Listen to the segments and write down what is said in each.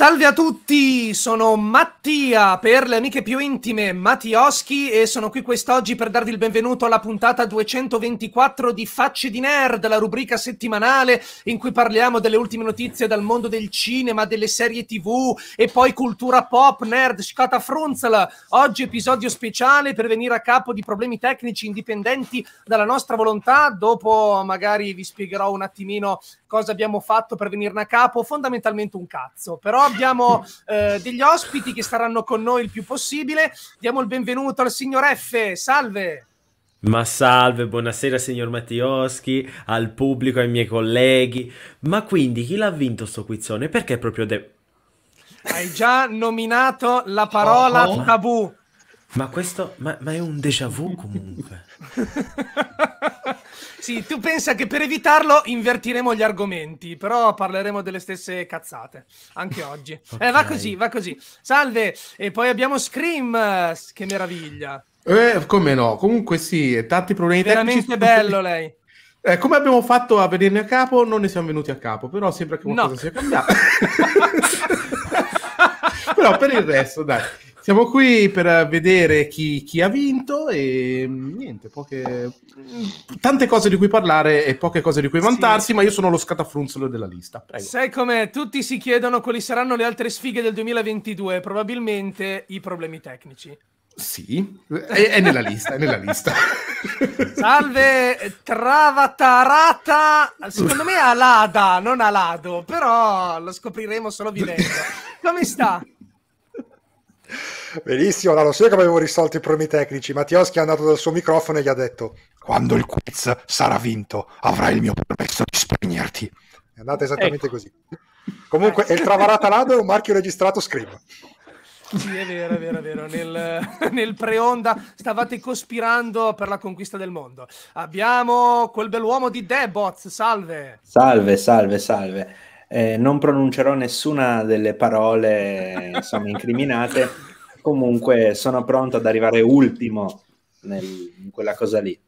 Salve a tutti, sono Mattia per le amiche più intime, Mattioschi e sono qui quest'oggi per darvi il benvenuto alla puntata 224 di Facce di Nerd, la rubrica settimanale in cui parliamo delle ultime notizie dal mondo del cinema, delle serie TV e poi cultura pop, nerd, scata scatafrunzala. Oggi episodio speciale per venire a capo di problemi tecnici indipendenti dalla nostra volontà, dopo magari vi spiegherò un attimino cosa abbiamo fatto per venirne a capo, fondamentalmente un cazzo, però abbiamo eh, degli ospiti che staranno con noi il più possibile. Diamo il benvenuto al signor F. Salve. Ma salve, buonasera signor Mattioschi, al pubblico, ai miei colleghi. Ma quindi chi l'ha vinto sto quizzone? Perché proprio De... Hai già nominato la parola oh, oh. tabù. Ma questo, ma, ma, è un déjà vu comunque. Sì, tu pensa che per evitarlo invertiremo gli argomenti, però parleremo delle stesse cazzate anche oggi. okay. eh, va così, va così. Salve, e poi abbiamo Scream, che meraviglia. Eh, come no? Comunque sì, tanti problemi Veramente tecnici. Veramente bello lei. Eh, come abbiamo fatto a venirne a capo, non ne siamo venuti a capo, però sembra che qualcosa no. sia cambiato. però per il resto, dai. Siamo qui per vedere chi, chi, ha vinto e mm, niente, poche... tante cose di cui parlare e poche cose di cui vantarsi, sì. ma io sono lo scatafrunzolo della lista. Prego. Sai come tutti si chiedono quali saranno le altre sfighe del 2022? Probabilmente i problemi tecnici. Sì, è, è nella lista, è nella lista. Salve Travatarata, secondo me è Alada, non Alado, però lo scopriremo solo vivendo. Come sta? Benissimo, allora, non so come avevo risolto i problemi tecnici. Mattioschi è andato dal suo microfono e gli ha detto: Quando il quiz sarà vinto, avrai il mio permesso di spegnerti. È andata esattamente ecco. così. Comunque, il eh, Travarata Lado è un marchio registrato Scream. Sì, è vero, è vero, è vero. Nel, nel pre-onda stavate cospirando per la conquista del mondo. Abbiamo quel bell'uomo di Debots, salve. Salve, salve, salve. Eh, non pronuncerò nessuna delle parole insomma, incriminate, comunque sono pronto ad arrivare ultimo nel, in quella cosa lì.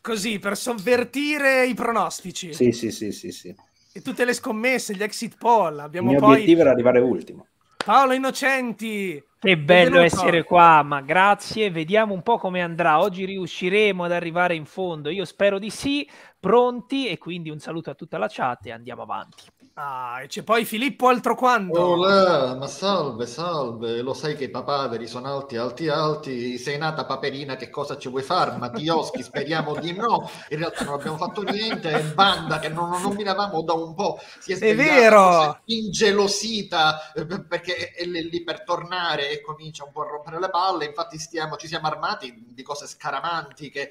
Così, per sovvertire i pronostici. Sì, sì, sì, sì, sì. E tutte le scommesse, gli exit poll. Abbiamo Il mio poi... obiettivo era arrivare ultimo. Paolo Innocenti. Che bello essere qua, ma grazie. Vediamo un po' come andrà. Oggi riusciremo ad arrivare in fondo. Io spero di sì, pronti e quindi un saluto a tutta la chat e andiamo avanti. Ah, e c'è poi Filippo Altroquanto. Olè, ma salve, salve. Lo sai che i papaveri sono alti, alti, alti. Sei nata paperina, che cosa ci vuoi fare? Ma Mattioschi, speriamo di no. In realtà non abbiamo fatto niente. È banda che non nominavamo da un po'. Si è, è vero. Ingelosita eh, perché è lì per tornare e comincia un po' a rompere le palle. Infatti stiamo, ci siamo armati di cose scaramantiche.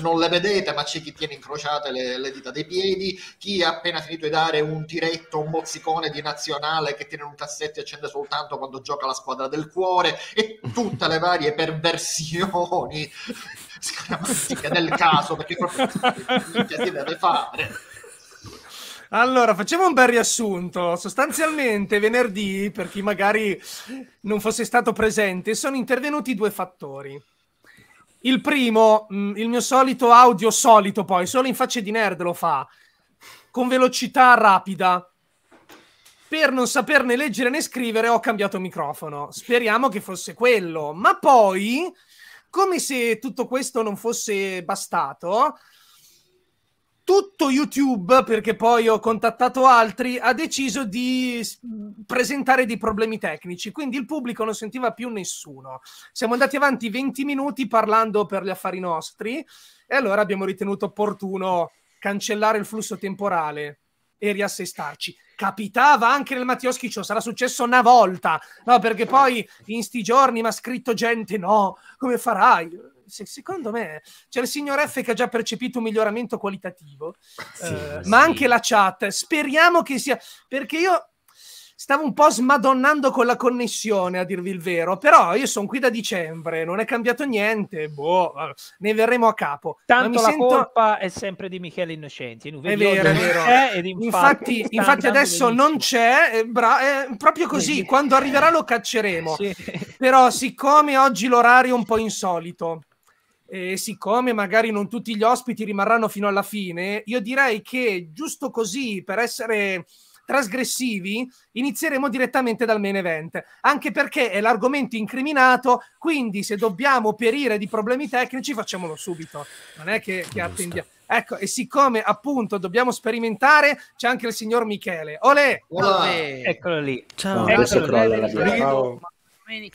non le vedete, ma c'è chi tiene incrociate le, le dita dei piedi, chi ha appena finito di dare un t- diretto, un mozzicone di nazionale che tiene un cassetto e accende soltanto quando gioca la squadra del cuore e tutte le varie perversioni scaramantiche del caso perché proprio si deve fare. Allora, facciamo un bel riassunto. Sostanzialmente, venerdì, per chi magari non fosse stato presente, sono intervenuti due fattori. Il primo, mm, il mio solito audio solito, poi solo in faccia di nerd lo fa, con velocità rapida. Per non saperne leggere né scrivere ho cambiato microfono. Speriamo che fosse quello. Ma poi, come se tutto questo non fosse bastato, tutto YouTube, perché poi ho contattato altri, ha deciso di presentare dei problemi tecnici, quindi il pubblico non sentiva più nessuno. Siamo andati avanti 20 minuti parlando per gli affari nostri e allora abbiamo ritenuto opportuno cancellare il flusso temporale e riassestarci. Capitava anche nel Mattioschi, ciò sarà successo una volta, no? Perché poi in sti giorni mi ha scritto gente, no, come farai? Se, secondo me c'è il signor F che ha già percepito un miglioramento qualitativo, sì, eh, sì. ma anche la chat. Speriamo che sia, perché io Stavo un po' smadonnando con la connessione, a dirvi il vero, però io sono qui da dicembre, non è cambiato niente, boh, eh, ne verremo a capo. Tanto la sento... colpa è sempre di Michele Innocenti. È vero, è vero. È, infatti, infatti, infatti adesso benissimo. non c'è, è eh, bra- è eh, proprio così, Quindi... quando arriverà lo cacceremo. Sì. Però siccome oggi l'orario è un po' insolito, e siccome magari non tutti gli ospiti rimarranno fino alla fine, io direi che giusto così, per essere trasgressivi, inizieremo direttamente dal main event, anche perché è l'argomento incriminato, quindi se dobbiamo perire di problemi tecnici facciamolo subito, non è che, che attendiamo. Ecco, e siccome appunto dobbiamo sperimentare, c'è anche il signor Michele. Ole! Olè. Eccolo lì. Ciao, Eccolo adesso crolla la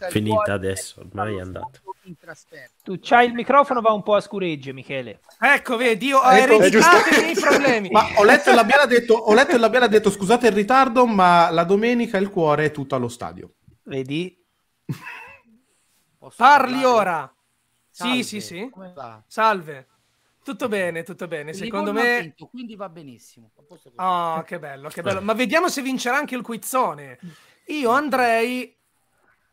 Finita adesso, ormai è andato in trasferta. Tu c'hai il microfono, va un po' a scuregge, Michele. Ecco, vedi, io ho ereditato i problemi. ma ho letto, ha detto, ho letto e l'abbiamo detto, scusate il ritardo, ma la domenica il cuore è tutto allo stadio. Vedi? Parli parlare? ora. Salve. Sì, sì, sì. Salve. Tutto bene, tutto bene. Secondo me. Vinto, quindi va benissimo. Oh, che bello, che bello. Ma vediamo se vincerà anche il quizzone. Io andrei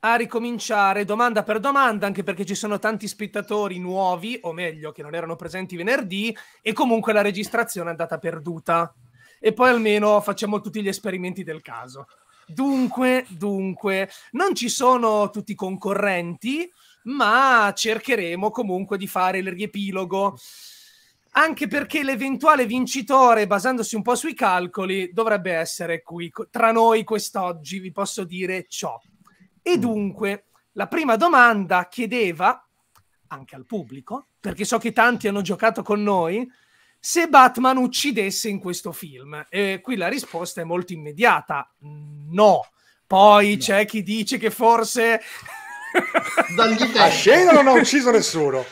a ricominciare domanda per domanda, anche perché ci sono tanti spettatori nuovi, o meglio, che non erano presenti venerdì, e comunque la registrazione è andata perduta. E poi almeno facciamo tutti gli esperimenti del caso. Dunque, dunque, non ci sono tutti i concorrenti, ma cercheremo comunque di fare il riepilogo anche perché l'eventuale vincitore, basandosi un po' sui calcoli, dovrebbe essere qui tra noi quest'oggi, vi posso dire ciò. E mm. dunque, la prima domanda chiedeva anche al pubblico, perché so che tanti hanno giocato con noi, se Batman uccidesse in questo film. E qui la risposta è molto immediata: mm, no. Poi no. c'è chi dice che forse. La scena non ha ucciso nessuno.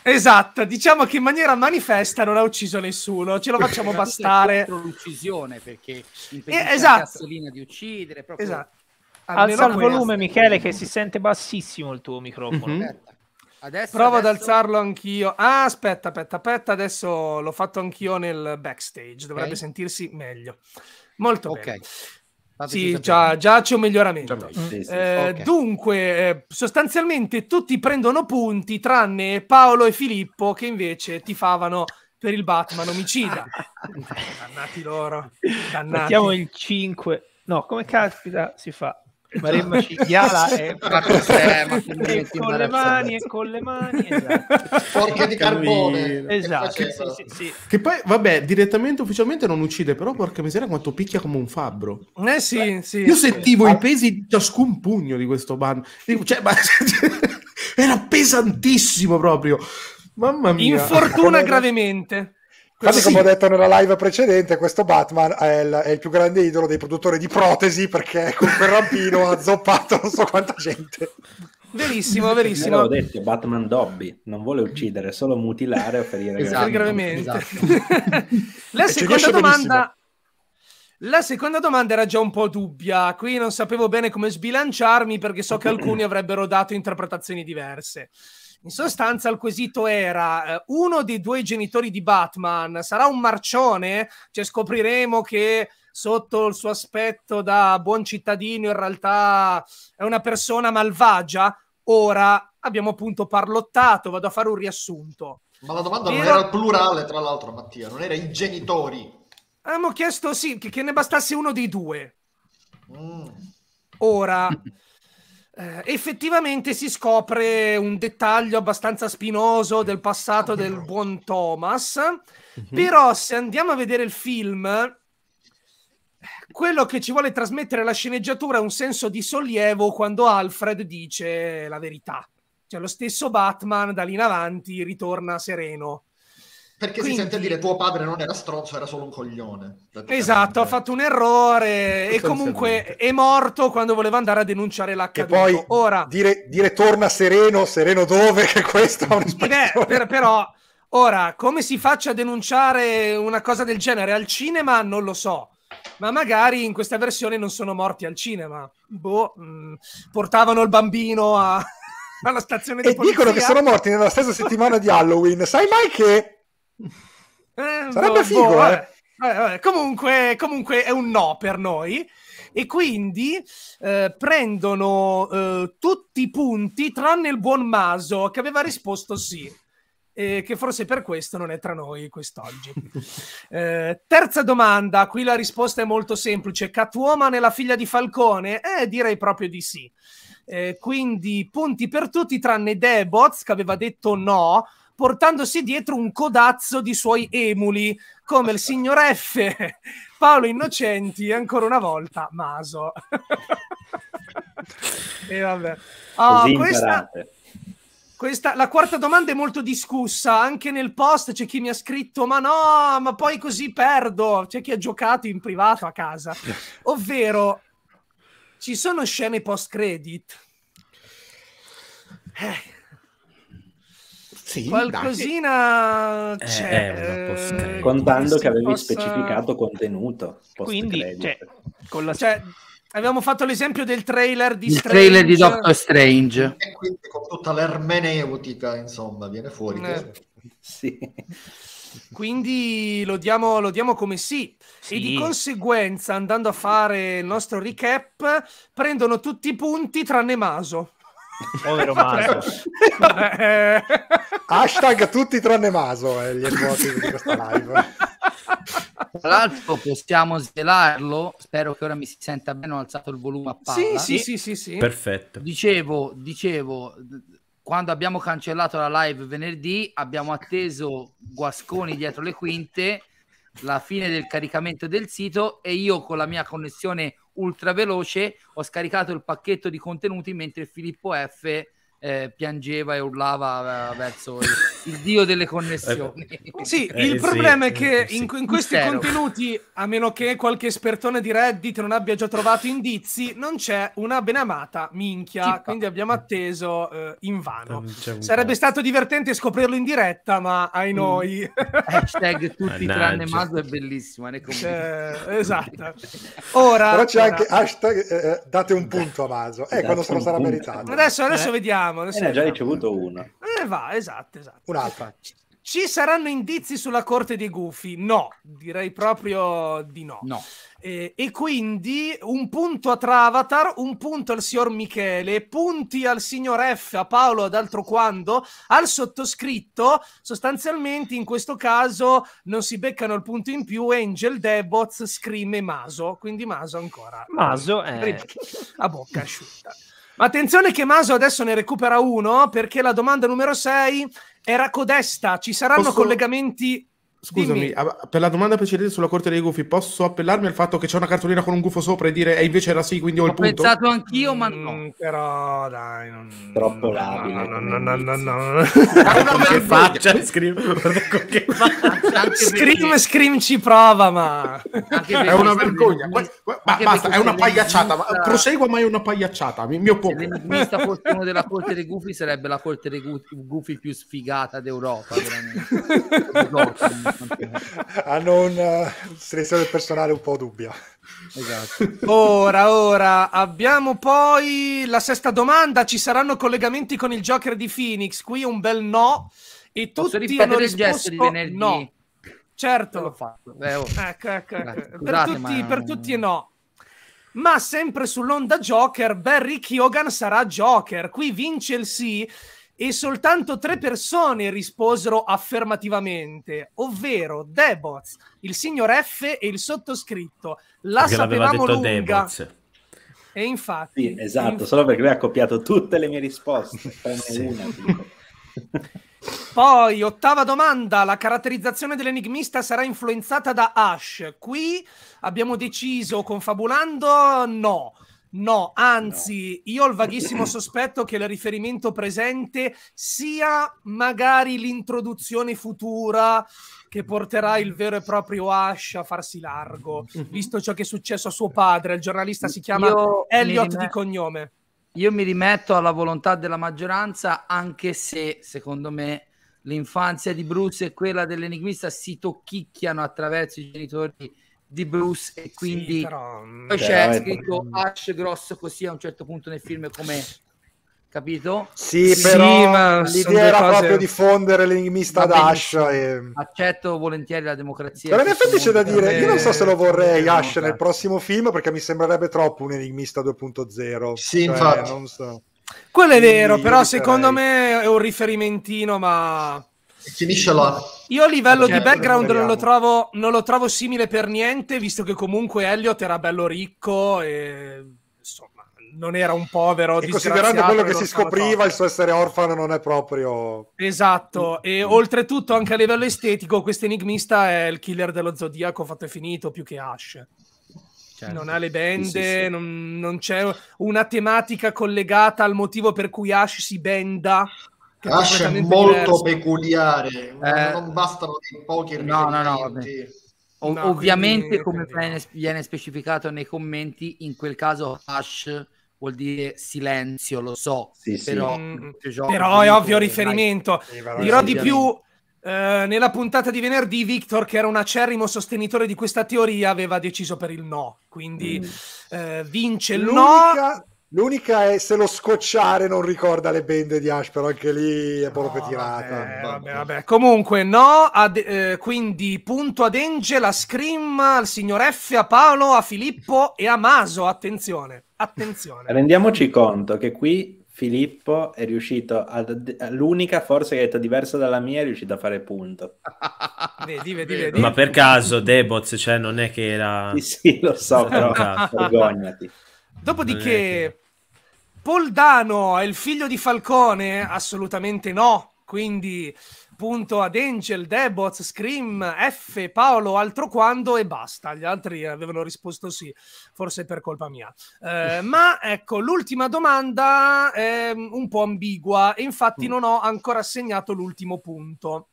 Esatto, diciamo che in maniera manifesta non ha ucciso nessuno, ce lo facciamo bastare. l'uccisione perché impedisce eh, esatto. a Castellina di uccidere. Proprio... Esatto. Alza il volume, Michele, che si sente bassissimo il tuo microfono. Mm-hmm. Adesso, Provo adesso... ad alzarlo anch'io. Ah, aspetta, aspetta, aspetta. Adesso l'ho fatto anch'io nel backstage. Dovrebbe okay. sentirsi meglio. Molto okay. bene. Sì, già, già, c'è un miglioramento. Sì, sì, sì. Eh, okay. Dunque, eh, sostanzialmente tutti prendono punti tranne Paolo e Filippo che invece tifavano per il Batman omicida. Dannati loro. Dannati. Mettiamo il 5. No, come caspita si fa? Maremma Cinghiala è eh, e con le mani e con le mani esatto. forche di carbone esatto che, sì, sì, che poi vabbè direttamente ufficialmente non uccide però porca miseria quanto picchia come un fabbro eh sì, Beh, cioè, sì io sentivo sì. Ah. i pesi di ciascun pugno di questo bando cioè, ma... era pesantissimo proprio mamma mia infortuna gravemente Infatti, come ho detto nella live precedente, questo Batman è il, è il, più grande idolo dei produttori di protesi perché con quel rampino ha zoppato non so quanta gente. Verissimo, verissimo. L'avevo detto, Batman Dobby non vuole uccidere, solo mutilare o ferire esatto, gravemente. Esatto. La e seconda domanda... Benissimo. La seconda domanda era già un po' dubbia, qui non sapevo bene come sbilanciarmi perché so che alcuni avrebbero dato interpretazioni diverse. In sostanza il quesito era eh, uno dei due genitori di Batman sarà un marcione? Cioè scopriremo che sotto il suo aspetto da buon cittadino in realtà è una persona malvagia? Ora abbiamo appunto parlottato, vado a fare un riassunto. Ma la domanda era... non era il plurale, tra l'altro, Mattia, non era i genitori. Abbiamo chiesto sì, che, ne bastasse uno dei due. Mm. Ora, eh, effettivamente si scopre un dettaglio abbastanza spinoso del passato del buon Thomas, mm-hmm. però se andiamo a vedere il film, quello che ci vuole trasmettere la sceneggiatura è un senso di sollievo quando Alfred dice la verità. Cioè lo stesso Batman da lì in avanti ritorna sereno. Perché Quindi... si sente dire tuo padre non era stronzo, era solo un coglione. Esatto, ha fatto un errore e comunque è morto quando voleva andare a denunciare l'accaduto. E poi ora... dire, dire torna sereno, sereno dove? Che questo è un beh, per, però, ora, come si faccia a denunciare una cosa del genere al cinema non lo so. Ma magari in questa versione non sono morti al cinema. Boh, mh, mm, portavano il bambino a alla stazione di e polizia. dicono che sono morti nella stessa settimana di Halloween. Sai mai che eh, Sarebbe boh, figo, boh, eh. Eh, eh. eh, comunque, comunque, è un no per noi e quindi prendono tutti i punti tranne il buon Maso che aveva risposto sì. e che forse per questo non è tra noi quest'oggi. Eh, terza domanda, qui la risposta è molto semplice. Catwoman è la figlia di Falcone? Eh, direi proprio di sì. Eh, quindi punti per tutti tranne Debots che aveva detto no, portandosi dietro un codazzo di suoi emuli, come il signor F, Paolo Innocenti e ancora una volta Maso. e vabbè. Oh, questa, questa, la quarta domanda è molto discussa, anche nel post c'è chi mi ha scritto ma no, ma poi così perdo, c'è chi ha giocato in privato a casa, ovvero ci sono scene post credit. Eh sì, qualcosina dai. Eh, c'è. Eh, contando che avevi possa... specificato contenuto. Quindi, cioè, con la... cioè, abbiamo fatto l'esempio del trailer di Il Strange. trailer di Doctor Strange. E quindi con tutta l'ermeneutica, insomma, viene fuori. Eh. Sì. Quindi lo diamo, lo diamo, come sì. sì. E di conseguenza, andando a fare il nostro recap, prendono tutti i punti tranne Maso. Povero Maso. Hashtag tutti tranne Maso eh, gli emoji di questa live. Tra l'altro possiamo svelarlo, spero che ora mi si senta bene, ho alzato il volume a palla. Sì, sì, sì, sì, sì. Perfetto. Dicevo, dicevo, quando abbiamo cancellato la live venerdì, abbiamo atteso Guasconi dietro le quinte, la fine del caricamento del sito e io con la mia connessione ultra veloce, ho scaricato il pacchetto di contenuti mentre Filippo F eh, piangeva e urlava eh, verso il il dio delle connessioni. Eh, sì, eh, il sì, problema è che sì. in, in, questi Mistero. contenuti, a meno che qualche espertone di Reddit non abbia già trovato indizi, non c'è una benamata minchia, Chippa. quindi abbiamo atteso uh, in vano. Sarebbe stato divertente scoprirlo in diretta, ma ai mm. noi... Hashtag tutti Mannaggia. tranne Maso è bellissima, cioè, Esatto. Ora, Però c'è ora... anche hashtag eh, eh date un punto a Maso, eh, quando se lo sarà punto. meritato. Adesso, adesso vediamo. Adesso ne ha già ricevuto uno. Eh, va, esatto, esatto. Un'altra. Ci saranno indizi sulla corte dei gufi? No, direi proprio di no. no. Eh, e quindi un punto a Travatar, un punto al signor Michele, punti al signor F, a Paolo ad altro quando, al sottoscritto. Sostanzialmente in questo caso non si beccano il punto in più. Angel Deboz scrive Maso, quindi Maso ancora. Maso è... a bocca asciutta. Ma attenzione che Maso adesso ne recupera uno perché la domanda numero 6 era codesta, ci saranno Posso... collegamenti Scusami, Dimmi. per la domanda precedente sulla corte dei gufi, posso appellarmi al fatto che c'è una cartolina con un gufo sopra e dire e invece era sì, quindi ho, ho il punto? Ho pensato anch'io, ma no. Mm, però dai, non... troppo labile. No, no, no, no, no. Con che faccia, scrive. Con che faccia. Scrim, scrim ci prova, ma... è una vergogna. Ma, ma basta, è una pagliacciata. Ma, eh, prosegua, ma è una pagliacciata. Mi, mi oppongo. Se l'enigmista fosse uno della corte dei gufi, sarebbe la corte dei gufi più sfigata d'Europa, veramente. Hanno una eh, selezione personale un po' dubbia. Esatto. Ora, ora, abbiamo poi la sesta domanda. Ci saranno collegamenti con il Joker di Phoenix? Qui un bel no. E Posso tutti hanno risposto no. Certo. L'ho fatto. Beh, oh. ecco, ecco, ecco. Scusate, per, tutti, ma... per tutti e no ma sempre sull'onda Joker, Barry Kyogan sarà Joker. Qui vince il sì e soltanto tre persone risposero affermativamente, ovvero Deboz, il signor F e il sottoscritto. La perché sapevamo detto lunga. Deboz. E infatti... Sì, esatto, inf- solo perché lui ha copiato tutte le mie risposte. sì. una, Poi, ottava domanda, la caratterizzazione dell'enigmista sarà influenzata da Ash. Qui abbiamo deciso, confabulando, no No, anzi, no. io ho il vaghissimo sospetto che il riferimento presente sia magari l'introduzione futura che porterà il vero e proprio Ash a farsi largo, mhm. visto ciò che è successo a suo padre. Il giornalista si chiama io Elliot rimet- di cognome. Io mi rimetto alla volontà della maggioranza, anche se secondo me l'infanzia di Bruce e quella dell'enigmista si tocchicchiano attraverso i genitori di Bruce e quindi sì, però... poi cioè, c'è scritto mm. Ash grosso così a un certo punto nel film come capito? Sì, però sì, l'idea era cose... proprio diffondere l'enigmista Dash. E... Accetto volentieri la democrazia. Però in effetti c'è da dire, io non so se lo vorrei Ash nel prossimo film perché mi sembrerebbe troppo un enigmista 2.0. Sì, cioè, infatti. So. Quello è vero, Quindi però secondo me è un riferimentino, ma... Finisce là. Io a livello di certo, background non lo, trovo, non lo, trovo, simile per niente, visto che comunque Elliot era bello ricco e insomma non era un povero. E considerando quello che si scopriva, il suo essere orfano non è proprio. Esatto, mm. e mm. oltretutto anche a livello estetico, questo enigmista è il killer dello zodiaco fatto e finito più che Ash. Certo. non ha le bende, sì, sì, sì. Non, non, c'è una tematica collegata al motivo per cui Ash si benda che è molto diverso. peculiare, eh, eh, non bastano dei pochi no, no, no, o- no, ovviamente, come viene, viene, specificato nei commenti, in quel caso Ash vuol dire silenzio, lo so, sì, però, sì. però mm, mm. è ovvio riferimento. Dai, Dirò di più. Eh, nella puntata di venerdì, Victor, che era un acerrimo sostenitore di questa teoria, aveva deciso per il no. Quindi mm. eh, vince l'unica, no L'unica è se lo scocciare non ricorda le bende di Ash, però anche lì è proprio no, tirata. Vabbè, vabbè, vabbè, Comunque, no, ad, eh, quindi punto ad Angel, a Scream, al signor F, a Paolo, a Filippo e a Maso. Attenzione, attenzione. Rendiamoci conto che qui Filippo è riuscito, ad, l'unica forse che ha detto diversa dalla mia, è riuscito a fare punto. vedi, vedi, vedi. Ma per caso Deboz, cioè non è che era... Sì, sì lo so, però vergognati. Dopodiché, Paul Dano è il figlio di Falcone? Assolutamente no. Quindi punto ad Angel, Debots, Scream, F, Paolo, altro quando e basta. Gli altri avevano risposto sì, forse per colpa mia. Eh, ma ecco, l'ultima domanda è mm, un po' ambigua e infatti mm. non ho ancora segnato l'ultimo punto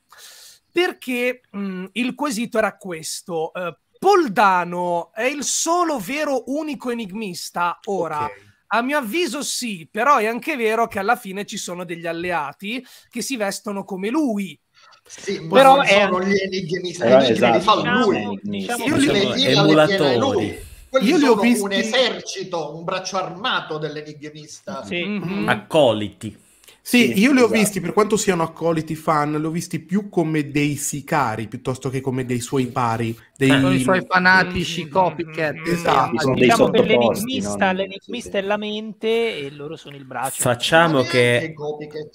perché mh, mm, il quesito era questo. Uh, Poldano è il solo vero unico enigmista ora. Okay. A mio avviso sì, però è anche vero che alla fine ci sono degli alleati che si vestono come lui. Sì, però è... sono gli enigmisti, però, esatto. li fa esatto, lui. Diciamo, diciamo, diciamo, emulatori. Quelli Io li ho visti... un esercito, un braccio armato dell'enigmista. Sì. Mm-hmm. Accoliti. Sì, sì, io li ho esatto. visti, per quanto siano accoliti fan, li ho visti più come dei sicari piuttosto che come dei suoi pari. Dei... sono eh, i suoi mm, fanatici mm, copycat. Mm, esatto. Sono diciamo che l'enigmista, no? l'enigmista è la mente e loro sono il braccio. Facciamo che...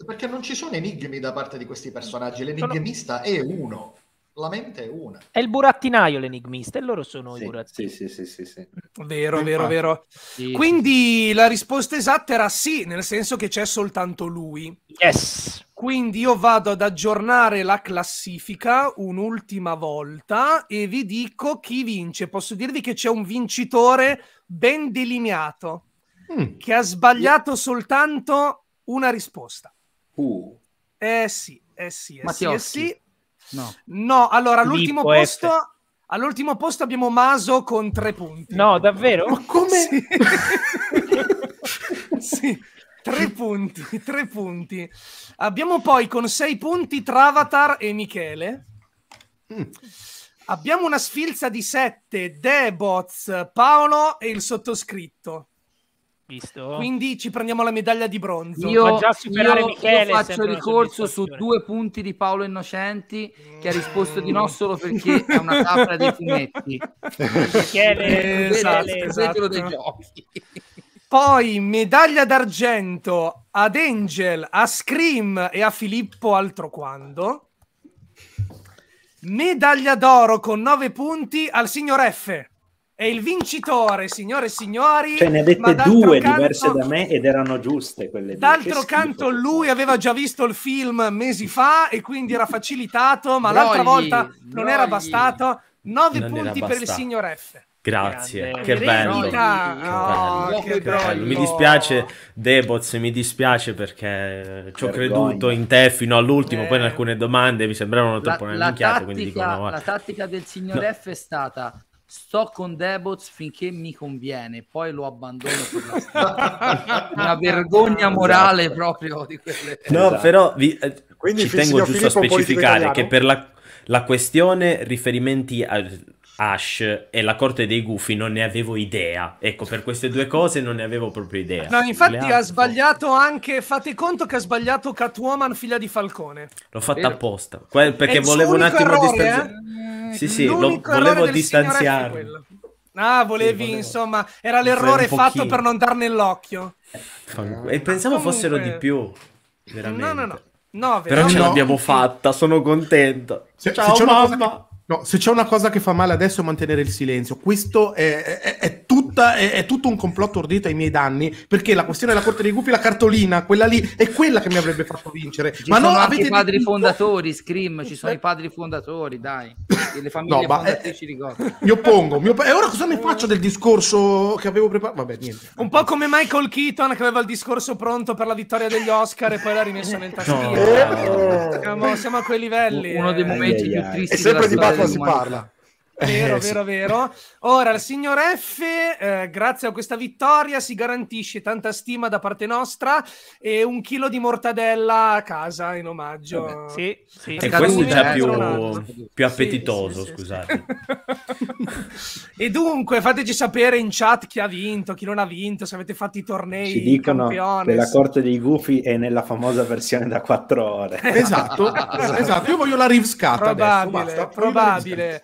perché non ci sono enigmi da parte di questi personaggi, l'enigmista sono... è uno. La mente è una. È il burattinaio l'enigmista e loro sono sì, i burattini. Sì, sì, sì, sì, Vero, vero, vero. Quindi la risposta esatta era sì, nel senso che c'è soltanto lui. Yes. Quindi io vado ad aggiornare la classifica un'ultima volta e vi dico chi vince. Posso dirvi che c'è un vincitore ben delineato mm. che ha sbagliato soltanto una risposta. Uh. Eh sì, eh sì, eh sì, eh sì. No, no allora all'ultimo Lippo posto... F. All'ultimo posto abbiamo Maso con tre punti. No, davvero? Ma come? sì. sì. Tre punti, tre punti. Abbiamo poi con sei punti Travatar e Michele. Mm. Abbiamo una sfilza di sette, Deboz, Paolo e il sottoscritto. Visto? Quindi ci prendiamo la medaglia di bronzo. Io, già io, Michele, io faccio ricorso su due punti di Paolo Innocenti che ha risposto di no mm. solo perché è una capra dei fumetti. Michele, esatto, esatto. dei giochi. Poi medaglia d'argento ad Angel, a Scream e a Filippo altro quando. Medaglia d'oro con 9 punti al signor F. E il vincitore, signore e signori. Cioè, ne ha dette due canto, diverse da me ed erano giuste quelle. due. D'altro canto, lui aveva già visto il film mesi fa e quindi era facilitato, ma brogli, l'altra volta brogli. non era bastato. 9 non punti per il signor F. Grazie, Grande. che bello. No, oh, che bello. Che bello. Mi dispiace, Deboz, mi dispiace perché ci ho creduto in te fino all'ultimo, eh. poi in eh. alcune domande mi sembravano troppo nell'inchiato. la, tattica, no, la tattica del signor no. F è stata sto con Debots finché mi conviene, poi lo abbandono Una vergogna esatto. morale esatto. proprio di quelle... No, esatto. però vi, eh, Quindi, ci tengo giusto Filippo a specificare che per la, la questione riferimenti a Ash e la corte dei gufi non ne avevo idea. Ecco, per queste due cose non ne avevo proprio idea. No, infatti altre... ha sbagliato anche. Fate conto che ha sbagliato Catwoman, figlia di Falcone. L'ho fatta apposta. Que- perché È volevo un attimo distanziare. Eh? Mm, sì, sì, lo- volevo distanziarmi. Ah, volevi, volevo... insomma, era l'errore fatto per non dar nell'occhio. Eh, e pensavo Comunque... fossero di più. Veramente. No, no, no. 9, Però no, ce no. l'abbiamo fatta, sono contento. Se, Ciao se mamma. No, se c'è una cosa che fa male adesso è mantenere il silenzio. Questo è, è, è, tutta, è, tutto un complotto ordito ai miei danni, perché la questione della Corte dei Gufi, la cartolina, quella lì, è quella che mi avrebbe fatto vincere. Ci Ma sono no, avete i padri detto... fondatori, Scream, ci sono i padri fondatori, dai. E le famiglie no, fondatrici di God. Eh, mi oppongo. Mio... E ora cosa ne faccio del discorso che avevo preparato? Vabbè, niente. Un po' come Michael Keaton che aveva il discorso pronto per la vittoria degli Oscar e poi l'ha rimesso nel taschino. No. Eh. Siamo, siamo, a quei livelli. Uno dei eh. momenti eh, più tristi. È sempre di cosa si parla? Vero, eh, vero, sì. vero. Ora, il signor F, eh, grazie a questa vittoria, si garantisce tanta stima da parte nostra e un chilo di mortadella a casa in omaggio. Vabbè. Eh sì, sì. E questo è già più, più, appetitoso, sì, scusate. e dunque, fateci sapere in chat chi ha vinto, chi non ha vinto, se avete fatto i tornei. Ci dicono che la corte dei gufi è nella famosa versione da quattro ore. esatto, esatto. Io voglio la Reeves Cut Probabile, adesso, probabile.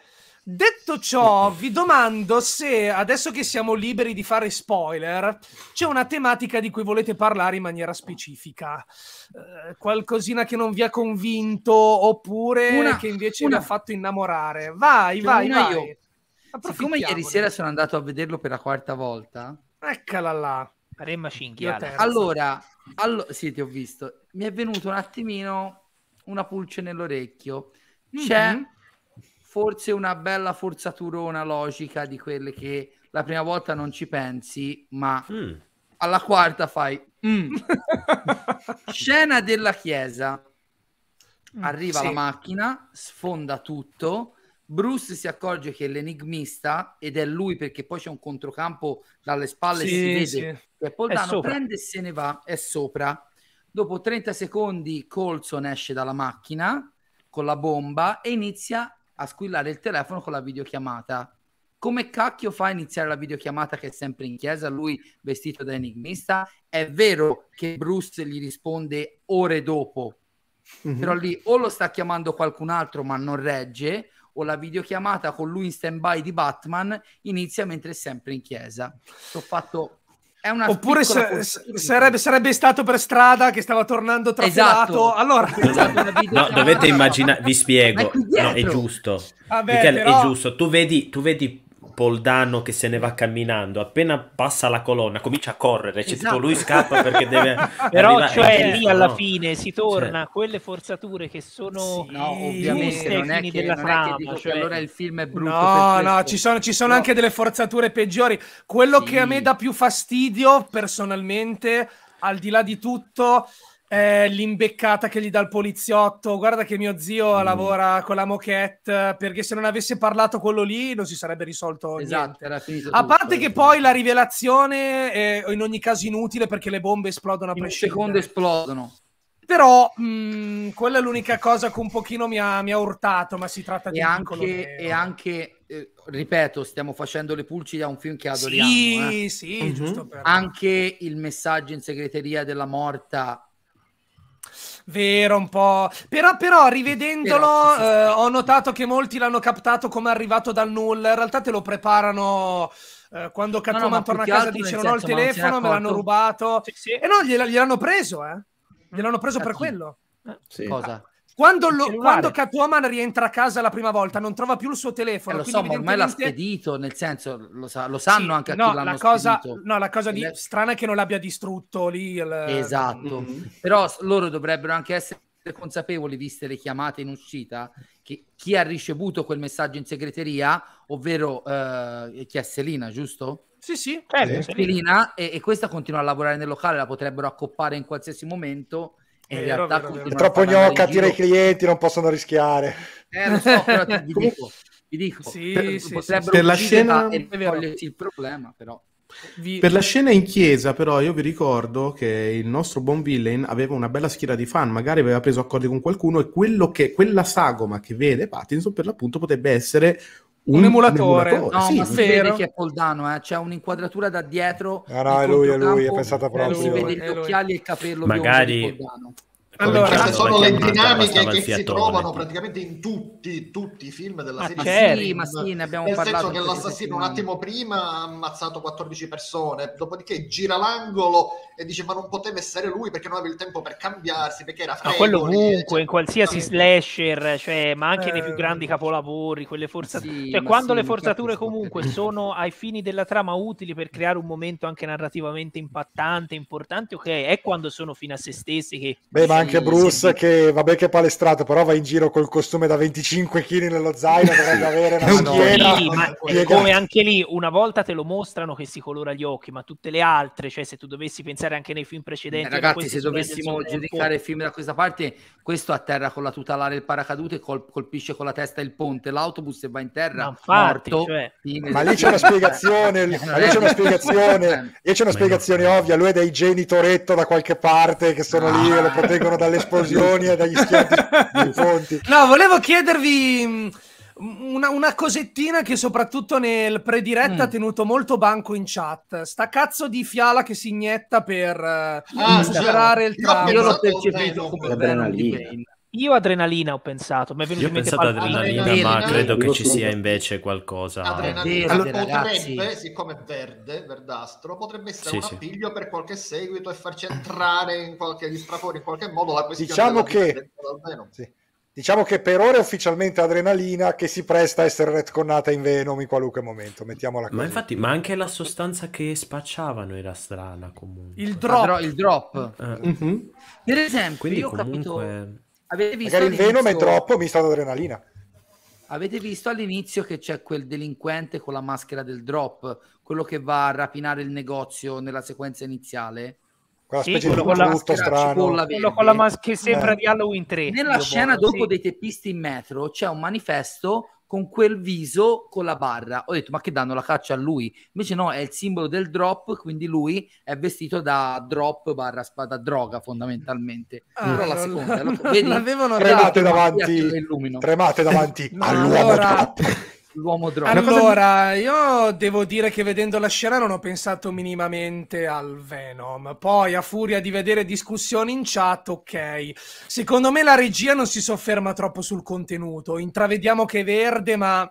Detto ciò, vi domando se adesso che siamo liberi di fare spoiler, c'è una tematica di cui volete parlare in maniera specifica. Eh, qualcosina che non vi ha convinto oppure una, che invece una. vi ha fatto innamorare. Vai, c'è cioè, vai, vai. Siccome ieri sera sono andato a vederlo per la quarta volta. Eccola là. Remma Cinghiale. Allora, allo- sì, ti ho visto. Mi è venuto un attimino una pulce nell'orecchio. C'è... Mm-hmm forse una bella forzaturona logica di quelle che la prima volta non ci pensi, ma mm. alla quarta fai. Mm. Scena della chiesa. Mm. Arriva sì. la macchina, sfonda tutto. Bruce si accorge che è l'enigmista ed è lui perché poi c'è un controcampo dalle spalle sì, si vede sì. che Poldano prende e se ne va, è sopra. Dopo 30 secondi Colson esce dalla macchina con la bomba e inizia a squillare il telefono con la videochiamata. Come cacchio fa a iniziare la videochiamata che è sempre in chiesa, lui vestito da enigmista? È vero che Bruce gli risponde ore dopo, mm-hmm. però lì o lo sta chiamando qualcun altro ma non regge, o la videochiamata con lui in stand-by di Batman inizia mentre è sempre in chiesa. Ho fatto Oppure se, sarebbe, sarebbe, stato per strada che stava tornando trafelato. Esatto. Allora, esatto. Esatto. no, dovete immaginare, vi spiego, no, è giusto. Vabbè, Michele, però... è giusto. Tu vedi, tu vedi Poldano che se ne va camminando, appena passa la colonna comincia a correre, cioè esatto. tipo lui scappa perché deve... Però cioè lì alla fine si torna, cioè... quelle forzature che sono sì, no, ovviamente non è della non trama, cioè... allora il film è brutto. No, no, ci sono, ci sono no. anche delle forzature peggiori. Quello sì. che a me dà più fastidio personalmente, al di là di tutto eh, l'imbeccata che gli dà il poliziotto. Guarda che mio zio mm. lavora con la moquette, perché se non avesse parlato quello lì non si sarebbe risolto esatto, niente. A parte tutto, che poi la rivelazione è in ogni caso inutile perché le bombe esplodono a in prescindere. In secondo esplodono. Però mh, mm, quella è l'unica cosa che un pochino mi ha, mi ha urtato, ma si tratta e di anche, E anche, eh, ripeto, stiamo facendo le pulci da un film che adoriamo. Sì, eh. sì, mm-hmm. giusto per... Anche il messaggio in segreteria della morta Vero, un po'. Però, però rivedendolo, però, eh, ho notato che molti l'hanno captato come arrivato dal nulla. In realtà te lo preparano eh, quando Catwoman no, no, torna a casa altro, dice non ho il telefono, me l'hanno rubato. Sì, sì. E no, gliel'hanno preso, eh. Mm. Gliel'hanno preso Cazzo. Ah, per quello. Eh, sì. Cosa? Quando, lo, quando Catwoman rientra a casa la prima volta non trova più il suo telefono. Eh, lo so, ma ormai l'ha spedito, nel senso lo, sa, lo sanno sì, anche no, a chi l'hanno la cosa, No, la cosa di... Cioè, le... strana è che non l'abbia distrutto lì. Il... Esatto, mm-hmm. però loro dovrebbero anche essere consapevoli, viste le chiamate in uscita, che chi ha ricevuto quel messaggio in segreteria, ovvero eh, chi è Selina, giusto? Sì, sì. Eh, Selina, e, e questa continua a lavorare nel locale, la potrebbero accoppare in qualsiasi momento in vero, realtà vero, vero. troppo gnocca tira i clienti non possono rischiare eh, lo so, però vi dico, vi dico sì, per, sì, per la scena il problema però vi... Per la scena in chiesa, però, io vi ricordo che il nostro buon villain aveva una bella schiera di fan, magari aveva preso accordi con qualcuno e quello che, quella sagoma che vede Pattinson per l'appunto potrebbe essere un, un emulatore, emulatore. no sì, ma si vero. vede che è Poldano eh? c'è un'inquadratura da dietro ah, no no è lui è lui è pensata proprio e si vede gli occhiali e il capello magari allora, sono le dinamiche che si trovano praticamente in tutti, tutti i film della ma serie. Sì, film, ma sì, ne abbiamo nel parlato. Nel senso che l'assassino un attimo prima ha ammazzato 14 persone, dopodiché gira l'angolo e dice ma non poteva essere lui perché non aveva il tempo per cambiarsi, perché era freddo. Ma quello ovunque, in qualsiasi slasher, cioè, ma anche eh... nei più eh. grandi capolavori, quelle forzature. Sì, cioè, quando sì, le forzature certo. comunque sono ai fini della trama utili per creare un momento anche narrativamente impattante, importante, ok, è quando sono fino a se stessi che... Beh, ma anche Bruce che vabbè che è palestrato, però va in giro col costume da 25 kg nello zaino, dovrebbe avere una schiena. No, come anche lì, una volta te lo mostrano che si colora gli occhi, ma tutte le altre, cioè se tu dovessi pensare anche nei film precedenti... Eh, ragazzi, se dovessimo giudicare il film da questa parte, questo atterra con la tutelare il paracadute, col- colpisce con la testa il ponte, l'autobus e va in terra ma infatti, morto. Cioè... Ma lì c'è una spiegazione, lì c'è una spiegazione, lì c'è una spiegazione ovvia, lui è dei genitoretto da qualche parte che sono lì e lo proteggono loro dalle esplosioni e dagli schiaffi dei fonti. No, volevo chiedervi mm, una, una, cosettina che soprattutto nel prediretta ha mm. tenuto molto banco in chat. Sta cazzo di fiala che si inietta per uh, ah, superare il trauma. Io l'ho percepito come l'adrenalina. Io adrenalina ho pensato, mi è venuto Io ho pensato adrenalina, adrenalina, ma credo che ci sia invece qualcosa. Adrenalina allora, potrebbe, siccome è verde, verdastro, potrebbe essere sì, un appiglio sì. per qualche seguito e farci entrare in qualche distrapore in qualche modo la questione. Diciamo che sì. Diciamo che per ora è ufficialmente adrenalina che si presta a essere retconnata in Venom in qualunque momento, mettiamola così. Ma infatti, ma anche la sostanza che spacciavano era strana comunque. Il drop. Il drop. Eh. Mm-hmm. Per esempio, Quindi, io comunque... ho capito Avete visto Magari il Venom è troppo, mi sta adrenalina. Avete visto all'inizio che c'è quel delinquente con la maschera del drop, quello che va a rapinare il negozio nella sequenza iniziale? Quella sì, specie quello di con strano. Quello con la maschera che sembra eh. di Halloween 3. Nella scena boh, dopo sì. dei teppisti in metro c'è un manifesto con quel viso con la barra. Ho detto, ma che danno la caccia a lui? Invece no, è il simbolo del drop, quindi lui è vestito da drop barra spada droga fondamentalmente. Ah, Però la seconda, la, vedi, tremate davanti, tremate davanti all'uomo allora... drop l'uomo drone. Allora, io devo dire che vedendo la scena non ho pensato minimamente al Venom. Poi, a furia di vedere discussioni in chat, ok. Secondo me la regia non si sofferma troppo sul contenuto. Intravediamo che è verde, ma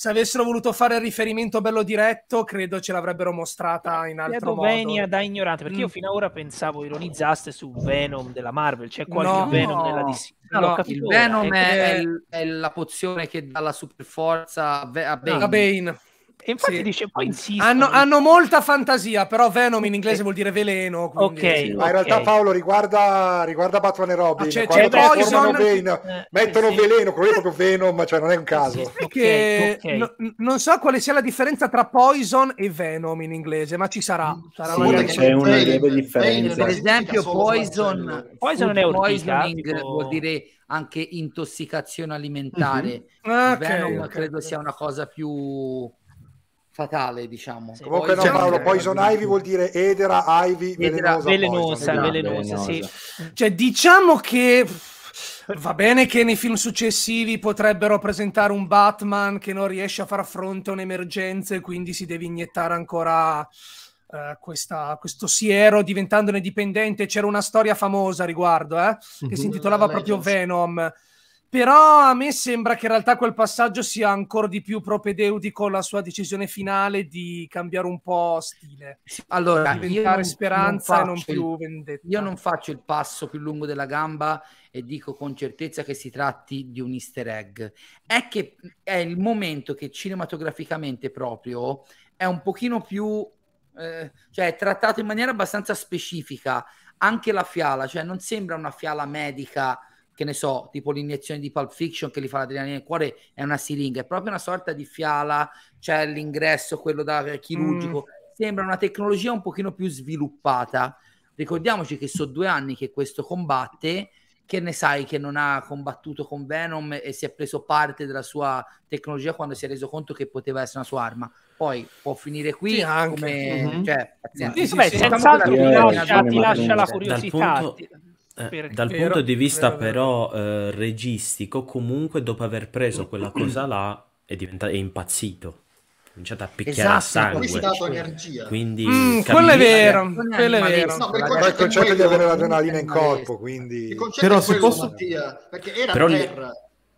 se avessero voluto fare riferimento bello diretto, credo ce l'avrebbero mostrata eh, in altro modo. Venia da ignorante, perché mm. io fino ad ora pensavo ironizzaste su Venom della Marvel, c'è qualche no, Venom nella DC. No, no, il Venom è, è, è, la pozione che dà la super forza a Bane. A Bane. E infatti sì. dice poi insistono. Hanno, hanno, molta fantasia, però Venom in inglese eh. vuol dire veleno. Quindi, okay, sì. Ma in okay. realtà Paolo riguarda, riguarda Batman e Robin. Ah, cioè, Quando cioè, Poison... Bane, eh, mettono sì. veleno, quello è proprio Venom, cioè non è un caso. Okay, okay. No, non so quale sia la differenza tra Poison e Venom in inglese, ma ci sarà. Mm, sarà sì, una c'è una leve differenza. Per esempio Poison, Poison è poisoning vuol dire anche intossicazione alimentare. Mm-hmm. Okay, Venom credo sia una cosa più fatale, diciamo. Sì, Comunque poi, no, Paolo, Poison Ivy vuol dire edera, Ivy, edera, velenosa. Velenosa, velenosa, esatto, velenosa. Sì. Cioè, diciamo che... Va bene che nei film successivi potrebbero presentare un Batman che non riesce a far fronte a un'emergenza e quindi si deve iniettare ancora eh, questa, questo siero diventandone dipendente. C'era una storia famosa a riguardo eh, che si mhm. intitolava proprio Venom però a me sembra che in realtà quel passaggio sia ancora di più propedeutico alla sua decisione finale di cambiare un po' stile. Allora, diventare non, speranza non e non più vendetta. Io non faccio il passo più lungo della gamba e dico con certezza che si tratti di un easter egg. È che è il momento che cinematograficamente proprio è un pochino più... Eh, cioè è trattato in maniera abbastanza specifica anche la fiala, cioè non sembra una fiala medica che ne so, tipo l'iniezione di Pulp Fiction che gli fa l'adrenalina nel cuore, è una siringa, è proprio una sorta di fiala, c'è cioè l'ingresso, quello da eh, chirurgico, mm. sembra una tecnologia un pochino più sviluppata. Ricordiamoci che sono due anni che questo combatte, che ne sai che non ha combattuto con Venom e si è preso parte della sua tecnologia quando si è reso conto che poteva essere una sua arma. Poi può finire qui sì, anche. Come, mm-hmm. cioè, sì, sì, sì, senz'altro ti lascia, ti lascia la curiosità. Punto, dal punto di vista però eh, registico, comunque dopo aver preso quella cosa là è, diventato, è impazzito. Ha cominciato a picchiare esatto, a sangue. Quindi mm, cioè, quello è vero, quello è vero. No, il concetto, il concetto è di avere l'adrenalina in corpo, quindi... Però, quello, posso... Mattia, perché era però... terra.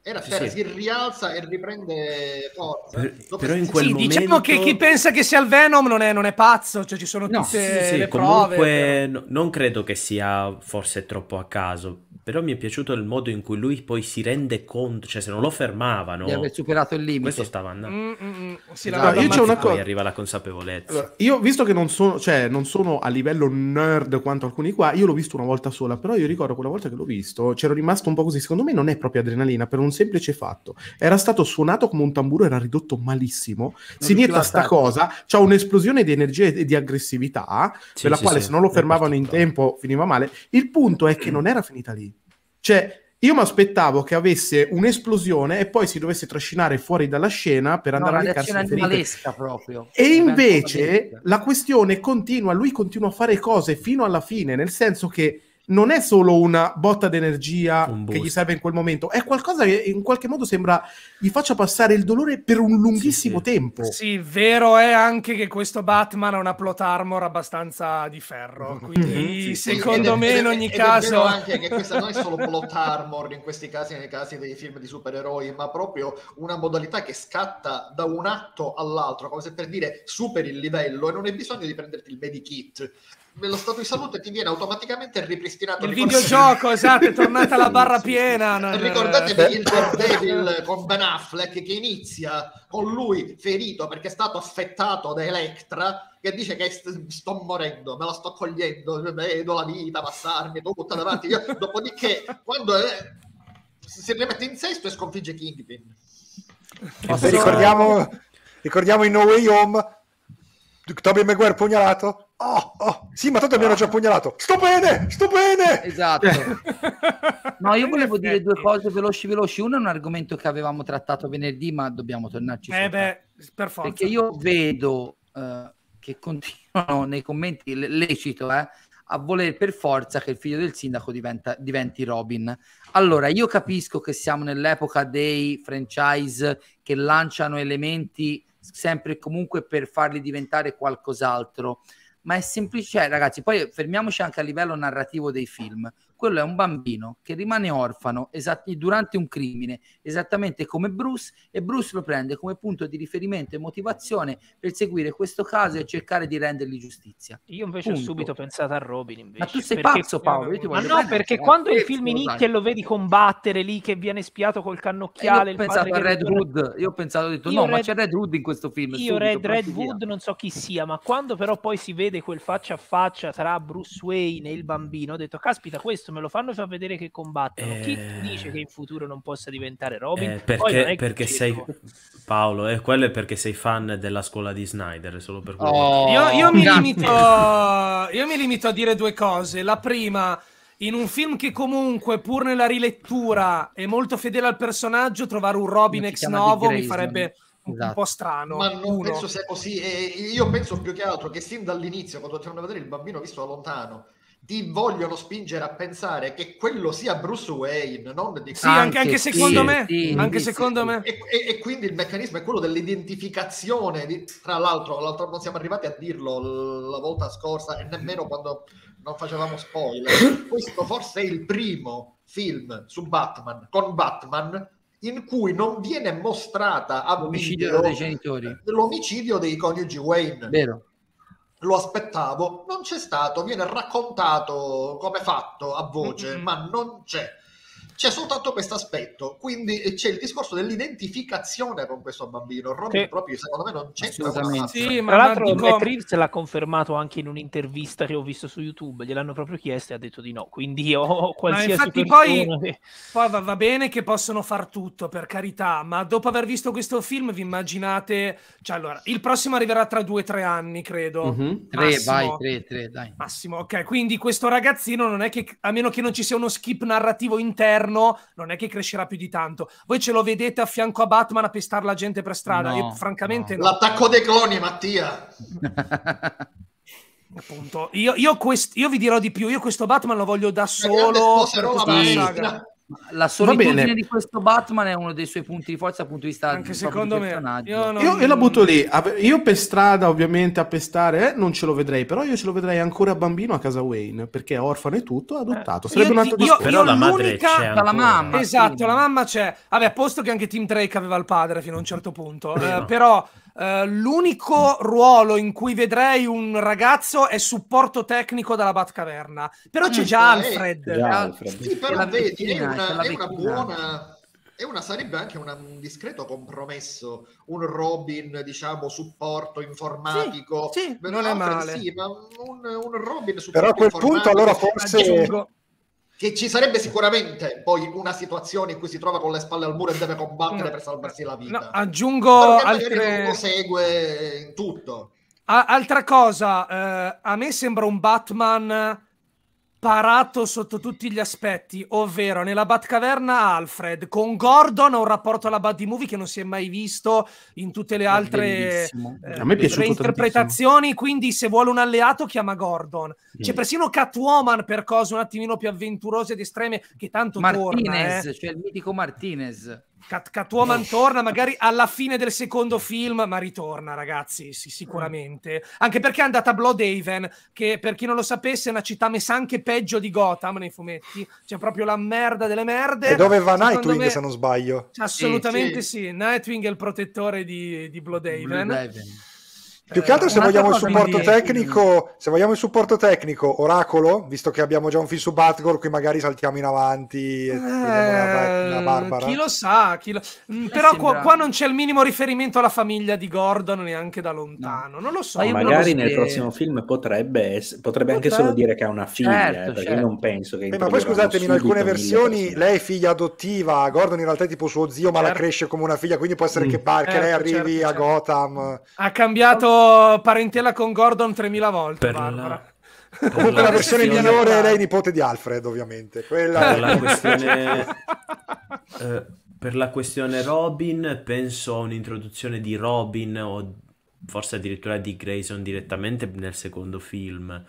E la sfera sì, sì. si rialza e riprende forza. Per, però in quel sì, diciamo momento... Diciamo che chi pensa che sia il Venom non è, non è pazzo, cioè ci sono no, tutte le comunque, prove. Però... non credo che sia forse troppo a caso, però mi è piaciuto il modo in cui lui poi si rende conto, cioè se non lo fermavano... Di aver superato il limite. Questo stava andando. Mm, mm, mm. sì, la no, esatto. io c'è una cosa... Poi arriva la consapevolezza. Allora, io, visto che non sono, cioè, non sono a livello nerd quanto alcuni qua, io l'ho visto una volta sola, però io ricordo quella volta che l'ho visto, c'ero rimasto un po' così, secondo me non è proprio adrenalina, per un un semplice fatto. Era stato suonato come un tamburo, era ridotto malissimo. Non si nieta sta cosa, c'ha un'esplosione di energia e di aggressività, sì, per la sì, quale sì, se non lo fermavano in tempo finiva male. Il punto è che non era finita lì. Cioè, io mi aspettavo che avesse un'esplosione e poi si dovesse trascinare fuori dalla scena per andare no, a leccarsi le ferite. proprio. E invece la questione continua, lui continua a fare cose fino alla fine, nel senso che non è solo una botta d'energia un che gli serve in quel momento, è qualcosa che in qualche modo sembra gli faccia passare il dolore per un lunghissimo sì, sì. tempo. Sì, vero è anche che questo Batman ha una plot armor abbastanza di ferro, mhm. quindi mhm. sì, secondo me in ogni ed caso... È vero anche che questa non è solo plot armor in questi casi, nei casi dei film di supereroi, ma proprio una modalità che scatta da un atto all'altro, come se per dire superi il livello e non hai bisogno di prenderti il medikit nello stato di salute ti viene automaticamente ripristinato il videogioco esatto è tornata la barra piena no, ricordatevi il Daredevil con Ben Affleck che inizia con lui ferito perché è stato affettato da Electra che dice che st- sto morendo me la sto cogliendo cioè, vedo la vita passarmi devo buttare io dopodiché quando è, si rimette in sesto e sconfigge Kingpin Posso... ricordiamo, ricordiamo in No Way Home Toby Maguire pugnalato Oh, oh, sì, ma tanto mi hanno già pugnalato. Sto bene, sto bene. Esatto. No, io volevo dire due cose veloci, veloci. Uno è un argomento che avevamo trattato venerdì, ma dobbiamo tornarci. Eh beh, per forza. Perché io vedo uh, che continuano nei commenti, le- lecito, eh, a voler per forza che il figlio del sindaco diventa, diventi Robin. Allora, io capisco che siamo nell'epoca dei franchise che lanciano elementi sempre e comunque per farli diventare qualcos'altro ma è semplice, cioè, ragazzi, poi fermiamoci anche a livello narrativo dei film quello è un bambino che rimane orfano esatti, durante un crimine, esattamente come Bruce, e Bruce lo prende come punto di riferimento e motivazione per seguire questo caso e cercare di rendergli giustizia. Io invece punto. ho subito pensato a Robin. Invece, ma tu sei perché... pazzo, Paolo. Io ti ma no, prendere, perché quando i film nicchia e lo vedi combattere lì che viene spiato col eh, cannocchiale. io ho pensato a Red Hood, io ho pensato, ho detto io no, Red... ma c'è Red Hood in questo film. Io subito, Red, Red Wood non so chi sia, ma quando però poi si vede quel faccia a faccia tra Bruce Wayne e il bambino, ho detto, caspita, questo me lo fanno far vedere che combattono, eh... chi dice che in futuro non possa diventare Robin? Eh, perché, perché sei Paolo, e eh, quello è perché sei fan della scuola di Snyder, solo per quello. Oh, io, io, mi limito, io mi limito a dire due cose. La prima, in un film che comunque, pur nella rilettura, è molto fedele al personaggio, trovare un Robin ex novo mi farebbe esatto. un po' strano. Ma non Uno. penso sia così. Eh, io penso più che altro che sin dall'inizio, quando tornano a vedere il bambino visto da lontano, ti vogliono spingere a pensare che quello sia Bruce Wayne, non di... Sì, anche, anche secondo sì, me. Sì, anche sì, secondo me. E, e, e, quindi il meccanismo è quello dell'identificazione. Di, tra l'altro, l'altro, non siamo arrivati a dirlo la volta scorsa e nemmeno quando non facevamo spoiler. Questo forse è il primo film su Batman, con Batman, in cui non viene mostrata a l'omicidio dei genitori. L'omicidio dei coniugi Wayne. Vero lo aspettavo, non c'è stato, viene raccontato come fatto a voce, mm-hmm. ma non c'è c'è soltanto questo aspetto, quindi eh, c'è il discorso dell'identificazione con questo bambino. Robin sì. proprio secondo me non c'entra. Assolutamente. Sì, ma Tra l'altro Matt Reeves l'ha confermato anche in un'intervista che ho visto su YouTube, gliel'hanno proprio chiesto e ha detto di no, quindi io ho qualsiasi ma infatti poi, che... poi va, bene che possono far tutto, per carità, ma dopo aver visto questo film vi immaginate, cioè allora, il prossimo arriverà tra due o tre anni, credo. Mm-hmm. Tre, vai, tre, tre, dai. Massimo, ok, quindi questo ragazzino non è che, a meno che non ci sia uno skip narrativo interno, esterno non è che crescerà più di tanto. Voi ce lo vedete a fianco a Batman a pestare la gente per strada? No, Io, francamente, no. No. l'attacco dei cloni, Mattia. Appunto, io, io, quest- io, vi dirò di più. Io questo Batman lo voglio da solo. Per tutta la solitudine di questo Batman è uno dei suoi punti di forza dal punto di vista anche secondo me. Io, non... io, io, la butto lì. Io per strada, ovviamente, a pestare eh, non ce lo vedrei, però io ce lo vedrei ancora bambino a casa Wayne perché è orfano e tutto, adottato. Eh, Sarebbe io, un altro discorso. Però la madre c'è esatto, la mamma. Esatto, sì. la mamma c'è. Vabbè, a posto che anche Tim Drake aveva il padre fino a un certo punto, eh, però eh, l'unico ruolo in cui vedrei un ragazzo è supporto tecnico dalla Batcaverna. Però c'è mm. già Alfred. già Alfred. Sì, però vedi, è una, è una buona È una sarebbe anche una, un discreto compromesso, un Robin, diciamo, supporto informatico. Sì, sì non è male. Sì, ma un, un Robin supporto Però a quel punto allora forse... Aggiungo, che ci sarebbe sicuramente poi una situazione in cui si trova con le spalle al muro e deve combattere no, per salvarsi la vita. No, aggiungo altre... lo segue in tutto. A- altra cosa, eh, a me sembra un Batman parato sotto tutti gli aspetti, ovvero nella Batcaverna Alfred, con Gordon ha un rapporto alla Buddy Movie che non si è mai visto in tutte le altre eh, reinterpretazioni, quindi se vuole un alleato chiama Gordon. Mm. C'è mm. persino Catwoman per cose un attimino più avventurose ed estreme che tanto Martinez, torna. Martinez, eh. cioè il mitico Martinez. Cat- Catwoman torna magari alla fine del secondo film, ma ritorna, ragazzi, sì, sicuramente. Anche perché è andata a Bloodhaven, che per chi non lo sapesse è una città messa anche peggio di Gotham nei fumetti. C'è proprio la merda delle merde. E dove va Nightwing, me... se non sbaglio? Assolutamente sì, sì. sì, Nightwing è il protettore di, di Bloodhaven. Bloodhaven. Più che altro se eh, vogliamo il supporto di... tecnico, se vogliamo il supporto tecnico, Oracolo, visto che abbiamo già un film su Batgirl, qui magari saltiamo in avanti e eh, una, Barbara. Chi lo sa, chi lo... Mm, eh, però qua, qua, non c'è il minimo riferimento alla famiglia di Gordon neanche da lontano, no. non lo so. Ma magari nel prossimo film potrebbe, potrebbe, potrebbe, anche solo dire che ha una figlia, eh, certo, perché certo. non penso che... Eh, ma poi scusatemi, in alcune versioni lei è figlia adottiva, Gordon in realtà è tipo suo zio, ma la certo. cresce come una figlia, quindi può essere che, mm. che certo, lei arrivi certo, a Gotham. Ha cambiato parentela con Gordon 3000 volte. Per Barbara. la... Comunque la versione minore è lei nipote di Alfred, ovviamente. Quella per è... la questione... eh, per la questione Robin, penso a un'introduzione di Robin o forse addirittura di Grayson direttamente nel secondo film.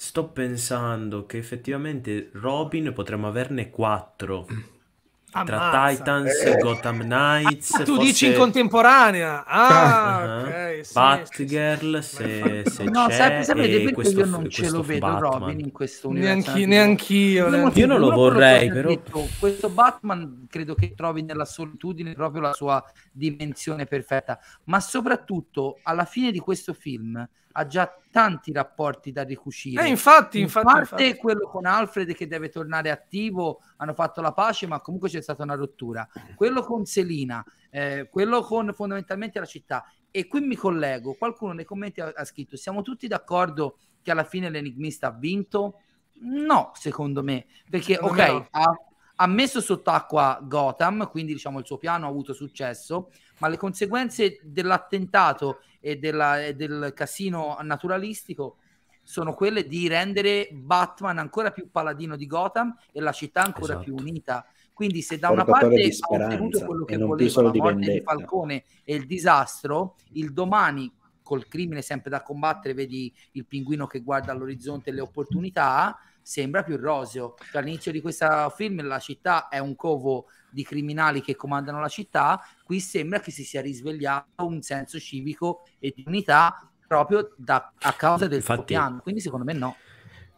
Sto pensando che effettivamente Robin potremmo averne quattro. Ammazza. Tra Titans, eh. Gotham Knights. Ah, tu forse... dici in contemporanea. Ah, ah Batgirl, se, no, sapete questo, io non ce lo vedo Batman. Robin in questo universo. Neanchi, neanch'io. neanch'io. Io non lo vorrei, però... Detto, questo Batman credo che trovi nella solitudine proprio la sua dimensione perfetta. Ma soprattutto, alla fine di questo film, ha già tanti rapporti da ricucire. Eh, infatti, infatti, In parte infatti. quello con Alfred che deve tornare attivo, hanno fatto la pace, ma comunque c'è stata una rottura. Quello con Selina, eh, quello con fondamentalmente la città. E qui mi collego, qualcuno nei commenti ha, ha scritto, siamo tutti d'accordo che alla fine l'enigmista ha vinto? No, secondo me, perché secondo ok, me no. ha, ha messo sott'acqua Gotham, quindi diciamo il suo piano ha avuto successo, ma le conseguenze dell'attentato e, della, e del casino naturalistico sono quelle di rendere Batman ancora più paladino di Gotham e la città ancora esatto. più unita. Quindi se da una parte ha ottenuto quello che voleva, la morte di, di Falcone e il disastro, il domani col crimine sempre da combattere, vedi il pinguino che guarda all'orizzonte le opportunità, sembra più roseo. Cioè, all'inizio di questo film la città è un covo di criminali che comandano la città, qui sembra che si sia risvegliato un senso civico e di unità proprio da, a causa del Infatti... piano, quindi secondo me no.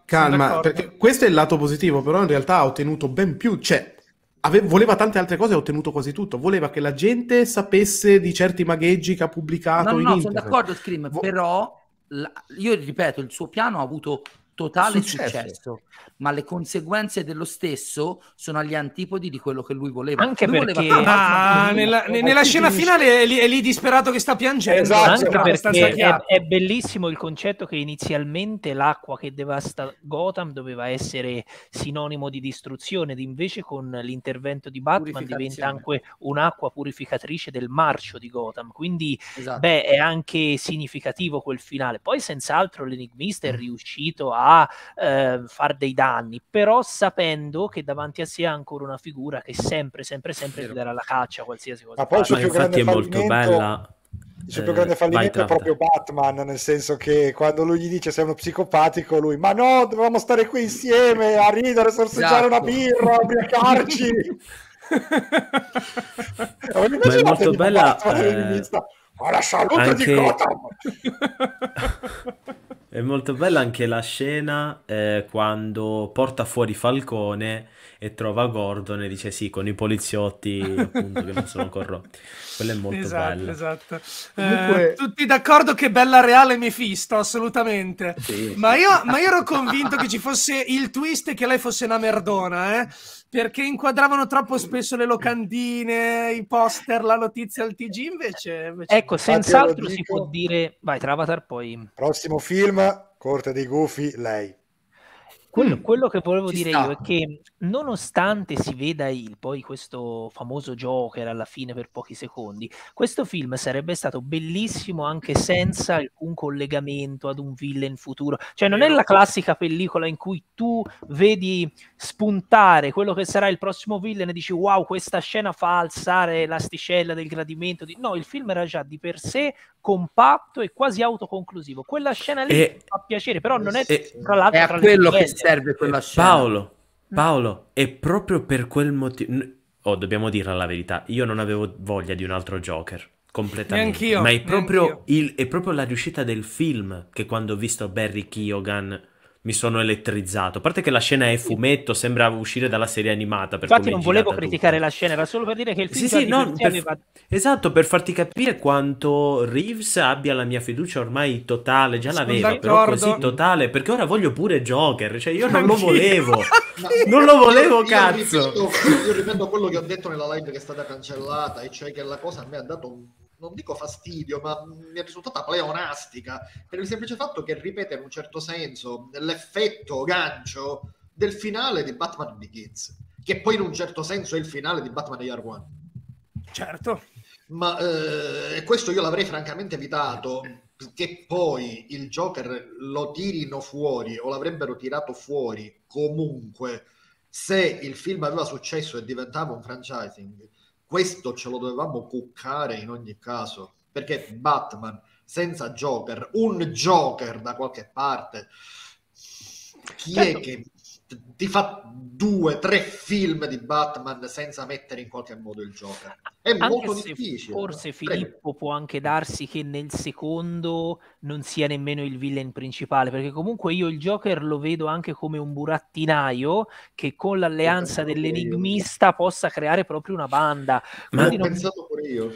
Calma, perché questo è il lato positivo, però in realtà ha ottenuto ben più, cioè Ave- voleva tante altre cose e ha ottenuto quasi tutto. Voleva che la gente sapesse di certi magheggi che ha pubblicato no, no, in no, internet. No, sono d'accordo, Scream, Vo- però la- io ripeto, il suo piano ha avuto totale successo. successo. ma le conseguenze dello stesso sono agli antipodi di quello che lui voleva. Anche lui perché voleva... Ah, nella, nella scena finale è lì, è lì, disperato che sta piangendo. Esatto, Anche perché è, è, bellissimo il concetto che inizialmente l'acqua che devasta Gotham doveva essere sinonimo di distruzione, ed invece con l'intervento di Batman diventa anche un'acqua purificatrice del marcio di Gotham. Quindi esatto. beh, è anche significativo quel finale. Poi senz'altro l'enigmista è mm. riuscito a a eh, fare dei danni, però sapendo che davanti a sé ha ancora una figura che sempre, sempre, sempre gli darà la caccia a qualsiasi cosa. Ma poi il infatti è molto bella il suo più eh, grande fallimento Vai, è proprio Batman, nel senso che quando lui gli dice sei uno psicopatico, lui ma no, dovevamo stare qui insieme a ridere, sorseggiare esatto. una birra, ubriacarci. ma è molto bella... Batman, eh... Ma la salute anche... di Gotham! È molto bella anche la scena eh, quando porta fuori Falcone e trova Gordon e dice sì, con i poliziotti appunto che non sono corrotti. Quella è molto esatto, bella. Esatto. Eh, Comunque... Eh, tutti d'accordo che Bella Reale Mephisto, assolutamente. Sì. Ma, io, ma, io, ero convinto che ci fosse il twist e che lei fosse una merdona, eh? perché inquadravano troppo spesso le locandine, i poster, la notizia al TG invece. invece... Ecco, senz'altro si può dire... Vai, Travatar poi... Prossimo film, Corte dei Gufi, lei. Quello, mm. quello, che volevo Ci dire sta. io è che nonostante si veda il, poi questo famoso Joker alla fine per pochi secondi, questo film sarebbe stato bellissimo anche senza alcun collegamento ad un villain futuro. Cioè non è la classica pellicola in cui tu vedi spuntare quello che sarà il prossimo villain e dici wow questa scena fa alzare l'asticella del gradimento. No, il film era già di per sé compatto e quasi autoconclusivo. Quella scena lì e, fa piacere, però non è... E, tra l'altro... È tra quello che serve quella eh, scena. Paolo, mm. Paolo, è proprio per quel motivo... Oh, dobbiamo dire la verità, io non avevo voglia di un altro Joker completamente. Neanch'io. Ma è proprio, il, è proprio, la riuscita del film che quando ho visto Barry Keoghan mi sono elettrizzato. A parte che la scena è fumetto, sembra uscire dalla serie animata. Infatti, non volevo criticare la scena, era solo per dire che il film sì, sì, no, per, aveva... esatto, per farti capire quanto Reeves abbia la mia fiducia ormai totale. Già l'aveva, però così totale. Perché ora voglio pure Joker. Cioè, io non lo volevo, non lo volevo, io, cazzo. Io ripeto, io ripeto quello che ho detto nella live che è stata cancellata, e cioè che la cosa a me ha dato un non dico fastidio, ma mi è risultata pleonastica, per il semplice fatto che ripete in un certo senso l'effetto gancio del finale di Batman Begins, che poi in un certo senso è il finale di Batman ar One. Certo. Ma eh, questo io l'avrei francamente evitato, che poi il Joker lo tirino fuori o l'avrebbero tirato fuori comunque se il film aveva successo e diventava un franchising questo ce lo dovevamo cuccare in ogni caso, perché Batman senza Joker, un Joker da qualche parte, chi certo. è che ti fa due, tre film di Batman senza mettere in qualche modo il Joker. È anche molto difficile. Forse Filippo Prego. può anche darsi che nel secondo non sia nemmeno il villain principale, perché comunque io il Joker lo vedo anche come un burattinaio che con l'alleanza dell'enigmista possa creare proprio una banda. Ma l'ho non... pensato pure io.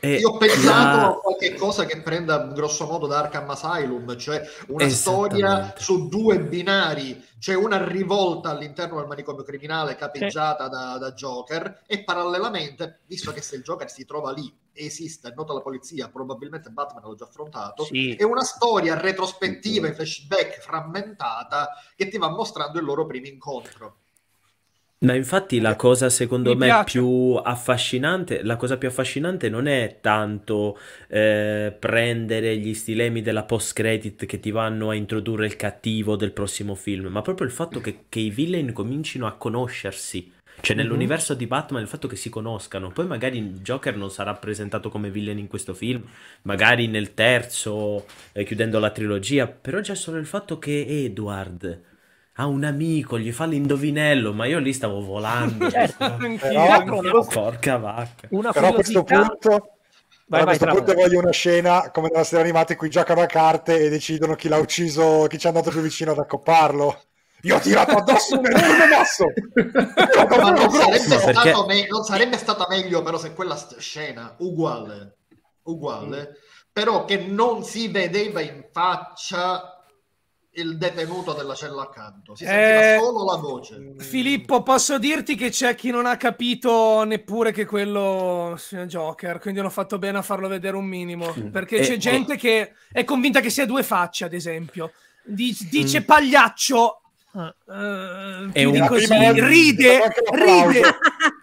E eh, Io ho pensato la... a qualche cosa che prenda grossomodo da Arkham Asylum, cioè una storia su due binari, cioè una rivolta all'interno del manicomio criminale capeggiata sì. da, da Joker e parallelamente, visto che se il Joker si trova lì esiste, è nota alla polizia, probabilmente Batman l'ha già affrontato, sì. è una storia retrospettiva in flashback frammentata che ti va mostrando il loro primo incontro. No, infatti la eh, cosa secondo Mi me piace. più affascinante, la cosa più affascinante non è tanto eh, prendere gli stilemi della post credit che ti vanno a introdurre il cattivo del prossimo film, ma proprio il fatto che, che i villain comincino a conoscersi. Cioè mm-hmm. nell'universo di Batman il fatto che si conoscano, poi magari Joker non sarà presentato come villain in questo film, magari nel terzo, eh, chiudendo la trilogia, però già solo il fatto che Edward a un amico, gli fa l'indovinello, ma io lì stavo volando. certo, però, però, porca vacca. Una però a questo punto... Vai, a questo vai, punto voglio una scena come nella serie animata in cui giocano a carte e decidono chi l'ha ucciso, chi ci è andato più vicino ad accopparlo. Io ho tirato addosso un enorme masso! ma non, sarebbe perché... me- non, sarebbe stata meglio però se quella scena uguale, uguale mm. però che non si vedeva in faccia il detenuto della cella accanto. Si sentiva eh, solo la voce. Mm. Filippo, posso dirti che c'è chi non ha capito neppure che quello sia Joker, quindi hanno fatto bene a farlo vedere un minimo. Perché mm. c'è eh, gente che è convinta che sia due facce, ad esempio. Dice, dice mm. pagliaccio. Uh, è un così, ride, ride.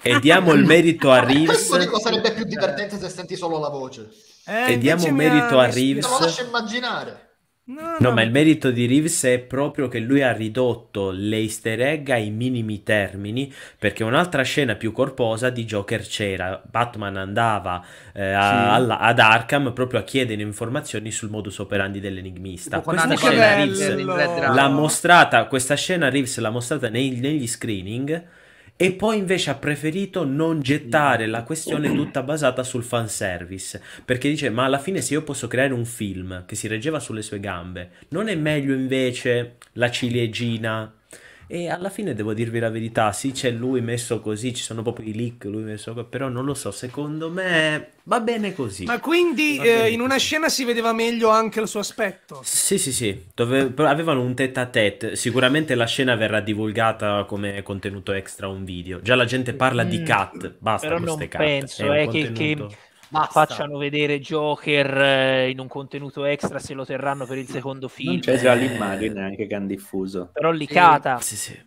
e diamo il merito a Reeves. Questo dico sarebbe più divertente se senti solo la voce. Eh, e diamo merito a Reeves. Non lo lascio immaginare No, ma il merito di Reeves è proprio che lui ha ridotto le easter egg ai minimi termini, perché un'altra scena più corposa di Joker c'era. Batman andava eh, a, sì. alla, ad Arkham proprio a chiedere informazioni sul modus operandi dell'enigmista. Questa scena Reeves l'ha mostrata, questa scena Reeves l'ha mostrata nei, negli screening e poi invece ha preferito non gettare la questione tutta basata sul fanservice, perché dice ma alla fine se io posso creare un film che si reggeva sulle sue gambe, non è meglio invece la ciliegina e alla fine devo dirvi la verità, sì c'è lui messo così, ci sono proprio i leak, lui messo così, però non lo so, secondo me va bene così. Ma quindi eh, in una scena si vedeva meglio anche il suo aspetto? Sì, sì, sì, Dove, avevano un tête a tête, sicuramente la scena verrà divulgata come contenuto extra un video, già la gente parla mm, di cat, basta però con non cat. penso, è, è eh, che, che Basta. facciano vedere Joker eh, in un contenuto extra se lo terranno per il secondo film. Non c'è già eh. l'immagine anche che hanno diffuso. Però licata. Sì, sì.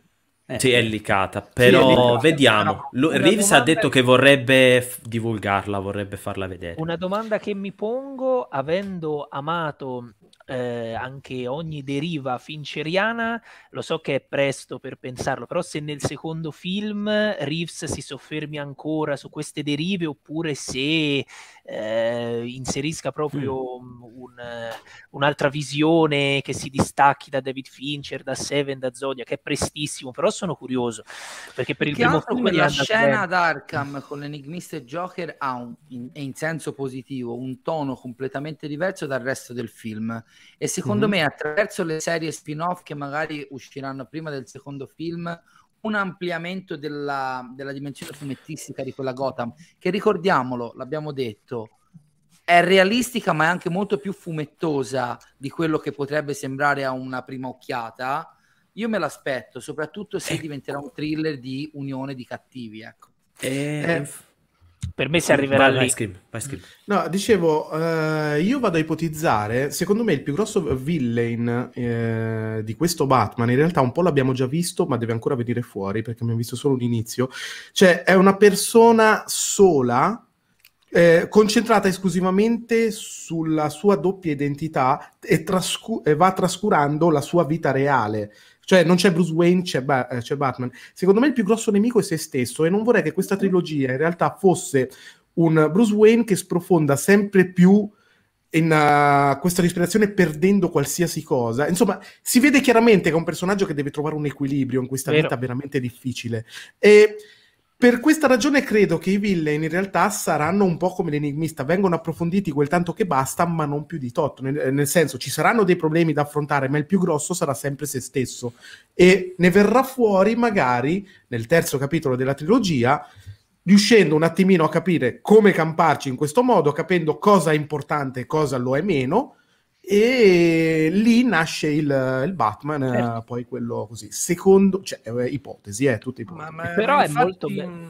Eh. sì è licata, però sì, è licata. vediamo. Però, Reeves ha detto che vorrebbe f- divulgarla, vorrebbe farla vedere. Una domanda che mi pongo, avendo amato eh, anche ogni deriva finceriana, lo so che è presto per pensarlo, però se nel secondo film Reeves si soffermi ancora su queste derive oppure se eh, inserisca proprio mm. un, eh, un'altra visione che si distacchi da David Fincher, da Seven, da Zodia, che è prestissimo, però sono curioso perché per il che primo film la scena ad Arkham con l'enigmista e Joker ha un, in, in, senso positivo un tono completamente diverso dal resto del film e secondo mm me attraverso le serie spin-off che magari usciranno prima del secondo film un ampliamento della, della dimensione fumettistica di quella Gotham, che ricordiamolo, l'abbiamo detto, è realistica ma è anche molto più fumettosa di quello che potrebbe sembrare a una prima occhiata. Io me l'aspetto, soprattutto se diventerà un thriller di unione di cattivi. Ecco. Eh, eh, per me si arriverà vai, lì. Vai, vai, vai No, dicevo, eh, io vado a ipotizzare, secondo me il più grosso villain eh, di questo Batman, in realtà un po' l'abbiamo già visto, ma deve ancora venire fuori, perché abbiamo visto solo l'inizio, cioè è una persona sola, eh, concentrata esclusivamente sulla sua doppia identità e, trascu- e va trascurando la sua vita reale cioè, non c'è Bruce Wayne, c'è, ba- eh, c'è Batman. Secondo me il più grosso nemico è se stesso e non vorrei che questa trilogia in realtà fosse un Bruce Wayne che sprofonda sempre più in uh, questa disperazione perdendo qualsiasi cosa. Insomma, si vede chiaramente che è un personaggio che deve trovare un equilibrio in questa Vero. vita veramente difficile. E per questa ragione credo che i villain in realtà saranno un po' come l'enigmista, vengono approfonditi quel tanto che basta, ma non più di tot. Nel, eh, nel, senso, ci saranno dei problemi da affrontare, ma il più grosso sarà sempre se stesso. E ne verrà fuori, magari, nel terzo capitolo della trilogia, riuscendo un attimino a capire come camparci in questo modo, capendo cosa è importante e cosa lo è meno, e lì nasce il, il Batman, eh, certo. poi quello così. Secondo, cioè, è ipotesi, è eh, tutta ipotesi. Ma, ma, Però infatti, è molto bello. Mm,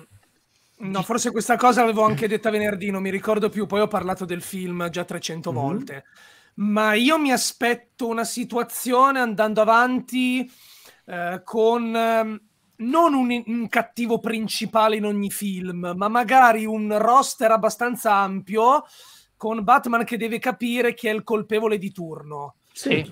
no, forse questa cosa l'avevo anche eh. detta venerdì, non mi ricordo più, poi ho parlato del film già 300 mm-hmm. volte. Ma io mi aspetto una situazione andando avanti eh, con ehm, non un, un cattivo principale in ogni film, ma magari un roster abbastanza ampio con Batman che deve capire chi è il colpevole di turno. Sì. Eh,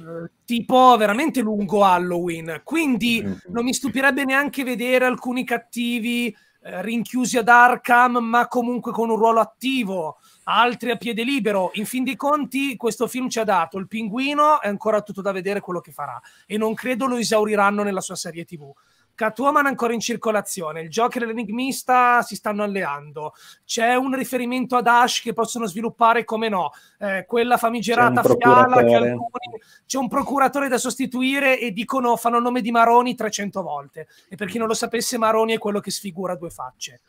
tipo veramente lungo Halloween. Quindi non mi stupirebbe neanche vedere alcuni cattivi eh, rinchiusi ad Arkham, ma comunque con un ruolo attivo, altri a piede libero. In fin dei conti, questo film ci ha dato il pinguino, è ancora tutto da vedere quello che farà. E non credo lo esauriranno nella sua serie TV. Catwoman ancora in circolazione, il Joker e l'Enigmista si stanno alleando, c'è un riferimento ad Ash che possono sviluppare come no, eh, quella famigerata fiala che alcuni... C'è un procuratore da sostituire e dicono, fanno nome di Maroni 300 volte. E per chi non lo sapesse, Maroni è quello che sfigura due facce.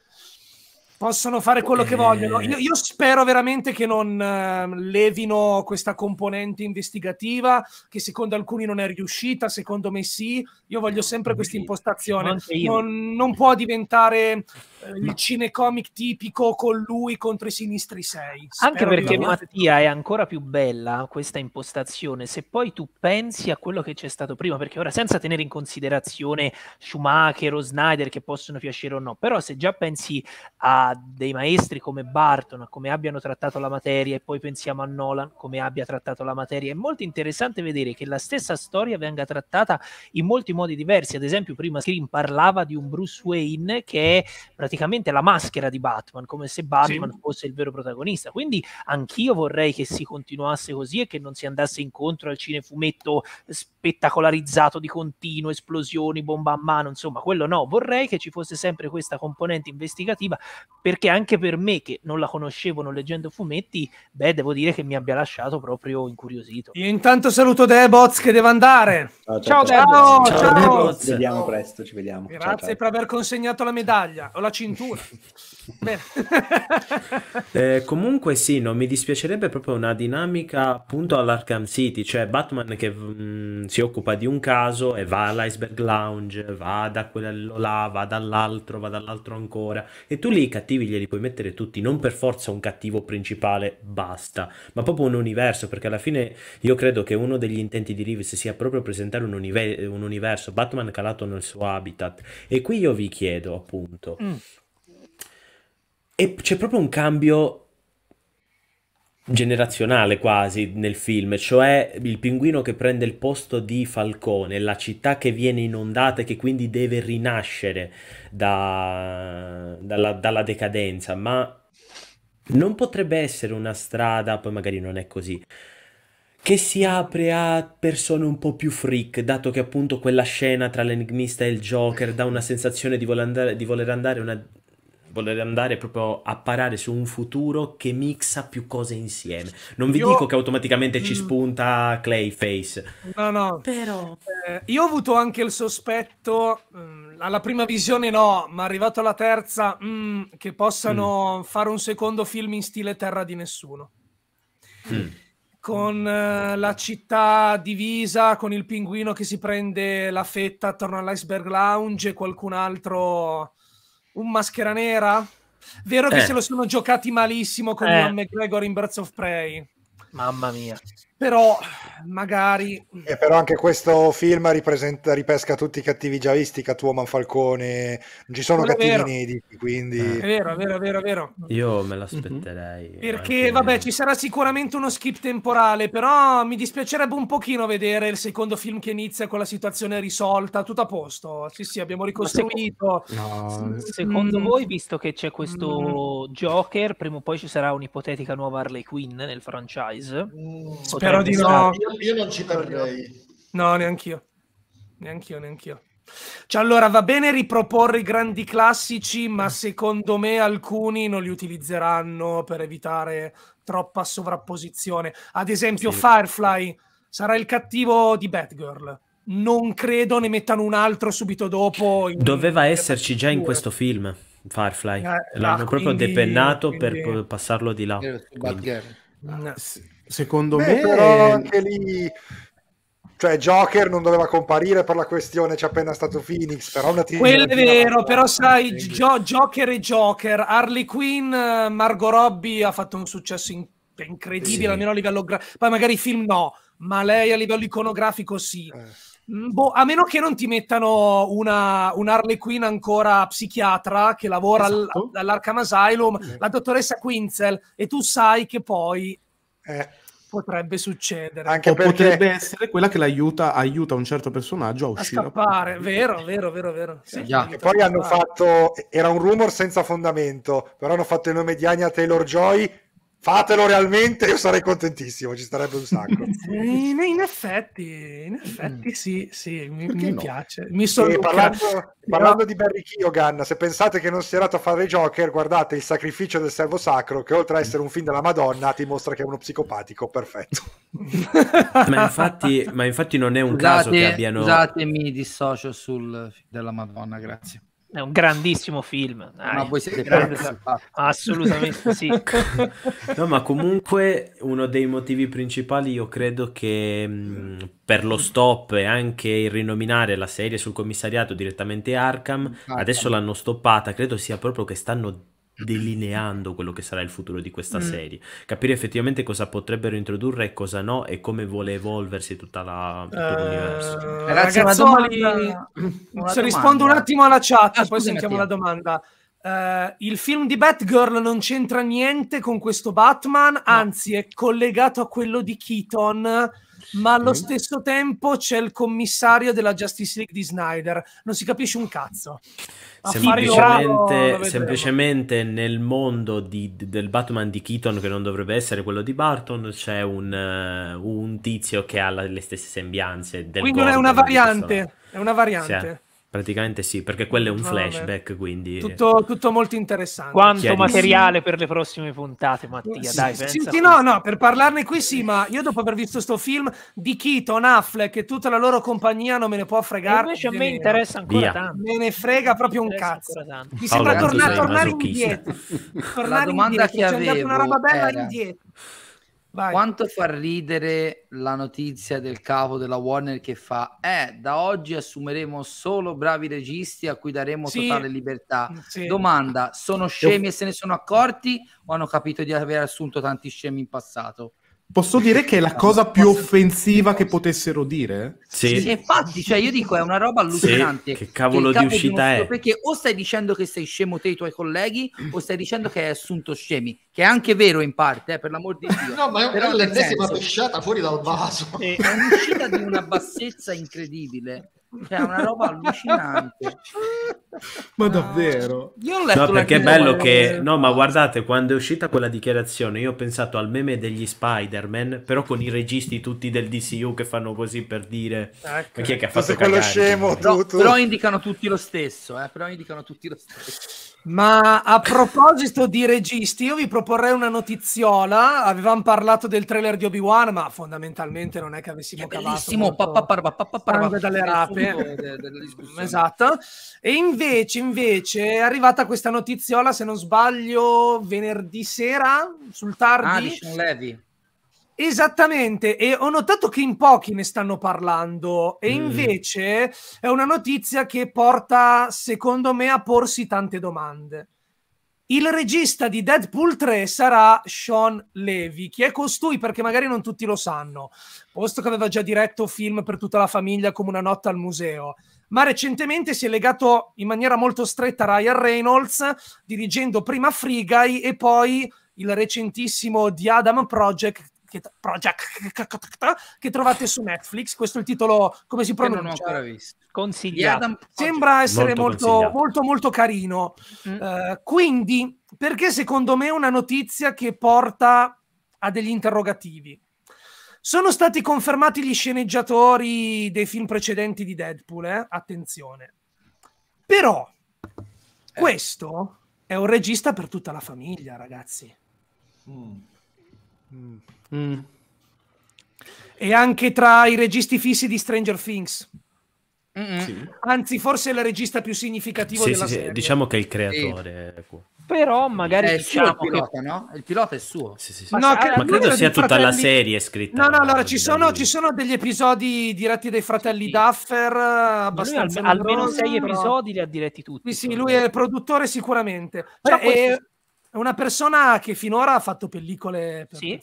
Possono fare quello che vogliono. Eh. Io, io spero veramente che non eh, levino questa componente investigativa, che secondo alcuni non è riuscita, secondo me sì. Io voglio sempre questa impostazione. Non, non può diventare eh, il cinecomic tipico con lui contro i sinistri 6. Anche perché Mattia è ancora più bella questa impostazione, se poi tu pensi a quello che c'è stato prima, perché ora senza tenere in considerazione Schumacher o Snyder che possono piacere o no, però se già pensi a dei maestri come Barton, a come abbiano trattato la materia e poi pensiamo a Nolan come abbia trattato la materia, è molto interessante vedere che la stessa storia venga trattata in molti modi diversi, ad esempio prima Scream parlava di un Bruce Wayne che è praticamente praticamente la maschera di Batman, come se Batman sì. fosse il vero protagonista. Quindi anch'io vorrei che si continuasse così e che non si andasse incontro al cinefumetto spettacolarizzato di continuo, esplosioni, bomba a mano, insomma, quello no. Vorrei che ci fosse sempre questa componente investigativa perché anche per me che non la conoscevo non leggendo fumetti, beh, devo dire che mi abbia lasciato proprio incuriosito. Io intanto saluto Deboz che deve andare. Ciao, ciao, ciao, ciao, ciao. Ci vediamo presto, ci vediamo. Grazie per aver consegnato la medaglia o la cintura. eh, comunque sì, non mi dispiacerebbe proprio una dinamica appunto all'Arkham City, cioè Batman che mh, mm, si occupa di un caso e va all'iceberg lounge, va da quello là, va dall'altro, va dall'altro ancora e tu lì i cattivi glieli puoi mettere tutti, non per forza un cattivo principale, basta, ma proprio un universo, perché alla fine io credo che uno degli intenti di Reeves sia proprio presentare un, unive- un universo, Batman calato nel suo habitat e qui io vi chiedo appunto... Mm e c'è proprio un cambio generazionale quasi nel film, cioè il pinguino che prende il posto di Falcone, la città che viene inondata e che quindi deve rinascere da, dalla, dalla, decadenza, ma non potrebbe essere una strada, poi magari non è così, che si apre a persone un po' più freak, dato che appunto quella scena tra l'enigmista e il Joker dà una sensazione di voler andare, di voler andare una, voler andare proprio a parare su un futuro che mixa più cose insieme. Non vi io... dico che automaticamente ci mm. spunta Clayface. No, no. Però... Eh, io ho avuto anche il sospetto, mh, mm, alla prima visione no, ma arrivato alla terza, mh, mm, che possano mm. fare un secondo film in stile Terra di Nessuno. Mm con eh, la città divisa, con il pinguino che si prende la fetta attorno all'iceberg lounge e qualcun altro un maschera nera. Vero che eh. se lo sono giocati malissimo con eh. Ian McGregor in Birds of Prey. Mamma mia però magari mm. e eh, però anche questo film ripesca tutti i cattivi già visti Catwoman Falcone non ci sono cattivi vero. inediti quindi è vero, è vero è vero è vero io me mm-hmm. l'aspetterei mm-hmm. perché anche... vabbè ci sarà sicuramente uno skip temporale però mi dispiacerebbe un pochino vedere il secondo film che inizia con la situazione risolta tutto a posto sì sì abbiamo ricostruito no. Mm-hmm. secondo mm. voi visto che c'è questo mm. Joker prima o poi ci sarà un'ipotetica nuova Harley Quinn nel franchise mm. Spero di no. Io, io non ci perderei. No, neanch'io. Neanch'io, neanch'io. Cioè, allora va bene riproporre i grandi classici, ma secondo me alcuni non li utilizzeranno per evitare troppa sovrapposizione. Ad esempio, sì. Firefly sarà il cattivo di Batgirl. Non credo ne mettano un altro subito dopo. Doveva esserci già in questo film Firefly. Eh, L'hanno ah, proprio quindi, depennato quindi... per passarlo di là. Eh, Batgirl. Ah, sì. Secondo Beh, me... Però anche lì... Cioè, Joker non doveva comparire per la questione, c'è appena stato Phoenix, però una Quello è vero, però sai, Gio- Joker e Joker, Harley Quinn, Margot Robbie ha fatto un successo in- incredibile, sì. almeno a livello... Gra- poi magari i film no, ma lei a livello iconografico sì. Eh. Mm, boh, a meno che non ti mettano una, un Harley Quinn ancora psichiatra che lavora esatto. all- all'Arkham Asylum, eh. la dottoressa Quinzel, e tu sai che poi eh. Potrebbe succedere. Anche perché... potrebbe essere quella che l'aiuta aiuta un certo personaggio a uscire. A scappare, a vero, vero, vero, vero. Sì, yeah. E poi hanno fatto, era un rumor senza fondamento, però hanno fatto il nome di Anya Taylor-Joy fatelo realmente, io sarei contentissimo, ci starebbe un sacco. in, in effetti, in mm. effetti sì, sì mi, mi no? piace. Mi sono eh, parlando, parlando di Barry Keoghan, se pensate che non sia andato a fare Joker, guardate Il sacrificio del servo sacro, che oltre a essere un film della Madonna, ti mostra che è uno psicopatico, perfetto. ma, infatti, ma infatti non è un Usate, caso che abbiano... Scusatemi, dissocio sul della Madonna, grazie. È un grandissimo film. ma voi siete grande, assolutamente sì. no, ma comunque uno dei motivi principali io credo che mh, mm, per lo stop e anche il rinominare la serie sul commissariato direttamente Arkham, adesso l'hanno stoppata, credo sia proprio che stanno delineando quello che sarà il futuro di questa mm. serie, capire effettivamente cosa potrebbero introdurre e cosa no e come vuole evolversi tutta la, tutto uh, l'universo. Eh, ragazzi, Ragazzuoli, domanda... se rispondo un attimo alla chat, ah, poi sentiamo la domanda. Uh, il film di Batgirl non c'entra niente con questo Batman, no. anzi è collegato a quello di Keaton ma allo mm. stesso tempo c'è il commissario della Justice League di Snyder, non si capisce un cazzo. semplicemente, semplicemente nel mondo di, del Batman di Keaton, che non dovrebbe essere quello di Barton, c'è un, eh, un tizio che ha la, le stesse sembianze del Quindi Gordon, non è una variante, è una variante. Sì. Praticamente sì, perché quello è un flashback, Vabbè. quindi... Tutto, tutto, molto interessante. Quanto materiale per le prossime puntate, Mattia, sì, dai, sì, pensa. Sì, no, no, per parlarne qui sì, ma io dopo aver visto questo film di Keaton, Affleck e tutta la loro compagnia non me ne può fregare. invece a me interessa ancora Via. tanto. Me ne frega proprio un cazzo. Mi sembra tornare, tornare indietro. tornare la domanda indietro, che cioè, avevo una roba bella era... indietro Vai. Quanto fa ridere la notizia del capo della Warner che fa eh, da oggi assumeremo solo bravi registi a cui daremo sì. totale libertà. Mm, sì. Domanda, sono scemi e se ne sono accorti o hanno capito di aver assunto tanti scemi in passato? Posso dire che è la cosa più offensiva che potessero dire? Sì. sì infatti, cioè io dico, è una roba allucinante. Sì, che cavolo che di uscita di è? Perché o stai dicendo che sei scemo te e i tuoi colleghi, mm. o stai dicendo che hai assunto scemi, che è anche vero in parte, eh, per l'amor di Dio. no, ma è l'ennesima pesciata fuori dal vaso. È un'uscita di una bassezza incredibile. Cioè, una roba allucinante. ma davvero? Io ho letto no, perché è bello che... No, ma guardate, quando è uscita quella dichiarazione, io ho pensato al meme degli Spider-Man, però con i registi tutti del DCU che fanno così per dire... Ecco. chi è che ha fatto quello cagare? Scemo, tu, Però, però, indicano tutti lo stesso, eh? Però indicano tutti lo stesso. Ma a proposito di registi, io vi proporrei una notiziola. Avevamo parlato del trailer di Obi-Wan, ma fondamentalmente non è che avessimo è cavato bellissimo, sangue dalle rape. esatto. E invece, invece, è arrivata questa notiziola, se non sbaglio, venerdì sera, sul ah, tardi. Ah, Levy. Esattamente, e ho notato che in pochi ne stanno parlando e mm. invece è una notizia che porta, secondo me, a porsi tante domande. Il regista di Deadpool 3 sarà Sean Levy. Chi è costui? Perché magari non tutti lo sanno, posto che aveva già diretto film per tutta la famiglia come Una notte al museo ma recentemente si è legato in maniera molto stretta a Ryan Reynolds, dirigendo prima Free Guy e poi il recentissimo The Adam Project che, Project, che trovate su Netflix. Questo è il titolo, come si pronuncia? non ho ancora visto. Consigliato. Sembra essere molto, molto, molto, molto, carino. Mm. Uh, quindi, perché secondo me è una notizia che porta a degli interrogativi. Sono stati confermati gli sceneggiatori dei film precedenti di Deadpool, eh? attenzione. Però, eh. questo è un regista per tutta la famiglia, ragazzi. Mm. Mm. mm. E anche tra i registi fissi di Stranger Things. Sì. Anzi, forse è il regista più significativo sì, della sì, serie. Diciamo che è il creatore. Ecco. Però magari è il, pilota, che... no? il pilota è suo. Ma, no, cre- ma credo sia tutta fratelli... la serie scritta. No, no, allora ci sono, ci sono, degli episodi diretti dai fratelli Duffer. Eh, abbastanza lui almeno sei episodi li ha diretti tutti. Sì, lui è il produttore sicuramente. Cioè, eh, è è una persona che finora ha fatto pellicole per, sì.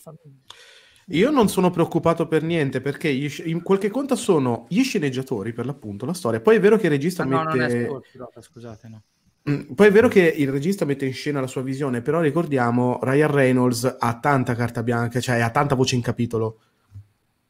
io non sono preoccupato per niente perché in quel che conta sono gli sceneggiatori per l'appunto, la storia. Poi è vero che il regista ah, mette. No, è scorso, scusate, no. Mm, poi è vero che il regista mette in scena la sua visione, però ricordiamo Ryan Reynolds ha tanta carta bianca, cioè ha tanta voce in capitolo.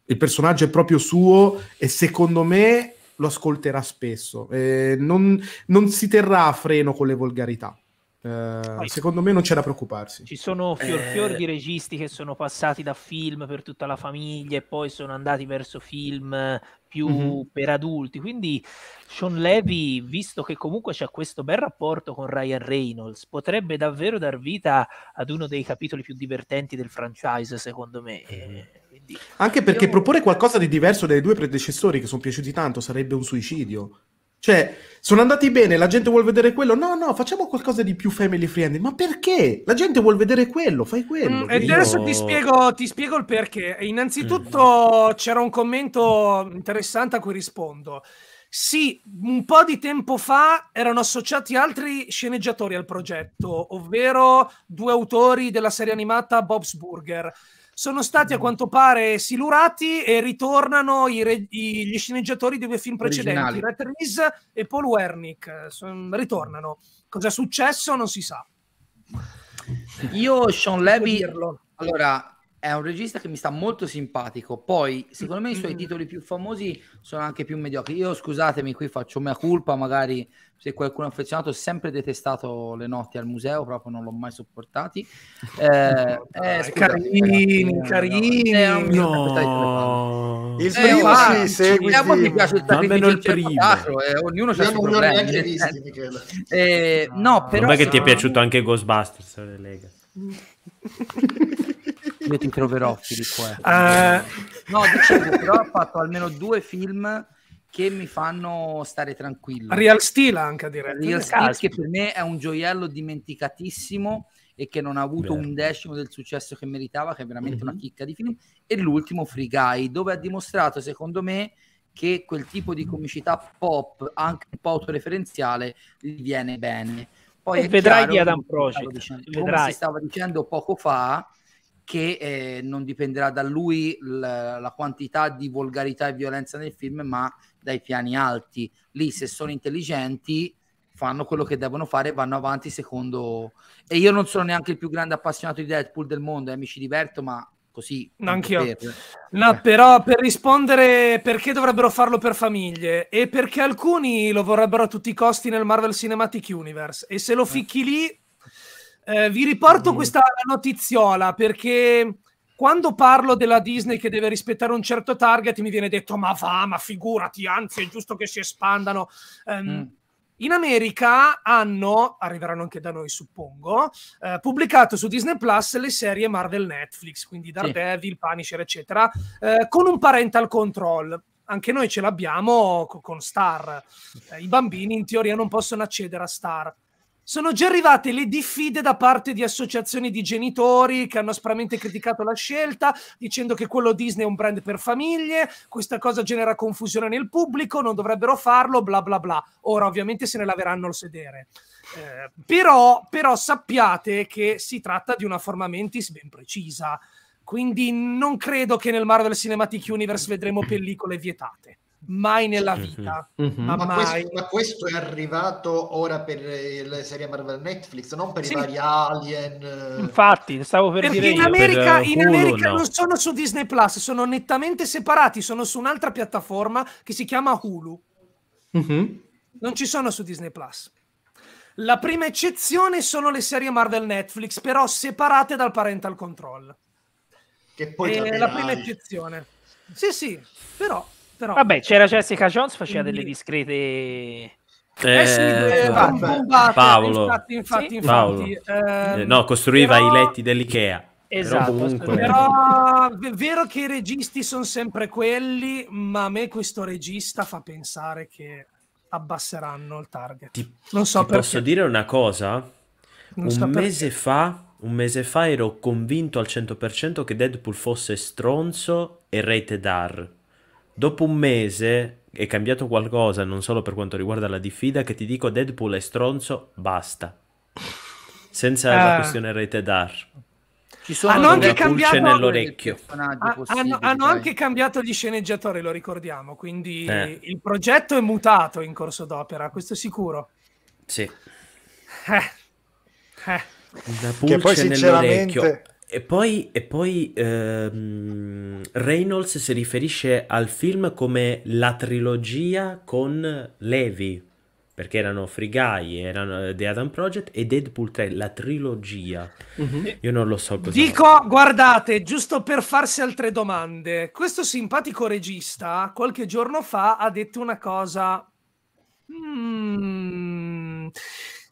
Il personaggio è proprio suo e secondo me lo ascolterà spesso. Eh, non, non si terrà a freno con le volgarità. Eh, secondo me non c'è da preoccuparsi. Ci sono fior eh. fior eh... di registi che sono passati da film per tutta la famiglia e poi sono andati verso film più mm-hmm. per adulti. Quindi Sean Levy, visto che comunque c'è questo bel rapporto con Ryan Reynolds, potrebbe davvero dar vita ad uno dei capitoli più divertenti del franchise, secondo me. mm Anche perché Io... proporre qualcosa di diverso dai due predecessori che sono piaciuti tanto sarebbe un suicidio. Cioè, sono andati bene, la gente vuole vedere quello. No, no, facciamo qualcosa di più family friendly. Ma perché? La gente vuole vedere quello, fai quello. Mm, e io... adesso ti spiego, ti spiego, il perché. Innanzitutto mm. c'era un commento interessante a cui rispondo. Sì, un po' di tempo fa erano associati altri sceneggiatori al progetto, ovvero due autori della serie animata Bob's Burger sono stati a mm. quanto pare silurati e ritornano i re, i, gli sceneggiatori dei due film precedenti, Red Reese e Paul Wernick. Son, ritornano. Cos'è successo non si sa. Io, Sean Levy, allora è un regista che mi sta molto simpatico. Poi, secondo me, i suoi titoli più famosi sono anche più mediocri. Io, scusatemi, qui faccio mia colpa, magari se qualcuno è affezionato, ho sempre detestato le notti al museo, proprio non l'ho mai sopportati. Eh, eh, scusate, carini, carini. No. Il eh, primo eh, sì, segui. Mi piace il sacrificio il primo. Teatro, eh, ognuno ha i suoi problemi. Visti, eh, eh, no, però... Vabbè che ti è piaciuto anche Ghostbusters, eh, Lega. Io ti troverò Filippo. Uh... No, dicevo, però ha fatto almeno due film che mi fanno stare tranquillo. Real Steel anche direi. Real Steel che per me è un gioiello dimenticatissimo e che non ha avuto Vero. un decimo del successo che meritava, che è veramente mm-hmm. una mhm. chicca di film, e l'ultimo Free Guy, dove ha dimostrato, secondo me, che quel tipo di comicità pop, anche un po' autoreferenziale, gli viene bene. Poi vedrai chiaro, di Adam Project, come vedrai. si stava dicendo poco fa, che eh, non dipenderà da lui la, la quantità di volgarità e violenza nel film, ma dai piani alti. Lì, se sono intelligenti, fanno quello che devono fare e vanno avanti secondo... E io non sono neanche il più grande appassionato di Deadpool del mondo, eh, mi ci diverto, ma così. Anch'io. Per... No, eh. però per rispondere perché dovrebbero farlo per famiglie e perché alcuni lo vorrebbero a tutti i costi nel Marvel Cinematic Universe e se lo eh. ficchi lì eh, vi riporto mm. questa notiziola perché quando parlo della Disney che deve rispettare un certo target mi viene detto ma va, ma figurati, anzi è giusto che si espandano. Um, mm. In America hanno, arriveranno anche da noi suppongo, eh, pubblicato su Disney Plus le serie Marvel Netflix, quindi Daredevil, sì. Punisher eccetera, eh, con un parental control. Anche noi ce l'abbiamo con Star. Eh, I bambini in teoria non possono accedere a Star. Sono già arrivate le diffide da parte di associazioni di genitori che hanno aspramente criticato la scelta, dicendo che quello Disney è un brand per famiglie, questa cosa genera confusione nel pubblico, non dovrebbero farlo, bla bla bla. Ora ovviamente se ne laveranno il sedere. Eh, però, però sappiate che si tratta di una forma mentis ben precisa, quindi non credo che nel Marvel Cinematic Universe vedremo pellicole vietate mai nella vita. Mm-hmm. Ma, ma, questo, ma, questo, è arrivato ora per eh, la serie Marvel Netflix, non per sì. i vari Alien. Eh. Infatti, stavo per Perché dire in America, per, in Hulu, America no. non sono su Disney Plus, sono nettamente separati, sono su un'altra piattaforma che si chiama Hulu. Mm-hmm. Non ci sono su Disney Plus. La prima eccezione sono le serie Marvel Netflix, però separate dal parental control. Che poi è la prima eccezione. Sì, sì, però però... Vabbè, eh, c'era Jessica Jones, faceva delle discrete... Eh, eh sì, eh, bombate, Paolo, infatti, infatti, sì? infatti Paolo. Ehm, eh, no, costruiva però... i letti dell'Ikea. Esatto, però, è vero che i registi sono sempre quelli, ma a me questo regista fa pensare che abbasseranno il target. Ti, non so perché. Posso dire una cosa? Non un, so mese fa, un mese fa ero convinto al 100% che Deadpool fosse stronzo e rated R dopo un mese è cambiato qualcosa, non solo per quanto riguarda la diffida, che ti dico Deadpool è stronzo, basta. Senza ah. la questione rete dar. Ci ah, sono hanno anche cambiato nell'orecchio. Ah, hanno, hanno anche cambiato gli sceneggiatori, lo ricordiamo, quindi eh. il progetto è mutato in corso d'opera, questo è sicuro. Sì. Eh. Eh. Una pulce che poi, sinceramente... nell'orecchio e poi, e poi ehm, Reynolds si riferisce al film come la trilogia con Levi, perché erano Free Guy, erano eh, The Adam Project e Deadpool 3, la trilogia. Mm-hmm. Io non lo so cosa. Dico, guardate, giusto per farsi altre domande, questo simpatico regista qualche giorno fa ha detto una cosa... Mm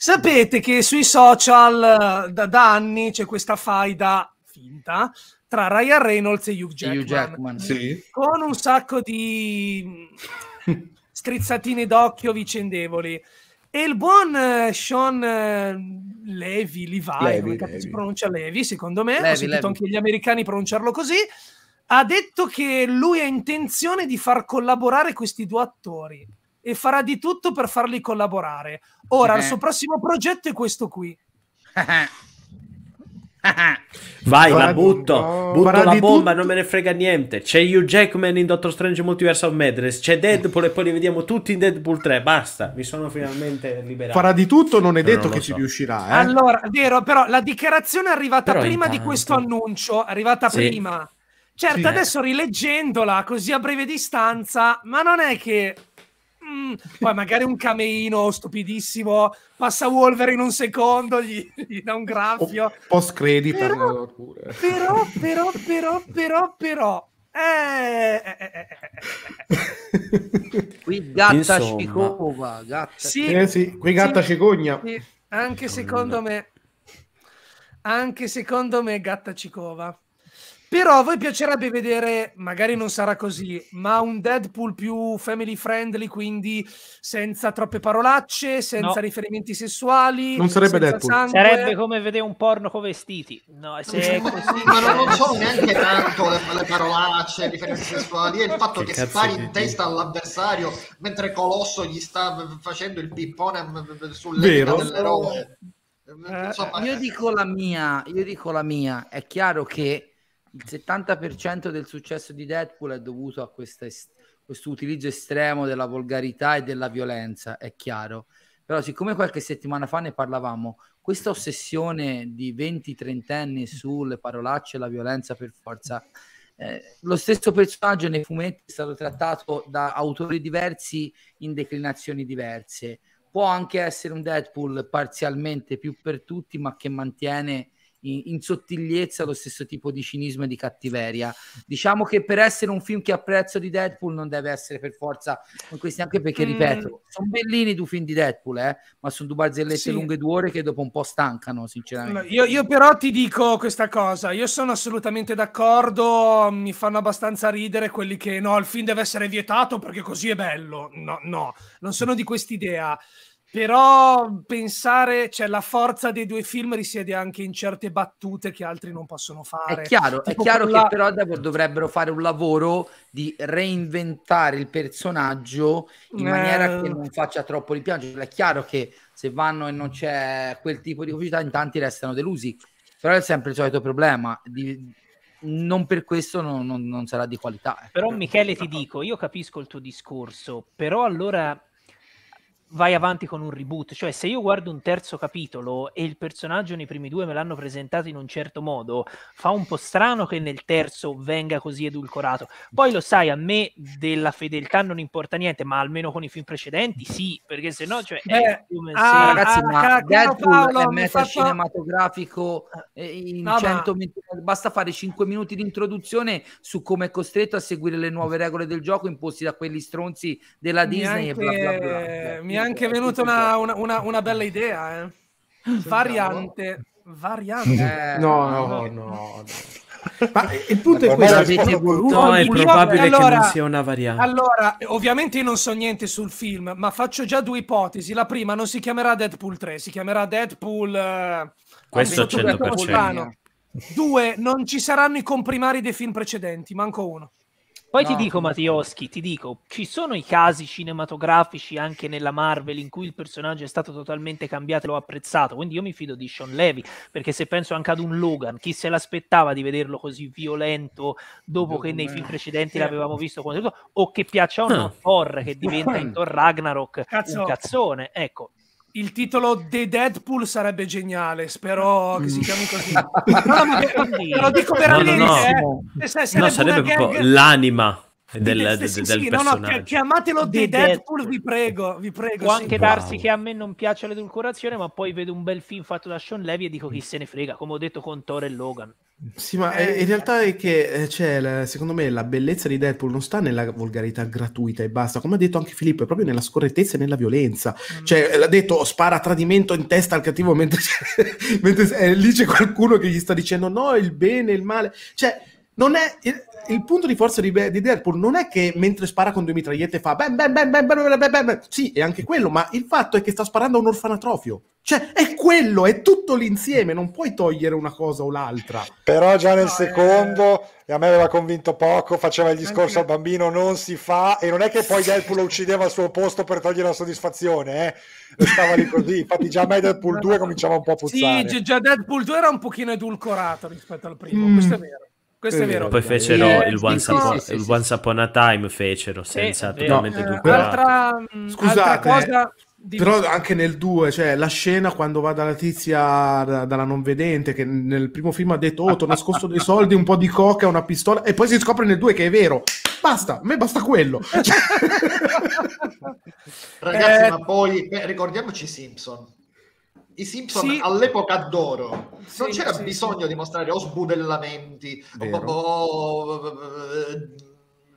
Sapete che sui social eh, da, da anni c'è questa faida finta tra Ryan Reynolds e Hugh Jackman, Hugh Jackman sì. con un sacco di strizzatine d'occhio vicendevoli. E il buon eh, Sean eh, Levy, Levi, Levi, Levi, Levi. si pronuncia Levy, secondo me, Levi, ho sentito Levi. anche gli americani pronunciarlo così, ha detto che lui ha intenzione di far collaborare questi due attori e farà di tutto per farli collaborare. Ora, il suo eh. prossimo progetto è questo qui. Vai, la butto, butto la bomba, tutto. non me ne frega niente. C'è Hugh Jackman in Doctor Strange Multiverse of Madness, c'è Deadpool e poi li vediamo tutti in Deadpool 3. Basta, mi sono finalmente liberato. Farà di tutto, non è però detto non che so. ci riuscirà. Eh? Allora, vero, però la dichiarazione è arrivata però prima intanto... di questo annuncio, è arrivata sì. prima. Certo, sì, adesso eh. rileggendola così a breve distanza, ma non è che Mm, poi magari un cameino stupidissimo, passa Wolverine un secondo, gli, gli dà un graffio. post credit però, per però, però, però, però, però, eh, eh, eh, qui gatta Insomma. Cicova, gatta. Sì, eh sì, qui gatta sì, cicogna. Sì. Anche secondo me, anche secondo me gatta cicova. Però a voi piacerebbe vedere, magari non sarà così, ma un Deadpool più family friendly, quindi senza troppe parolacce, senza no. riferimenti sessuali. Non sarebbe Deadpool. Sangue. Sarebbe come vedere un porno con vestiti. No, se non così, ma non lo so neanche tanto le, le parolacce, i riferimenti sessuali, è il fatto che, che spari in testa all'avversario mentre Colosso gli sta facendo il pippone sull'eroe. dell'eroe. Eh, io dico la mia, io dico la mia, è chiaro che il 70% del successo di Deadpool è dovuto a questo utilizzo estremo della volgarità e della violenza, è chiaro. Però siccome qualche settimana fa ne parlavamo, questa ossessione di 20-30 anni sulle parolacce e la violenza per forza, eh, lo stesso personaggio nei fumetti è stato trattato da autori diversi in declinazioni diverse. Può anche essere un Deadpool parzialmente più per tutti, ma che mantiene in, in, sottigliezza lo stesso tipo di cinismo e di cattiveria. Diciamo che per essere un film che apprezzo di Deadpool non deve essere per forza con questi, anche perché, mm. ripeto, sono bellini i due film di Deadpool, eh, ma sono due barzellette sì. lunghe due ore che dopo un po' stancano, sinceramente. Io, io però ti dico questa cosa, io sono assolutamente d'accordo, mi fanno abbastanza ridere quelli che no, il film deve essere vietato perché così è bello. No, no, non sono di quest'idea. Però pensare, cioè la forza dei due film risiede anche in certe battute che altri non possono fare. È chiaro, è chiaro quella... che però dovrebbero fare un lavoro di reinventare il personaggio in eh... maniera che eh. non faccia troppo ripiangere. È chiaro che se vanno e non c'è quel tipo di pubblicità, in tanti restano delusi. Però è sempre il solito problema. Di... Non per questo non, non, non sarà di qualità. Ecco. Però Michele ti dico, io capisco il tuo discorso, però allora vai avanti con un reboot. Cioè, se io guardo un terzo capitolo e il personaggio nei primi due me l'hanno presentato in un certo modo, fa un po' strano che nel terzo venga così edulcorato. Poi lo sai, a me della fedeltà non importa niente, ma almeno con i film precedenti sì, perché se no, cioè, Beh, è come ah, se... Ah, ragazzi, ah, ma Deadpool Paolo, è meta cinematografico eh, in no, 100 ma... minuti, basta fare 5 minuti di introduzione su come è costretto a seguire le nuove regole del gioco imposti da quelli stronzi della Disney neanche... e bla bla bla. bla anche venuta una, una, una, una bella idea, eh. Variante. Variante. Eh, no, no, no. no, Ma il punto è questo: è, no, è probabile allora, che non sia una variante. Allora, ovviamente io non so niente sul film, ma faccio già due ipotesi. La prima non si chiamerà Deadpool 3, si chiamerà Deadpool. Eh, questo 100%. Deadpool Due, non ci saranno i comprimari dei film precedenti, manco uno. Poi no, ti dico, Mattioschi, ti dico, ci sono i casi cinematografici anche nella Marvel in cui il personaggio è stato totalmente cambiato e l'ho apprezzato, quindi io mi fido di Sean Levy, perché se penso anche ad un Logan, chi se l'aspettava di vederlo così violento dopo che nei film precedenti l'avevamo visto o che piaccia o no ah. Thor che diventa in Thor Ragnarok Cazzo. un cazzone, ecco, il titolo The Deadpool sarebbe geniale, spero che si chiami così. No, ma lo dico veramente, no, no, no. Eh. Se, no sarebbe proprio gag... l'anima del, del, sì, del sì, personaggio. No, no, chiamatelo The, Deadpool, Deadpool, vi prego, vi prego. Può sì. anche darsi che a me non piaccia l'edulcorazione, ma poi vedo un bel film fatto da Sean Levy e dico chi se ne frega, come ho detto con Thor e Logan. Sì, ma eh, in realtà è che cioè, la, secondo me la bellezza di Deadpool non sta nella volgarità gratuita e basta, come ha detto anche Filippo, è proprio nella scorrettezza e nella violenza. Mm. Cioè, l'ha detto, spara a tradimento in testa al cattivo mentre, mentre eh, lì c'è qualcuno che gli sta dicendo no, il bene, il male. Cioè, non è il, il, punto di forza di, di, Deadpool non è che mentre spara con due mitragliette fa bam bam bam bam bam bam bam, sì, è anche quello, ma il fatto è che sta sparando a un orfanatrofio. Cioè, è quello, è tutto l'insieme, non puoi togliere una cosa o l'altra. Però già nel no, eh. secondo, eh... a me aveva convinto poco, faceva il discorso al bambino, non si fa, e non è che poi Deadpool lo uccideva al suo posto per togliere la soddisfazione, eh stava lì così. Infatti, già a me Deadpool 2 cominciava un po' a puzzare. Sì, già Deadpool 2 era un pochino edulcorato rispetto al primo, mm. questo è mm. vero. Questo è vero. Poi fecero eh, il, Once upon, sì, sì, Once upon a Time, fecero senza eh, totalmente no. Mm, altra, Scusate, altra cosa... Di... Però anche nel 2, cioè la scena quando va dalla tizia, da, dalla non vedente, che nel primo film ha detto, oh, ti ho nascosto dei soldi, un po' di coca, una pistola, e poi si scopre nel 2 che è vero. Basta, a me basta quello. Ragazzi, eh... ma poi, beh, ricordiamoci Simpson. I Simpson sì. all'epoca d'oro sì, non c'era sì, bisogno di mostrare o sbudellamenti Vero. o, o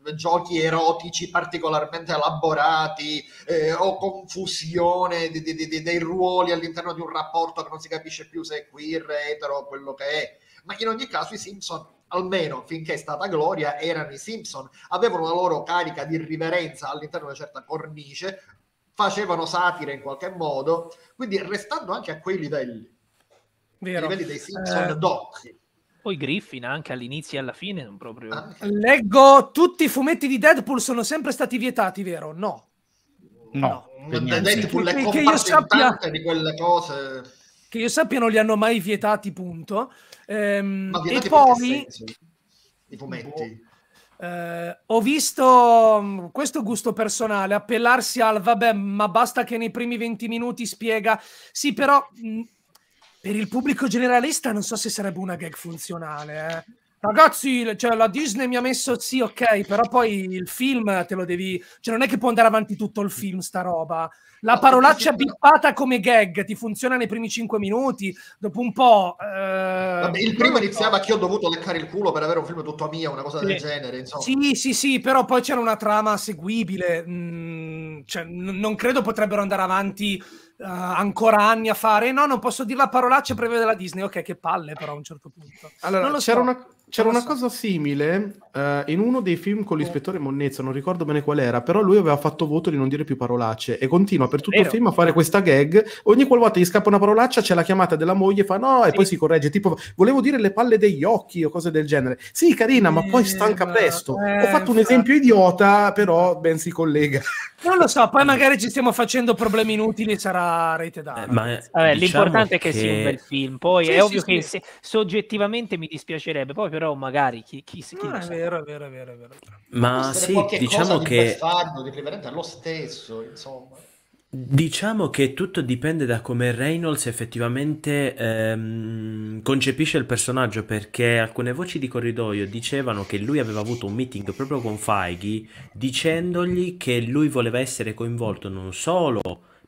eh, giochi erotici particolarmente elaborati eh, o confusione di, di, di, dei ruoli all'interno di un rapporto che non si capisce più se è queer, etero o quello che è. Ma in ogni caso i Simpson, almeno finché è stata Gloria, erano i Simpson, avevano la loro carica di riverenza all'interno di una certa cornice, facevano satira in qualche modo, quindi restando anche a quei livelli, Vero. livelli dei Simpson eh... Doc. Poi Griffin anche all'inizio e alla fine non proprio... Leggo, tutti i fumetti di Deadpool sono sempre stati vietati, vero? No. No. no. Deadpool è che io sappia... di quelle cose... Che io sappia non li hanno mai vietati, punto. Ehm, vietati e poi... I fumetti? Boh. Eh, ho visto mm, questo gusto personale appellarsi al vabbè, ma basta che nei primi 20 minuti spiega. Sì, però mh, mm, per il pubblico generalista non so se sarebbe una gag funzionale. Eh. Ragazzi, cioè, la Disney mi ha messo sì, ok, però poi il film te lo devi. Cioè, non è che può andare avanti tutto il film, sta roba. La parolaccia bippata come gag ti funziona nei primi 5 minuti, dopo un po'... Eh... Vabbè, il primo iniziava che ho dovuto leccare il culo per avere un film tutto mio, una cosa sì. del genere, insomma. Sì, sì, sì, però poi c'era una trama seguibile, mm, cioè, n- non credo potrebbero andare avanti uh, ancora anni a fare no non posso dire la parolaccia prevede della Disney ok che palle però a un certo punto allora c'era una, c'era una so. cosa simile uh, in uno dei film con l'ispettore Monnezza non ricordo bene qual era però lui aveva fatto voto di non dire più parolacce e continua per tutto il film a fare questa gag ogni qualvolta gli scappa una parolaccia c'è la chiamata della moglie fa no e sì. poi si corregge tipo volevo dire le palle degli occhi o cose del genere sì carina eh, ma poi eh, stanca presto eh, ho fatto un esempio idiota però ben si collega non lo so poi magari ci stiamo facendo problemi inutili sarà era rated R. Eh, ma, Vabbè, diciamo l'importante è che, sia un bel film. Poi sì, è sì, ovvio sì, che se, soggettivamente mi dispiacerebbe, poi però magari chi, chi, chi no, è, vero, è vero, è vero, è vero, Ma sì, diciamo che... Farlo, di è lo stesso, insomma. Diciamo che tutto dipende da come Reynolds effettivamente ehm, concepisce il personaggio perché alcune voci di corridoio dicevano che lui aveva avuto un meeting proprio con Feige dicendogli che lui voleva essere coinvolto non solo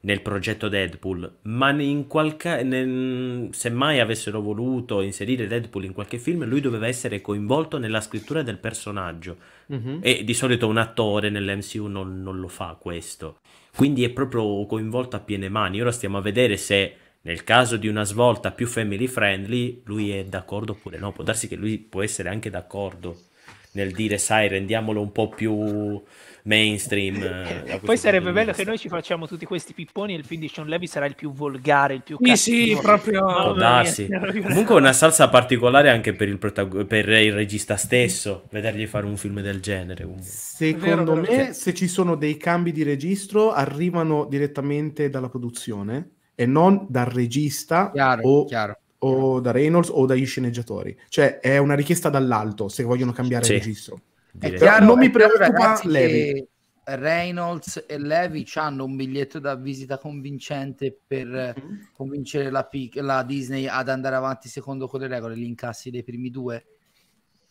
nel progetto Deadpool, ma in qualche, nel, se mai avessero voluto inserire Deadpool in qualche film, lui doveva essere coinvolto nella scrittura del personaggio. Mm-hmm. E di solito un attore nell'MCU non, non, lo fa questo. Quindi è proprio coinvolto a piene mani. Ora stiamo a vedere se nel caso di una svolta più family friendly lui è d'accordo oppure no. Può darsi che lui può essere anche d'accordo nel dire, sai, rendiamolo un po' più mainstream. Eh, eh, poi sarebbe bello che noi ci facciamo tutti questi pipponi e il film di Sean Levy sarà il più volgare, il più cattivo. Sì, sì proprio... darsi. Comunque una salsa particolare anche per il, protago- per il regista stesso, vedergli fare un film del genere. Comunque. Secondo vero, me, se ci sono dei cambi di registro, arrivano direttamente dalla produzione e non dal regista chiaro, o... Chiaro o da Reynolds o dagli sceneggiatori. Cioè è una richiesta dall'alto se vogliono cambiare sì. registro. Direi. Chiaro, non mi eh, preoccupa Levi. Reynolds e Levi hanno un biglietto da visita convincente per mm-hmm. convincere la, la, Disney ad andare avanti secondo quelle regole, gli incassi dei primi due.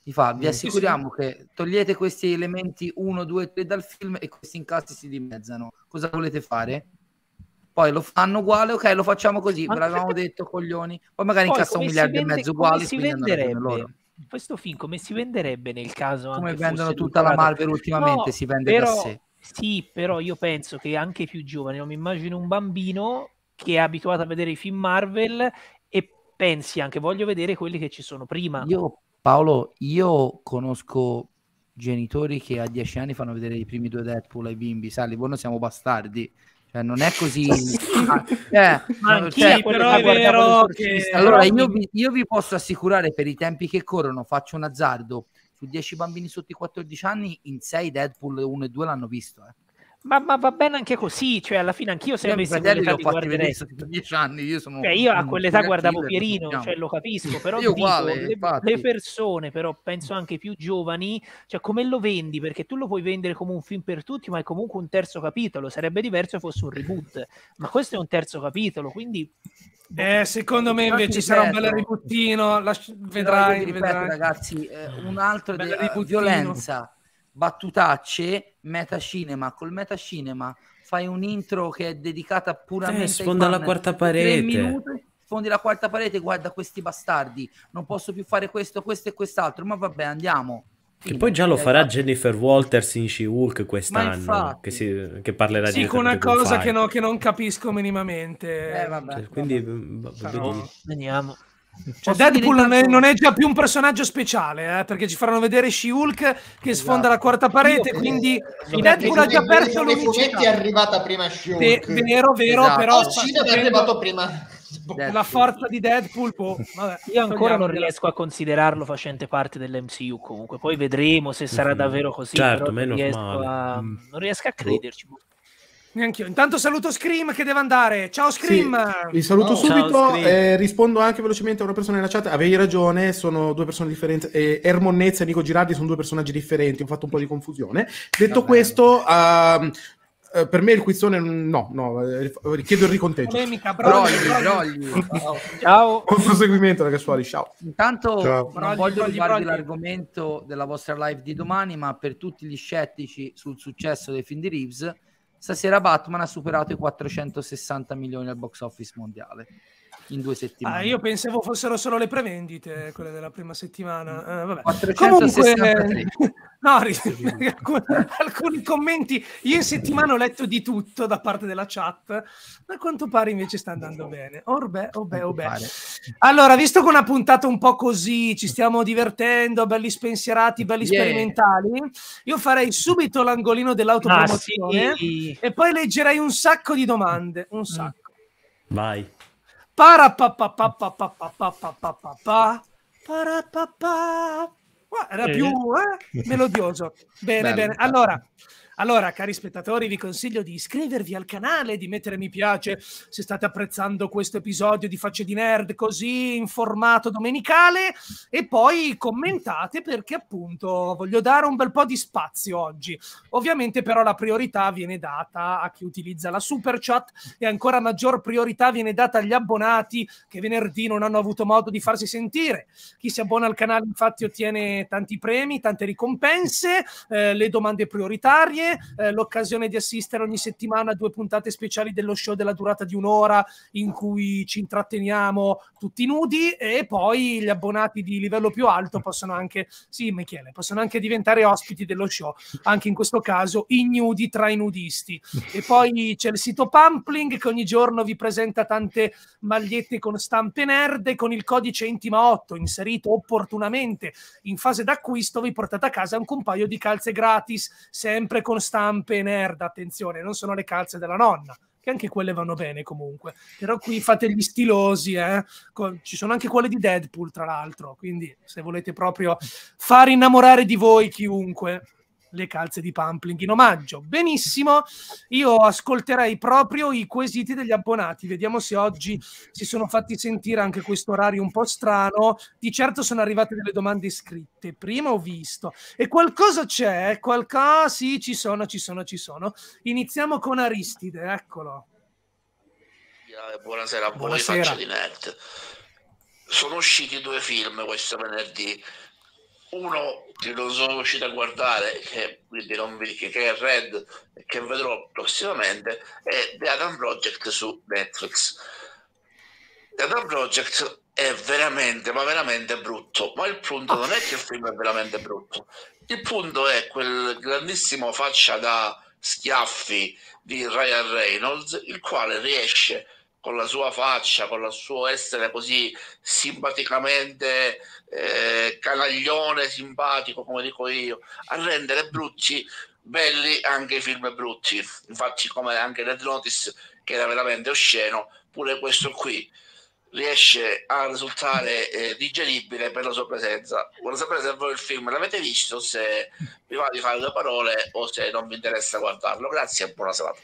Di fa, vi assicuriamo mm. sì, sì. che togliete questi elementi 1, 2, 3 dal film e questi incassi si dimezzano. Cosa volete fare? Poi lo fanno uguale, ok, lo facciamo così, ve l'avevamo detto, coglioni. Poi magari Poi, incassa un miliardo vende, e mezzo uguale. Si venderebbe? questo film come si venderebbe nel caso come vendono tutta la Marvel ultimamente no, si vende però, da sé sì però io penso che anche più giovani non mi immagino un bambino che è abituato a vedere i film Marvel e pensi anche voglio vedere quelli che ci sono prima io Paolo io conosco genitori che a dieci anni fanno vedere i primi due Deadpool ai bimbi, sai, Livorno siamo bastardi, cioè, non è così. eh, cioè, però è vero che... Allora, io vi, io vi posso assicurare per i tempi che corrono, faccio un azzardo, su 10 bambini sotto i 14 anni, in 6 Deadpool 1 e 2 l'hanno visto. Eh. Ma, ma, va bene anche così, cioè alla fine anch'io se io avessi quell'età li ho dieci anni, io sono cioè, io a quell'età guardavo Pierino, lo, diciamo. cioè, lo capisco, però io uguale, dico, infatti. le, persone però penso anche più giovani, cioè come lo vendi? Perché tu lo puoi vendere come un film per tutti, ma è comunque un terzo capitolo, sarebbe diverso se fosse un reboot, ma questo è un terzo capitolo, quindi boh, eh, secondo me invece sarà un bel ributtino, la... vedrai, ripeto, vedrai, ragazzi, eh, un altro della eh, violenza battutacce, metacinema, col metacinema fai un intro che è dedicata puramente eh, sfonda la quarta parete. sfondi la quarta parete, guarda questi bastardi, non posso più fare questo, questo e quest'altro, ma vabbè, andiamo. Che poi già lo farà Jennifer Walters in She-Hulk quest'anno, che, si, che parlerà sì, di... Sì, con una cosa che, no, che, non capisco minimamente. Eh, vabbè, cioè, quindi... Vabbè. Vabbè. Boh, boh, boh, Vediamo. Cioè, cioè, Deadpool non è, non è, già più un personaggio speciale, eh, perché ci faranno vedere She-Hulk che sfonda esatto. la quarta esatto. parete, Io quindi penso, Deadpool ha già perso l'unicità. è arrivata prima She-Hulk. Ve- vero, vero, esatto. però... Oh, Cina è arrivato prima... La forza di Deadpool, boh. Vabbè, io ancora non riesco a considerarlo facente parte dell'MCU. Comunque, poi vedremo se sarà mm-hmm. davvero così. Certo, meno riesco a... Mm. non riesco a crederci. Boh. Neanch'io. Intanto saluto Scream che deve andare. Ciao Scream! Sì, vi saluto oh, subito. Eh, rispondo anche velocemente a una persona nella chat. Avevi ragione, sono due persone differenti. Eh, Ermonnezza e Nico Girardi sono due personaggi differenti. Ho fatto un po' di confusione. Detto Vabbè. questo, uh, per me il quizzone no, no, richiedo eh, il riconteggio. Polemica, brogli, brogli. brogli. Ciao. Buon proseguimento ragazzuoli, ciao. Intanto ciao. Brogli, voglio riguardi l'argomento della vostra live di domani, ma per tutti gli scettici sul successo dei film di Reeves, Stasera Batman ha superato i 460 milioni al box office mondiale in due ah, settimane. Ah, io pensavo fossero solo le prevendite, quelle della prima settimana. Uh, vabbè. 463. Comunque, no, alcuni, alcuni, commenti. Io in settimana ho letto di tutto da parte della chat, ma quanto pare invece sta andando bene. Orbe, oh, orbe, oh, orbe. Oh, allora, visto che una puntata un po' così, ci stiamo divertendo, belli spensierati, belli yeah. sperimentali, io farei subito l'angolino dell'autopromozione ah, sì. e poi leggerei un sacco di domande, un mm. sacco. Vai. Era più eh? melodioso. Bene, bene. Allora, allora, cari spettatori, vi consiglio di iscrivervi al canale, di mettere mi piace se state apprezzando questo episodio di Facce di Nerd così in formato domenicale e poi commentate perché appunto voglio dare un bel po' di spazio oggi. Ovviamente però la priorità viene data a chi utilizza la super chat e ancora maggior priorità viene data agli abbonati che venerdì non hanno avuto modo di farsi sentire. Chi si abbona al canale infatti ottiene tanti premi, tante ricompense, eh, le domande prioritarie eh, l'occasione di assistere ogni settimana a due puntate speciali dello show della durata di un'ora in cui ci intratteniamo tutti nudi e poi gli abbonati di livello più alto possono anche, sì Michele, possono anche diventare ospiti dello show, anche in questo caso ignudi tra i nudisti. E poi c'è il sito Pampling che ogni giorno vi presenta tante magliette con stampe nerd con il codice intima 8 inserito opportunamente in fase d'acquisto vi portate a casa un compaio di calze gratis, sempre con con stampe nerd, attenzione, non sono le calze della nonna, che anche quelle vanno bene comunque, però qui fate gli stilosi, eh? con, ci sono anche quelle di Deadpool tra l'altro, quindi se volete proprio far innamorare di voi chiunque, le calze di Pampling in omaggio. Benissimo, io ascolterei proprio i quesiti degli abbonati, vediamo se oggi si sono fatti sentire anche questo orario un po' strano. Di certo sono arrivate delle domande scritte, prima ho visto. E qualcosa c'è, eh? qualcosa, ah, sì, ci sono, ci sono, ci sono. Iniziamo con Aristide, eccolo. Buonasera a voi, Buonasera. faccia di net. Sono usciti due film questo venerdì uno che non sono riuscito a guardare, che, quindi non vi, che, è Red, che vedrò prossimamente, è The Adam Project su Netflix. The Adam Project è veramente, ma veramente brutto. Ma il punto non è che il film è veramente brutto, il punto è quel grandissimo faccia da schiaffi di Ryan Reynolds, il quale riesce con la sua faccia, con il suo essere così simpaticamente eh, canaglione, simpatico, come dico io, a rendere brutti belli anche i film brutti. Infatti, come anche Red Notice, che era veramente osceno, pure questo qui riesce a risultare eh, digeribile per la sua presenza. Vorrei sapere se voi il film l'avete visto, se vi va di fare due parole o se non vi interessa guardarlo. Grazie e buona serata.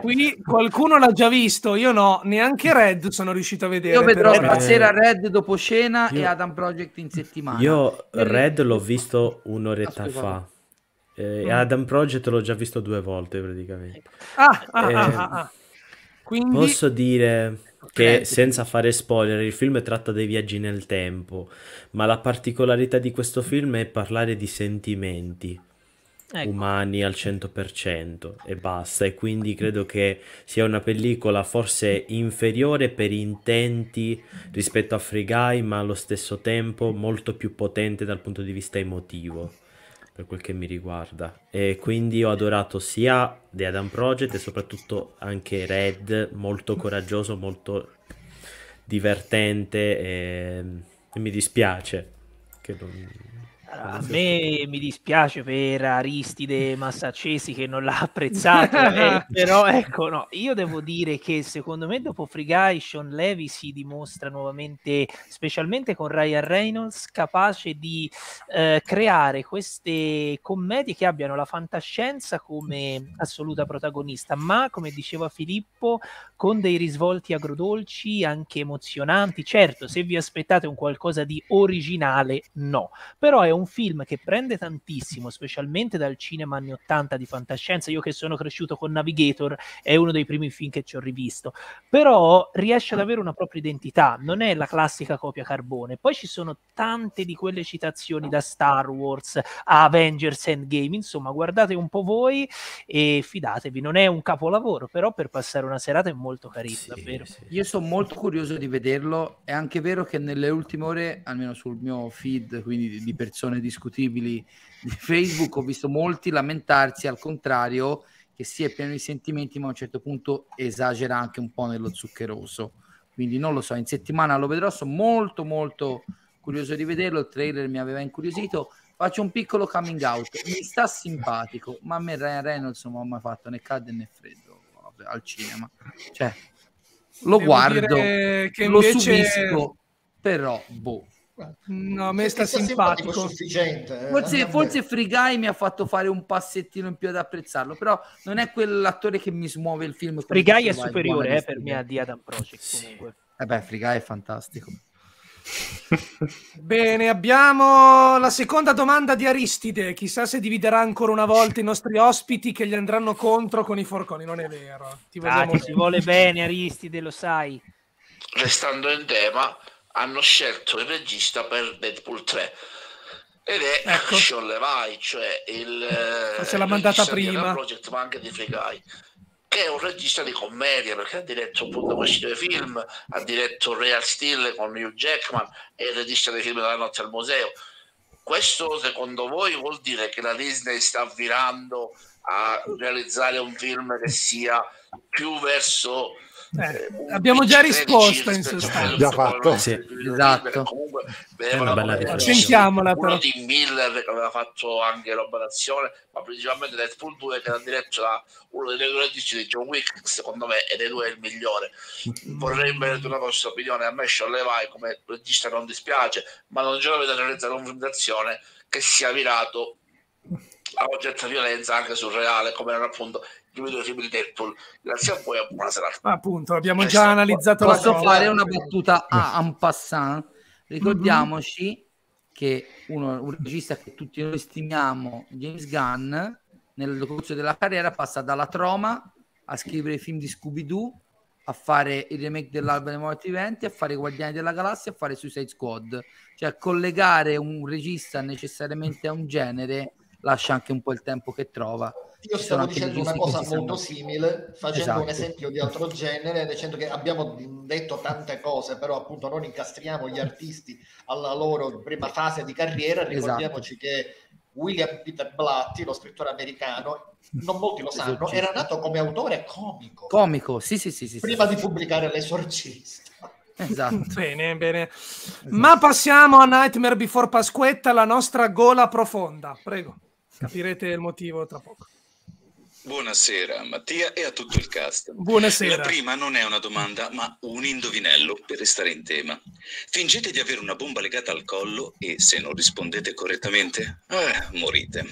Qui qualcuno l'ha già visto, io no, neanche Red sono riuscito a vedere. Io vedrò però... stasera Red dopo cena io... e Adam Project in settimana. Io Red l'ho visto un'oretta Aspetta. Ah, fa. Eh, mm. Adam Project l'ho già visto due volte praticamente. Ah, ah, ah eh, ah, ah, Quindi... Posso dire che senza fare spoiler il film tratta dei viaggi nel tempo, ma la particolarità di questo film è parlare di sentimenti ecco. umani al 100% e basta e quindi credo che sia una pellicola forse inferiore per intenti rispetto a Free Guy ma allo stesso tempo molto più potente dal punto di vista emotivo per quel che mi riguarda e quindi ho adorato sia The Adam Project e soprattutto anche Red molto coraggioso molto divertente e, e mi dispiace che non a me mi dispiace per Aristide Massacesi che non l'ha apprezzato, eh, però ecco, no, io devo dire che secondo me dopo Free Guy Sean Levy si dimostra nuovamente, specialmente con Ryan Reynolds, capace di eh, creare queste commedie che abbiano la fantascienza come assoluta protagonista, ma come diceva Filippo, con dei risvolti agrodolci, anche emozionanti. Certo, se vi aspettate un qualcosa di originale, no, però è un un film che prende tantissimo, specialmente dal cinema anni 80 di fantascienza. Io che sono cresciuto con Navigator è uno dei primi film che ci ho rivisto, però riesce ad avere una propria identità, non è la classica copia carbone. Poi ci sono tante di quelle citazioni da Star Wars a Avengers Endgame, insomma, guardate un po' voi e fidatevi, non è un capolavoro, però per passare una serata è molto carino, sì, davvero. Sì. Io sono molto curioso di vederlo, è anche vero che nelle ultime ore, almeno sul mio feed, quindi di persone persone discutibili di Facebook, ho visto molti lamentarsi al contrario che si è pieno di sentimenti, ma a un certo punto esagera anche un po' nello zuccheroso. Quindi non lo so, in settimana lo vedrò, sono molto molto curioso di vederlo, il trailer mi aveva incuriosito. Faccio un piccolo coming out, mi sta simpatico, ma a me Ryan Reynolds non ho mai fatto né cadde né freddo vabbè, al cinema. Cioè, lo Devo guardo, che lo invece... subisco, però boh No, a me cioè, sta simpatico. simpatico forse, eh. forse Frigai mi ha fatto fare un passettino in più ad apprezzarlo, però non è quell'attore che mi smuove il film. Frigai è superiore eh, per me a Di Adam Project. Sì. Comunque. Eh beh, Frigai è fantastico. Bene, abbiamo la seconda domanda di Aristide. Chissà se dividerà ancora una volta i nostri ospiti che gli andranno contro con i forconi. Non è vero. Ti, ah, ti vuole bene, Aristide, lo sai. Restando in tema, hanno scelto il regista per Deadpool 3 ed è ecco. Sean Levi, cioè il se eh, l'ha mandata prima Project, ma anche di Free Guy che è un regista di commedia perché ha diretto appunto questi due film ha diretto Real Steel con Hugh Jackman e il regista dei film della notte al museo questo secondo voi vuol dire che la Disney sta virando a realizzare un film che sia più verso eh, abbiamo già risposto in sostanza. Già fatto. Sì, esatto. Comunque, eh, Sentiamola però. Uno di Miller che aveva fatto anche l'operazione, ma principalmente Deadpool 2 che era diretto da uno dei registi di John Wick, secondo me, ed è lui è il migliore. Vorrei bene una vostra opinione, a me Sean Levi come regista non dispiace, ma non ce l'avete realizzare un film d'azione che sia virato a oggetto violenza anche sul reale, come erano appunto prime due film di Deadpool. Grazie a voi, a buona serata. Appunto, abbiamo già analizzato la Posso prova. fare una battuta a un passant? Ricordiamoci mm-hmm. che uno, un regista che tutti noi stimiamo, James Gunn, nel corso della carriera passa dalla troma a scrivere i film di Scooby-Doo a fare il remake dell'Alba dei Morti Viventi, a fare i Guardiani della Galassia, a fare Suicide Squad. Cioè, collegare un regista necessariamente a un genere lascia anche un po' il tempo che trova. Io stavo dicendo una cosa molto sono... simile, facendo esatto. un esempio di altro genere, dicendo che abbiamo detto tante cose, però appunto non incastriamo gli artisti alla loro prima fase di carriera, esatto. ricordiamoci esatto. che William Peter Blatty, lo scrittore americano, non molti lo sanno, Esorcista. era nato come autore comico. Comico, sì, sì, sì. sì prima sì, di sì. pubblicare L'esorcista. Esatto. bene, bene. Esatto. Ma passiamo a Nightmare Before Pasquetta, la nostra gola profonda. Prego, capirete il motivo tra poco. Buonasera Mattia e a tutto il cast. Buonasera. La prima non è una domanda, ma un indovinello per restare in tema. Fingete di avere una bomba legata al collo e se non rispondete correttamente, eh, morite.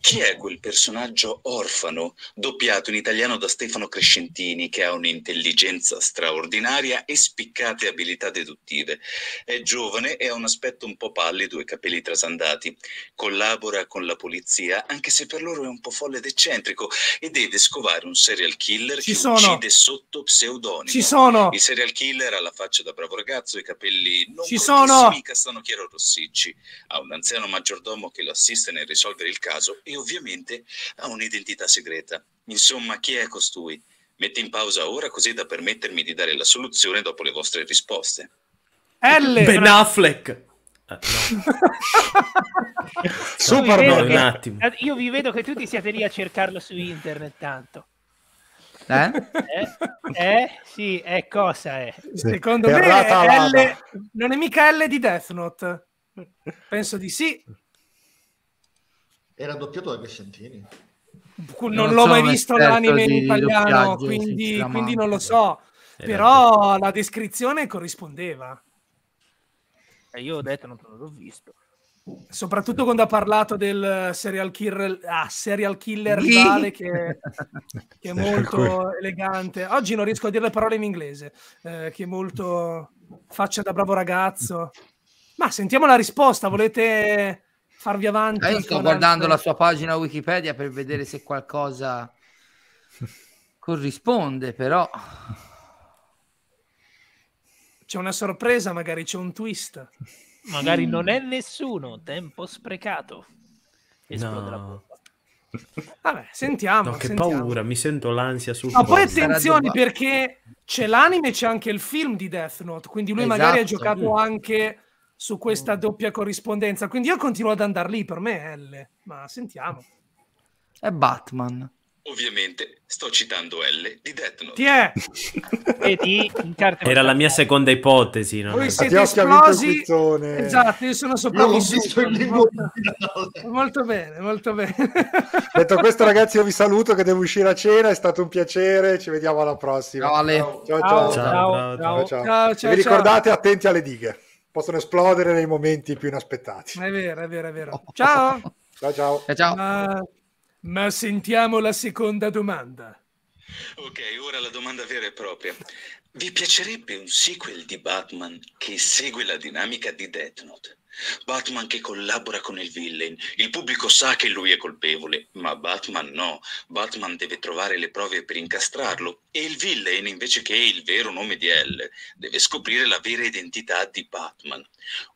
Chi è quel personaggio orfano, doppiato in italiano da Stefano Crescentini, che ha un'intelligenza straordinaria e spiccate abilità deduttive? È giovane e ha un aspetto un po' pallido e capelli trasandati. Collabora con la polizia, anche se per loro è un po' folle ed eccentrico e deve scovare un serial killer Ci che sono. uccide sotto pseudonimo. Ci sono. Il serial killer ha la faccia da bravo ragazzo, i capelli non Ci sono. castano chiaro rossicci, ha un anziano maggiordomo che lo assiste nel risolvere il caso e ovviamente ha un'identità segreta. Insomma, chi è costui? Metti in pausa ora così da permettermi di dare la soluzione dopo le vostre risposte. L. Ben Affleck. Ah, no. Super no, un attimo. Io vi vedo che tutti siate lì a cercarlo su internet tanto. Eh? Eh, eh? Sì, è cosa è? Sì. Secondo è me L... non è mica L di Death Note. Penso di sì. Era doppiato da Crescentini. Non, non l'ho mai visto l'anime in italiano, quindi, quindi non lo so. Però la descrizione corrispondeva. E eh, io ho detto non, non l'ho visto. Soprattutto quando ha parlato del serial killer, ah, serial killer rivale che, che, è molto elegante. Oggi non riesco a dire le parole in inglese, eh, che è molto faccia da bravo ragazzo. Ma sentiamo la risposta, volete farvi avanti? io sto guardando la sua pagina Wikipedia per vedere se qualcosa corrisponde, però c'è una sorpresa, magari c'è un twist. Magari non è mm. nessuno, tempo sprecato. Esplode no. la bomba. Vabbè, sentiamo. No, che sentiamo. paura, mi sento l'ansia sul Ma poi attenzione perché c'è l'anime e c'è anche il film di Death Note, quindi lui esatto. magari ha esatto. giocato anche su questa doppia corrispondenza, quindi io continuo ad andare lì, per me L, ma sentiamo. È Batman. Ovviamente sto citando L di Death Note. Ti è? Vedi, in carte Era la mia seconda ipotesi. No? Voi siete esplosi. Esatto, io sono sopravvissuto. Molto, molto bene, molto bene. Detto questo ragazzi io vi saluto che devo uscire a cena, è stato un piacere, ci vediamo alla prossima. Ciao Ale. Ciao ciao. Ciao, ciao, ciao. ciao, ciao. ciao vi ricordate attenti alle dighe. Possono esplodere nei momenti più inaspettati. È vero, è vero, è vero. Ciao. Ciao ciao. ciao, ciao. Uh... Ma sentiamo la seconda domanda. Ok, ora la domanda vera e propria. Vi piacerebbe un sequel di Batman che segue la dinamica di Death Note? Batman che collabora con il villain. Il pubblico sa che lui è colpevole, ma Batman no. Batman deve trovare le prove per incastrarlo. E il villain, invece che il vero nome di L, deve scoprire la vera identità di Batman.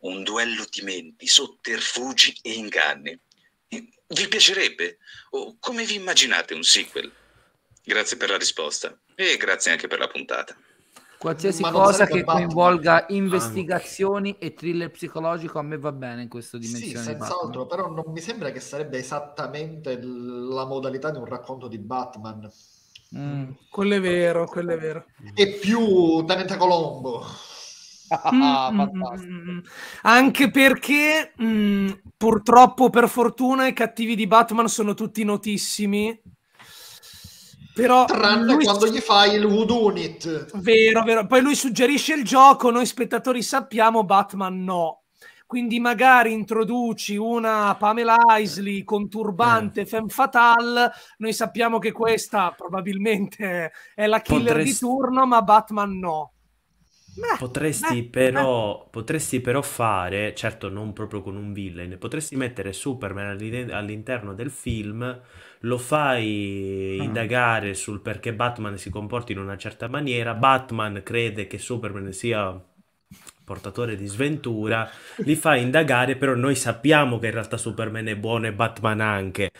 Un duello di menti, sotterfugi e inganni. Vi piacerebbe? O come vi immaginate un sequel? Grazie per la risposta e grazie anche per la puntata. Qualsiasi Ma cosa che Batman. coinvolga ah, investigazioni ah, e thriller psicologico a me va bene in questo dimensione. Sì, senz'altro, però non mi sembra che sarebbe esattamente la modalità di un racconto di Batman. Mm, quello è vero, quello è vero. E più Tenente Colombo. Mm, ah, mm, mm, anche perché mh, purtroppo per fortuna i cattivi di Batman sono tutti notissimi però tranne lui... quando gli fai il Wood Unit vero vero poi lui suggerisce il gioco noi spettatori sappiamo Batman no quindi magari introduci una Pamela Isley con turbante eh. femme fatale noi sappiamo che questa probabilmente è la killer Potresti... di turno ma Batman no Potresti però, potresti però fare, certo non proprio con un villain, potresti mettere Superman all'interno del film, lo fai ah. indagare sul perché Batman si comporti in una certa maniera, Batman crede che Superman sia portatore di sventura, li fai indagare, però noi sappiamo che in realtà Superman è buono e Batman anche,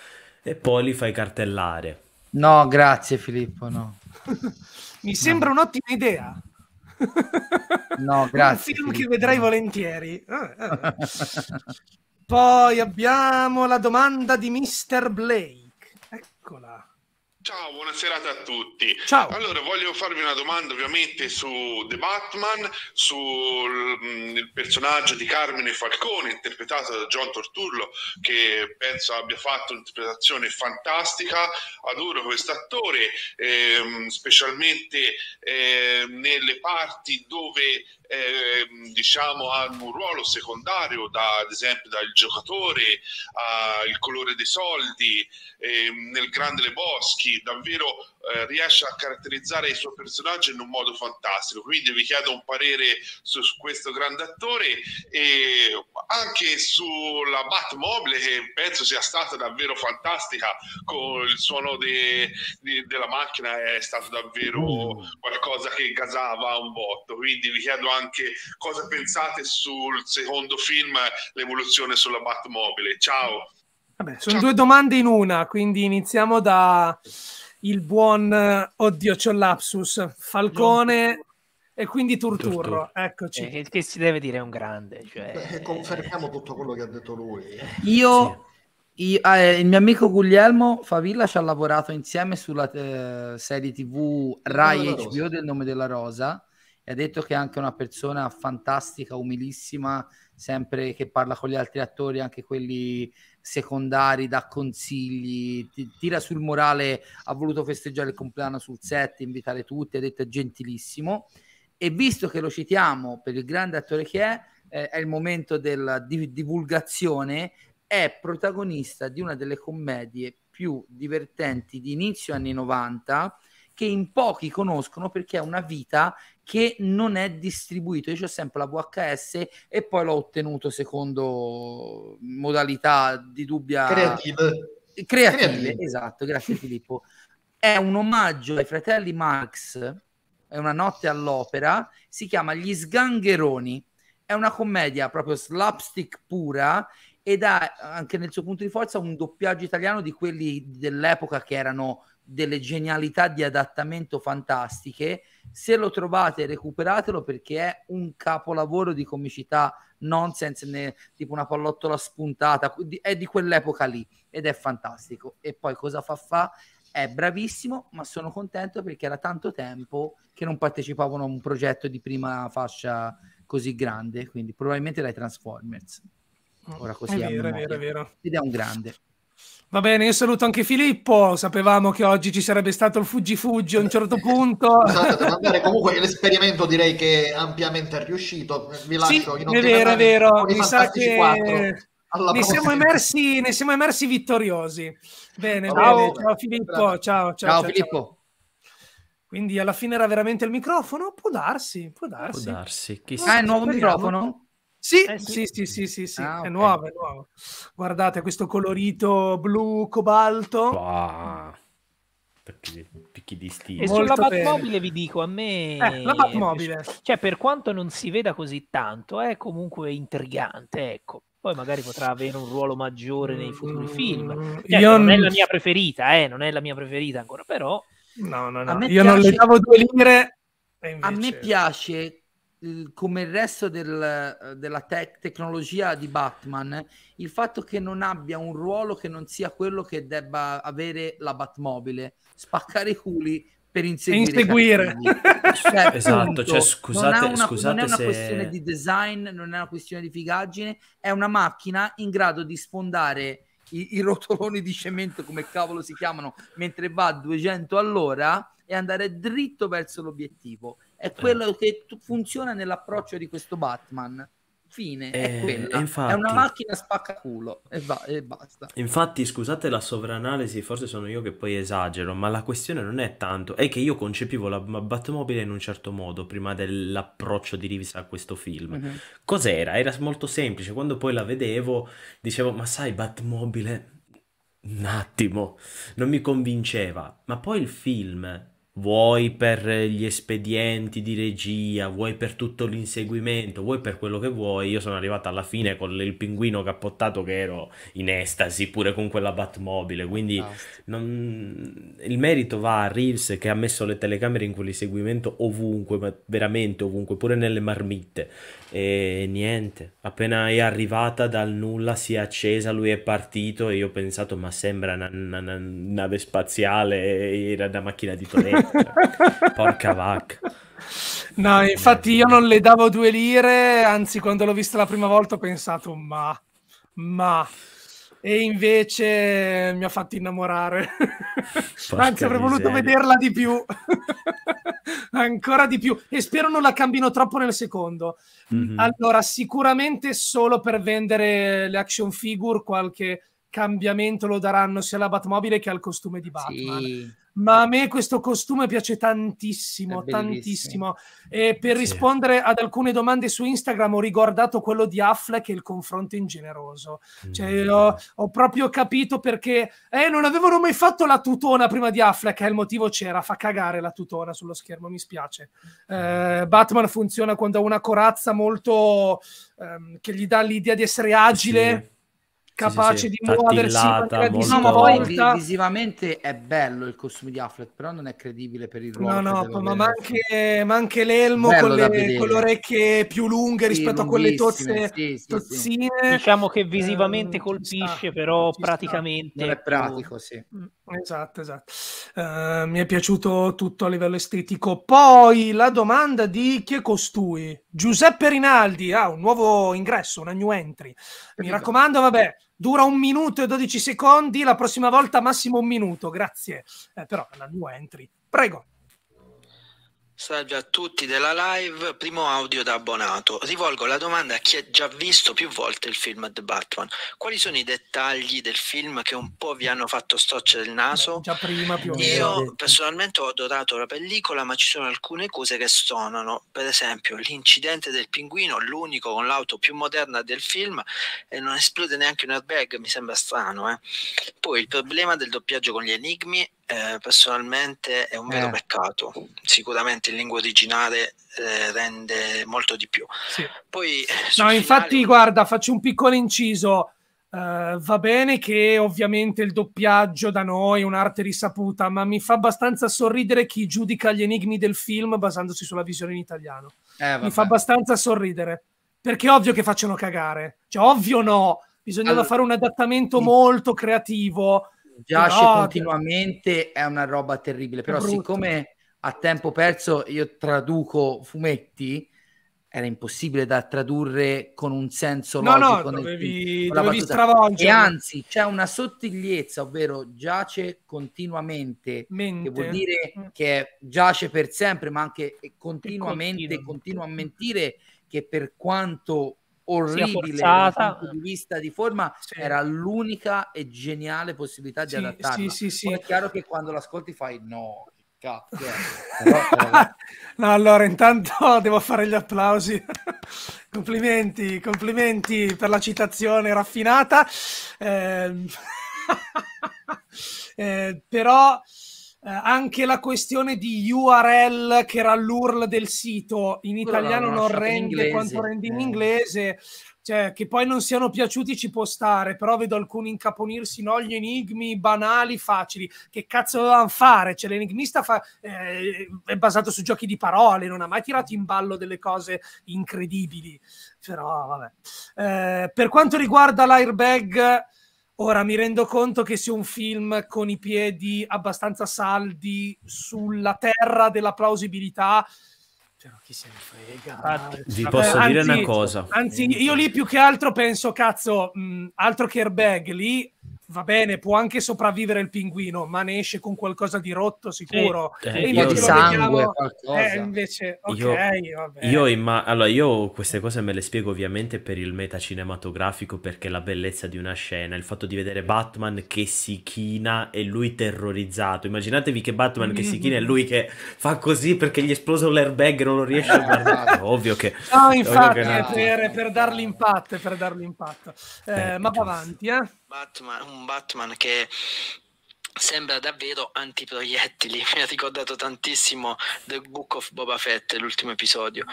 e poi li fai cartellare. No, grazie Filippo, no. Mi sembra no. un'ottima idea. No, grazie. Un film che vedrai volentieri. Poi abbiamo la domanda di Mr. Blake. Eccola. Ciao, buona serata a tutti. Ciao. Allora, voglio farvi una domanda ovviamente su The Batman, sul mm, personaggio di Carmine Falcone, interpretato da John Torturlo, che penso abbia fatto un'interpretazione fantastica. Adoro quest'attore, ehm, specialmente eh, nelle parti dove eh, diciamo, hanno un ruolo secondario, da, ad esempio dal giocatore al colore dei soldi, eh, nel grande Le Boschi, davvero eh, riesce a caratterizzare il suo personaggio in un modo fantastico. Quindi vi chiedo un parere su, su questo grande attore e anche sulla Batmobile che penso sia stata davvero fantastica con il suono de, de, della macchina è stato davvero mm. qualcosa che gasava un botto. Quindi vi chiedo anche cosa pensate sul secondo film, l'evoluzione sulla Batmobile. Ciao. Vabbè, sono Ciao. due domande in una, quindi iniziamo da, il buon, eh, oddio c'ho lapsus, Falcone e quindi Turturro, Turturro. eccoci. Eh, che, si deve dire un grande. Cioè... Eh, confermiamo tutto quello che ha detto lui. Io... Sì. Io, ah, eh, il mio amico Guglielmo Favilla ci ha lavorato insieme sulla eh, serie TV Rai HBO Rosa. del nome della Rosa e ha detto che è anche una persona fantastica, umilissima, sempre che parla con gli altri attori, anche quelli secondari, dà consigli, tira sul morale, ha voluto festeggiare il compleanno sul set, invitare tutti, ha detto gentilissimo. E visto che lo citiamo per il grande attore che è, eh, è il momento della div- divulgazione, è protagonista di una delle commedie più divertenti di inizio anni 90 che in pochi conoscono perché è una vita che non è distribuito. Io ho sempre la VHS e poi l'ho ottenuto secondo modalità di dubbia creative. creative, creative. esatto, grazie Filippo. È un omaggio ai fratelli Marx, è una notte all'opera, si chiama Gli sgangheroni. È una commedia proprio slapstick pura ed ha anche nel suo punto di forza un doppiaggio italiano di quelli dell'epoca che erano delle genialità di adattamento fantastiche se lo trovate, recuperatelo perché è un capolavoro di comicità nonsense, né, tipo una pallottola spuntata, è di quell'epoca lì ed è fantastico. E poi cosa fa fa? È bravissimo, ma sono contento perché era tanto tempo che non partecipavano a un progetto di prima fascia così grande, quindi probabilmente dai Transformers. Mm. Ora così è, è vero, è vero, è vero. Ed è un grande. Va bene, io saluto anche Filippo. Sapevamo che oggi ci sarebbe stato il fuggi-fuggi a un certo punto. esatto, comunque l'esperimento direi che è ampiamente riuscito. Vi lascio sì, in È vero, è vero. Mi sa che ne, siamo emersi, ne siamo, emersi, vittoriosi. Bene, ciao, bene. ciao Filippo. Ciao, ciao, ciao, ciao Filippo. Quindi alla fine era veramente il microfono? Può darsi, può darsi. Può darsi. Chissà. Ah, il nuovo Speriamo. microfono? Sì, eh sì, sì, sì, sì, sì. Ah, è okay. nuova, è nuova. Guardate questo colorito blu cobalto. Wow. Perché, di stile. E sulla Batmobile vi dico, a me... Eh, la Batmobile. Cioè, per quanto non si veda così tanto, è comunque intrigante, ecco. Poi magari potrà avere un ruolo maggiore nei futuri film. Mm, cioè, Io... Non è la mia preferita, eh, non è la mia preferita ancora, però... No, no, no. Io piace... non le davo due lire. Invece... A me piace come il resto del, eh, della tec- tecnologia di Batman, il fatto che non abbia un ruolo che non sia quello che debba avere la Batmobile, spaccare i culi per inseguire. inseguire. Cioè, esatto, cioè, scusate, non, una, scusate non è una se... questione di design, non è una questione di figaggine, è una macchina in grado di sfondare i, i rotoloni di cemento, come cavolo si chiamano, mentre va a 200 all'ora e andare dritto verso l'obiettivo è eh. quello che funziona nell'approccio di questo Batman. Fine, eh, è Infatti, è una macchina spaccaculo e, va, e basta. Infatti, scusate la sovranalisi, forse sono io che poi esagero, ma la questione non è tanto, è che io concepivo la Batmobile in un certo modo prima dell'approccio di Reeves a questo film. Uh-huh. Cos'era? Era molto semplice, quando poi la vedevo dicevo, ma sai, Batmobile, un attimo, non mi convinceva, ma poi il film vuoi per gli espedienti di regia, vuoi per tutto l'inseguimento, vuoi per quello che vuoi. Io sono arrivato alla fine con il pinguino cappottato che ero in estasi pure con quella Batmobile. Quindi non... il merito va a Reeves che ha messo le telecamere in quell'inseguimento ovunque, ma veramente ovunque, pure nelle marmitte. E niente, appena è arrivata dal nulla si è accesa, lui è partito e io ho pensato ma sembra una, una, una nave spaziale, era una macchina di Toledo. Porca vacca. No, infatti io non le davo due lire, anzi quando l'ho vista la prima volta ho pensato ma, ma, e invece mi ha fatto innamorare. anzi avrei voluto vederla di più, ancora di più, e spero non la cambino troppo nel secondo. Mm-hmm. Allora, sicuramente solo per vendere le action figure qualche cambiamento lo daranno sia alla Batmobile che al costume di Batman. Sì. Ma a me questo costume piace tantissimo, tantissimo. E per sì. rispondere ad alcune domande su Instagram ho riguardato quello di Affleck e il confronto ingeneroso. Cioè, mm. ho, ho, proprio capito perché eh, non avevano mai fatto la tutona prima di Affleck, eh, il motivo c'era, fa cagare la tutona sullo schermo, mi spiace. Eh, Batman funziona quando ha una corazza molto ehm, che gli dà l'idea di essere agile. Sì capace sì, sì, di muoversi molto... no, ma poi visivamente è bello il costume di Affleck però non è credibile per il ruolo no no ma, ma, anche, l'elmo con le, con le, orecchie più lunghe rispetto a quelle tozze tozzine diciamo che ehm, visivamente eh, colpisce sta, però praticamente non è ecco. pratico sì mm, esatto esatto uh, mi è piaciuto tutto a livello estetico poi la domanda di chi è costui Giuseppe Rinaldi ha ah, un nuovo ingresso una new entry mi raccomando vabbè dura un minuto e 12 secondi, la prossima volta massimo un minuto, grazie. Eh, però la una new entry. Prego. Salve a tutti della live, primo audio da abbonato. Rivolgo la domanda a chi ha già visto più volte il film The Batman. Quali sono i dettagli del film che un po' vi hanno fatto storcere il naso? Beh, già prima più o meno. Io personalmente ho adorato la pellicola, ma ci sono alcune cose che stonano. Per esempio, l'incidente del pinguino, l'unico con l'auto più moderna del film, e non esplode neanche un airbag, mi sembra strano. Eh? Poi il problema del doppiaggio con gli enigmi eh, personalmente è un vero eh. peccato. Sicuramente in lingua originale eh, rende molto di più. Sì. Poi, eh, no, infatti, finale... guarda, faccio un piccolo inciso. Uh, va bene che ovviamente il doppiaggio da noi è un'arte risaputa, ma mi fa abbastanza sorridere chi giudica gli enigmi del film basandosi sulla visione in italiano. Eh, mi fa abbastanza sorridere, perché è ovvio che facciano cagare. Cioè, ovvio no, bisognava allora... fare un adattamento mm. molto creativo giace no, continuamente è una roba terribile, però brutto. siccome a tempo perso io traduco fumetti, era impossibile da tradurre con un senso no, logico. No, dovevi, dovevi stravolgere. E anzi, c'è una sottigliezza, ovvero giace continuamente, Mente. che vuol dire mm. che giace per sempre, ma anche continuamente, continua. a mentire, che per quanto orribile dal punto di vista di forma sì. era l'unica e geniale possibilità di sì, adattarla sì, sì, è chiaro che quando l'ascolti fai no eh". no allora intanto devo fare gli applausi complimenti complimenti per la citazione raffinata eh, eh, però eh, anche la questione di URL, che era l'URL del sito, in italiano non rende in quanto rende in eh. inglese, cioè che poi non siano piaciuti ci può stare, però vedo alcuni incaponirsi, no, gli enigmi banali, facili, che cazzo dovevano fare? Cioè l'enigmista fa, eh, è basato su giochi di parole, non ha mai tirato in ballo delle cose incredibili, però vabbè. Eh, per quanto riguarda l'airbag Ora mi rendo conto che sia un film con i piedi abbastanza saldi sulla terra della plausibilità, però cioè, chi se ne frega. Infatti, vi vabbè, posso anzi, dire una cosa. Anzi, io lì più che altro penso, cazzo, mh, altro che airbag, lì va bene, può anche sopravvivere il pinguino, ma ne esce con qualcosa di rotto sicuro. Sì, eh, e eh, invece sangue, vediamo... eh, invece, okay, io, io, imma... allora, io queste cose me le spiego ovviamente per il meta cinematografico, perché la bellezza di una scena, il fatto di vedere Batman che si china e lui terrorizzato. Immaginatevi che Batman mm-hmm. che si china e lui che fa così perché gli è esploso l'airbag e non lo riesce a guardare. ovvio che... No, infatti, ovvio che eh, per, per dargli impatto, per dargli impatto. Eh, eh, ma va avanti, eh. Batman, un Batman che sembra davvero antiproiettili. Mi ha ricordato tantissimo The Book of Boba Fett, l'ultimo episodio.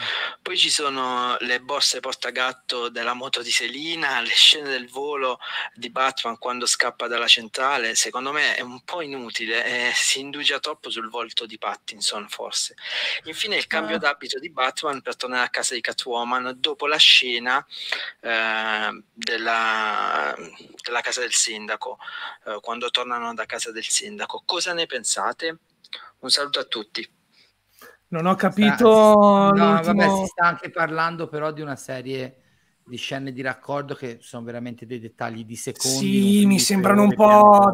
Poi ci sono le borse portagatto della moto di Selina, le scene del volo di Batman quando scappa dalla centrale. Secondo me è un po' inutile, eh, si indugia troppo sul volto di Pattinson, forse. Infine il cambio ah. d'abito di Batman per tornare a casa di Catwoman dopo la scena eh, della, della, casa del sindaco, eh, quando tornano da casa del sindaco. Cosa ne pensate? Un saluto a tutti. Non ho capito. Ah, no, vabbè, si sta anche parlando però di una serie di scene di raccordo che sono veramente dei dettagli di secondi. Sì, mi sembrano un po'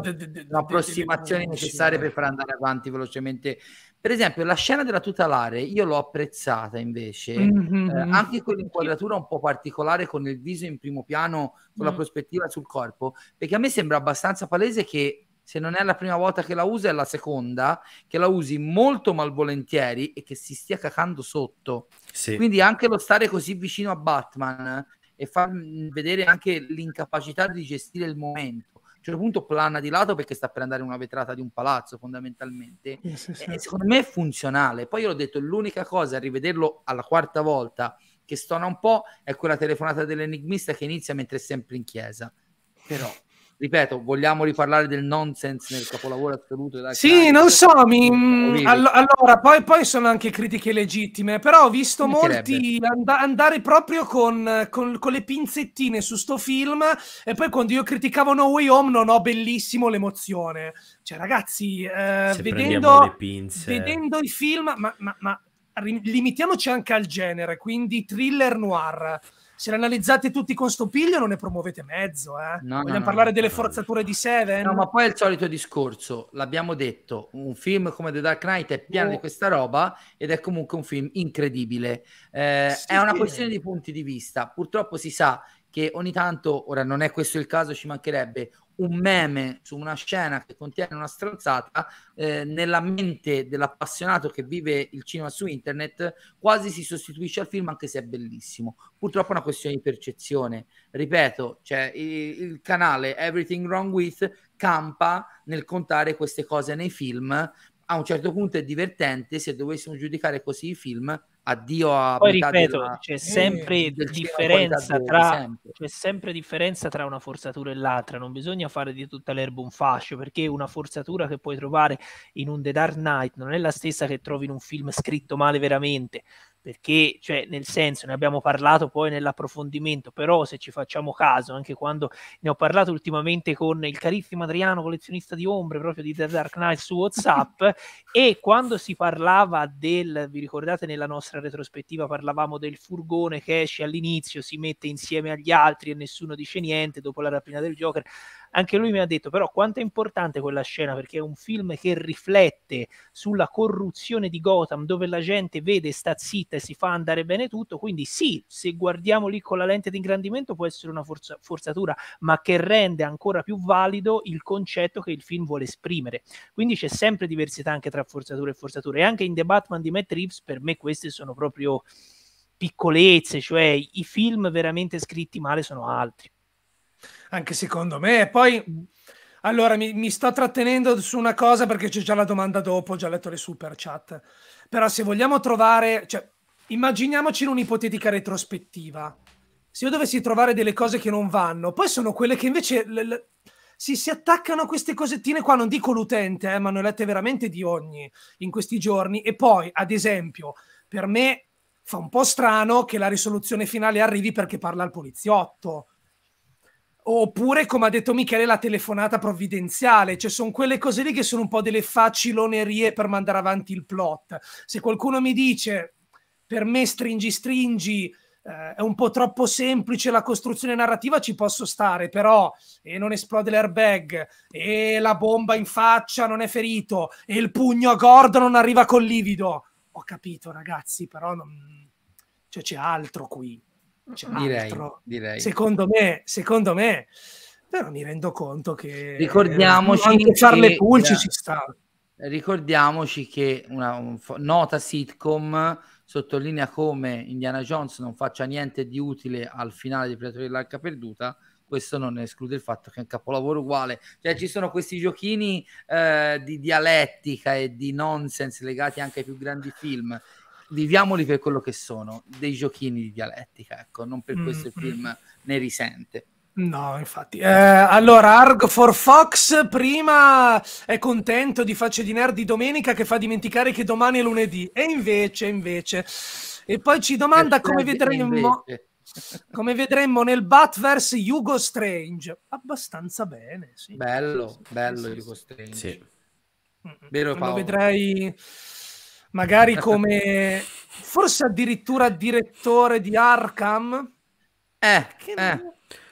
approssimazioni necessarie per far andare avanti velocemente. Per esempio, la scena della tutelare io l'ho apprezzata invece, eh, mm-hmm. eh, anche con l'inquadratura un po' particolare con il viso in primo piano, con mm-hmm. la mm. prospettiva sul corpo, perché a me sembra abbastanza palese che se non è la prima volta che la usa, è la seconda, che la usi molto malvolentieri e che si stia cacando sotto. Sì. Quindi anche lo stare così vicino a Batman e far mm, vedere anche l'incapacità di gestire il momento. A un certo punto plana di lato perché sta per andare una vetrata di un palazzo fondamentalmente. Sì, sì, eh, secondo me è funzionale. Poi io l'ho detto, l'unica cosa a rivederlo alla quarta volta che stona un po' è quella telefonata dell'enigmista che inizia mentre è sempre in chiesa. Però ripeto, vogliamo riparlare del nonsense nel capolavoro assoluto? sì, non so, mi... Mm, All- allora, poi, poi, sono anche critiche legittime, però ho visto mi molti and- andare proprio con, con, con, le pinzettine su sto film e poi quando io criticavo No Way Home non ho bellissimo l'emozione. Cioè, ragazzi, eh, vedendo, vedendo i film, ma, ma, ma limitiamoci anche al genere, quindi thriller noir se le analizzate tutti con sto piglio non ne promuovete mezzo. Eh? No, Vogliamo no, parlare no, delle forzature di Seven? No, ma poi è il solito discorso, l'abbiamo detto, un film come The Dark Knight è pieno oh. di questa roba ed è comunque un film incredibile. Eh, sì, è una sì. questione di punti di vista, purtroppo si sa che ogni tanto, ora non è questo il caso, ci mancherebbe un meme su una scena che contiene una stronzata, eh, nella mente dell'appassionato che vive il cinema su internet quasi si sostituisce al film anche se è bellissimo. Purtroppo è una questione di percezione. Ripeto, cioè, il, il canale Everything Wrong With campa nel contare queste cose nei film. A un certo punto è divertente, se dovessimo giudicare così i film, addio a poi ripeto c'è eh, sempre differenza tra c'è sempre differenza tra una forzatura e l'altra non bisogna fare di tutta l'erba un fascio perché una forzatura che puoi trovare in un The Dark Knight non è la stessa che trovi in un film scritto male veramente perché cioè, nel senso ne abbiamo parlato poi nell'approfondimento, però se ci facciamo caso, anche quando ne ho parlato ultimamente con il carissimo Adriano, collezionista di ombre, proprio di The Dark Knight su Whatsapp, e quando si parlava del, vi ricordate nella nostra retrospettiva parlavamo del furgone che esce all'inizio, si mette insieme agli altri e nessuno dice niente dopo la rapina del Joker, anche lui mi ha detto però quanto è importante quella scena perché è un film che riflette sulla corruzione di Gotham dove la gente vede, sta zitta e si fa andare bene tutto, quindi sì, se guardiamo lì con la lente di ingrandimento può essere una forza- forzatura, ma che rende ancora più valido il concetto che il film vuole esprimere. Quindi c'è sempre diversità anche tra forzature e forzature e anche in The Batman di Matt Reeves per me queste sono proprio piccolezze, cioè i film veramente scritti male sono altri anche secondo me. E poi, allora, mi, mi, sto trattenendo su una cosa perché c'è già la domanda dopo, ho già letto le super chat. Però se vogliamo trovare, cioè, immaginiamoci in un'ipotetica retrospettiva. Se io dovessi trovare delle cose che non vanno, poi sono quelle che invece... Le, le, si, si, attaccano a queste cosettine qua, non dico l'utente, eh, ma ne ho lette veramente di ogni in questi giorni. E poi, ad esempio, per me fa un po' strano che la risoluzione finale arrivi perché parla al poliziotto. Oppure, come ha detto Michele, la telefonata provvidenziale, cioè sono quelle cose lì che sono un po' delle facilonerie per mandare avanti il plot. Se qualcuno mi dice per me stringi stringi eh, è un po' troppo semplice la costruzione narrativa, ci posso stare, però e non esplode l'airbag, e la bomba in faccia non è ferito, e il pugno a Gordo non arriva col livido. Ho capito, ragazzi, però non... cioè, c'è altro qui c'è cioè, ah, direi, altro. Direi. Secondo me, secondo me, però mi rendo conto che ricordiamoci anche Charlie Pulci ci sta. Ricordiamoci che una un, nota sitcom sottolinea come Indiana Jones non faccia niente di utile al finale di Predatori dell'Arca Perduta, questo non esclude il fatto che è un capolavoro uguale. Cioè, ci sono questi giochini eh, di dialettica e di nonsense legati anche ai più grandi film viviamoli per quello che sono, dei giochini di dialettica, ecco, non per mm, questo il mm. film ne risente. No, infatti. Eh, allora, Arg for Fox prima è contento di Facce di Nerd di domenica che fa dimenticare che domani è lunedì. E invece, invece. E poi ci domanda come vedremo, come vedremo nel Batverse Hugo Strange. Abbastanza bene, sì. Bello, bello sì, Hugo Strange. Sì. Mm, Vero Paolo. Lo vedrei magari eh, come forse addirittura direttore di Arkham. Eh, che eh.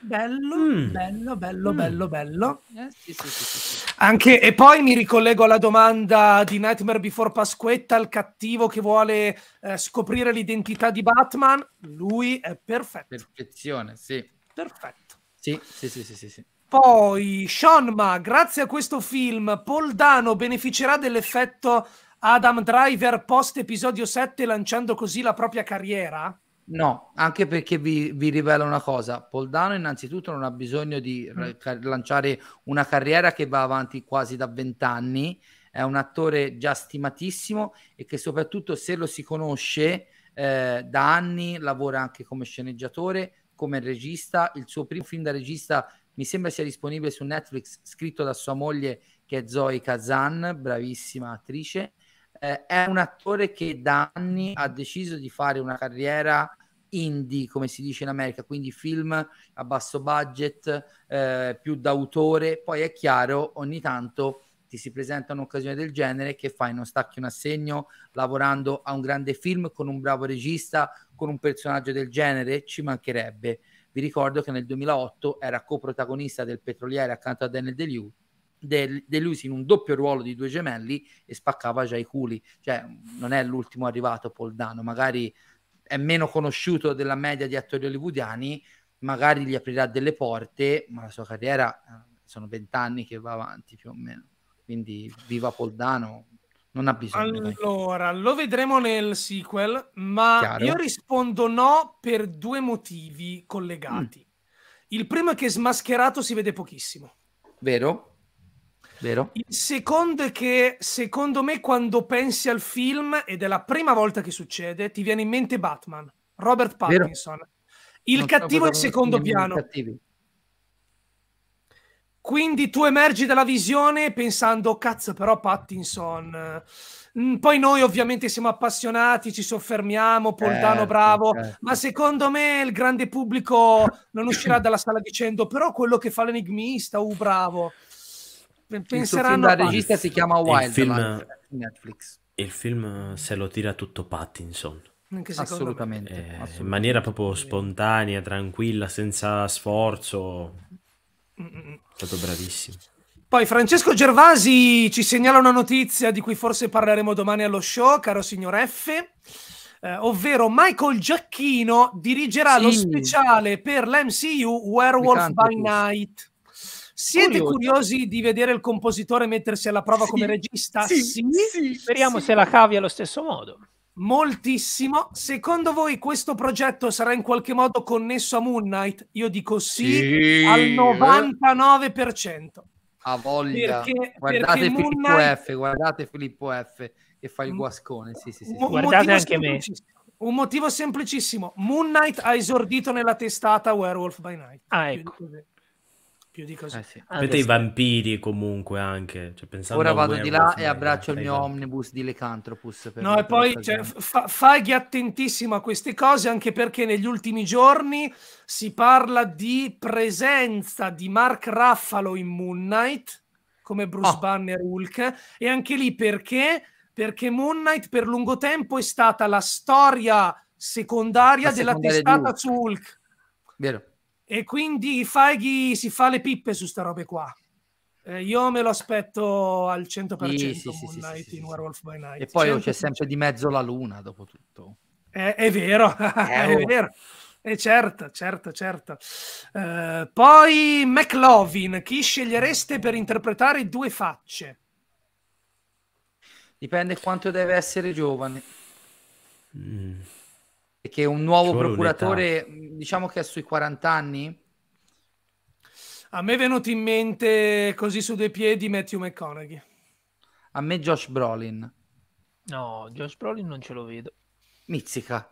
Bello, mm. bello, bello, mm. bello, bello, eh, sì, sì, sì, Anche, e poi mi ricollego alla domanda di Nightmare Before Pasquetta, il cattivo che vuole eh, scoprire l'identità di Batman. Lui è perfetto. Perfezione, sì. Perfetto. Sì, sì, sì, sì, sì. Poi, Sean, ma grazie a questo film, Poldano beneficerà dell'effetto Adam Driver post episodio 7 lanciando così la propria carriera? No, anche perché vi, vi rivelo una cosa, Poldano innanzitutto non ha bisogno di mm. r- lanciare una carriera che va avanti quasi da vent'anni, è un attore già stimatissimo e che soprattutto se lo si conosce eh, da anni lavora anche come sceneggiatore, come regista, il suo primo film da regista mi sembra sia disponibile su Netflix, scritto da sua moglie che è Zoe Kazan, bravissima attrice, eh, è un attore che da anni ha deciso di fare una carriera indie, come si dice in America, quindi film a basso budget, eh, più d'autore. Poi è chiaro, ogni tanto ti si presenta un'occasione del genere che fai, non stacchi un assegno lavorando a un grande film con un bravo regista, con un personaggio del genere, ci mancherebbe. Vi ricordo che nel 2008 era coprotagonista del Petroliere accanto a Daniel De De, De in un doppio ruolo di due gemelli e spaccava già i culi. Cioè, non è l'ultimo arrivato Poldano, magari è meno conosciuto della media di attori hollywoodiani, magari gli aprirà delle porte, ma la sua carriera eh, sono vent'anni che va avanti più o meno. Quindi viva Poldano, non ha bisogno. Allora, dai. lo vedremo nel sequel, ma Chiaro. io rispondo no per due motivi collegati. Mm. Il primo è che smascherato si vede pochissimo. Vero? Vero? Il secondo è che secondo me quando pensi al film, ed è la prima volta che succede, ti viene in mente Batman, Robert Pattinson. Vero? Il non cattivo è il secondo piano. Cattivi. Quindi tu emergi dalla visione pensando, cazzo, però Pattinson. Eh, mm, poi noi ovviamente siamo appassionati, ci soffermiamo, Poltano eh, bravo, okay. Certo. ma secondo me il grande pubblico non uscirà dalla sala dicendo, però quello che fa l'enigmista, uh, bravo penseranno il da regista si chiama Wild il film, Netflix. Il film se lo tira tutto Pattinson. Assolutamente, eh, assolutamente, In maniera proprio spontanea, tranquilla, senza sforzo. È stato bravissimo. Poi Francesco Gervasi ci segnala una notizia di cui forse parleremo domani allo show, caro signor F. Eh, ovvero Michael Giacchino dirigerà sì. lo speciale per l'MCU Werewolf by Night siete curioso. curiosi di vedere il compositore mettersi alla prova sì, come regista? Sì, sì, sì Speriamo se la cavi allo stesso modo. Moltissimo. Secondo voi questo progetto sarà in qualche modo connesso a Moon Knight? Io dico sì, al 99%. Ha voglia. Perché, guardate perché Filippo Knight... F, guardate Filippo F che fa il guascone. Sì, sì, sì. Mo- guardate anche me. Un motivo semplicissimo. Moon Knight ha esordito nella testata Werewolf by Night. Ah, ecco più di così. Eh sì. Avete i vampiri comunque anche. Cioè, Ora vado di là e abbraccio il mio esatto. omnibus di Lecantropus. no, e poi cioè, fa, faghi attentissimo a queste cose anche perché negli ultimi giorni si parla di presenza di Mark Raffalo in Moon Knight come Bruce oh. Banner Hulk e anche lì perché? Perché Moon Knight per lungo tempo è stata la storia secondaria, secondaria della testata Hulk. su Hulk. Vero. E quindi Feighi si fa le pippe su sta robe qua. Eh, io me lo aspetto al 100% sì, sì, sì, Night in Werewolf by Night. E poi 100%. c'è certo sempre di mezzo la luna, dopo tutto. È, eh, è vero, eh, è oh. vero. E eh, certo, certo, certo. Eh, poi McLovin, chi scegliereste per interpretare due facce? Dipende quanto deve essere giovane. Mm che un nuovo procuratore, diciamo che è sui 40 anni. A me è venuto in mente così su due piedi Matthew McConaughey. A me Josh Brolin. No, Josh Brolin non ce lo vedo. Mizzica.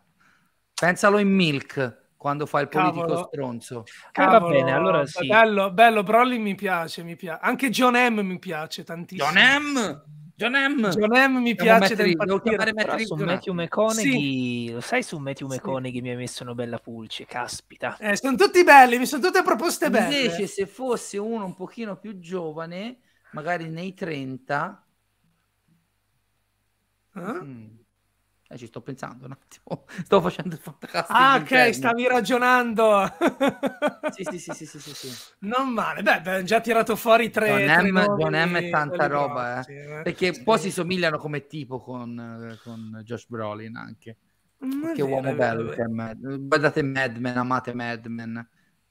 Pensalo in Milk quando fa il politico Cavolo. stronzo. Cavolo, eh, va bene, allora sì. Bello, bello, Brolin mi piace, mi piace. Anche John M mi piace tantissimo. John M? John M. John M mi piace mettere, del partito. Mettere su Matthew McConaughey, sì. lo sai su Matthew McConaughey sì. mi hai messo una bella pulce, caspita. Eh, sono tutti belli, mi sono tutte proposte belle. Invece se fosse uno un pochino più giovane, magari nei 30... Eh? Mm. Eh, ci sto pensando un attimo, sto facendo il fantastico. Ah, ok, stavi ragionando. sì, sì, sì, sì, sì, Non male. Beh, abbiamo già tirato fuori tre. Non, M, non M è tanta roba, eh. Eh. perché un po' si somigliano come tipo con, eh, con Josh Brolin anche. Mm, che uomo bello, Guardate Badate Mad Men, amate Mad Men.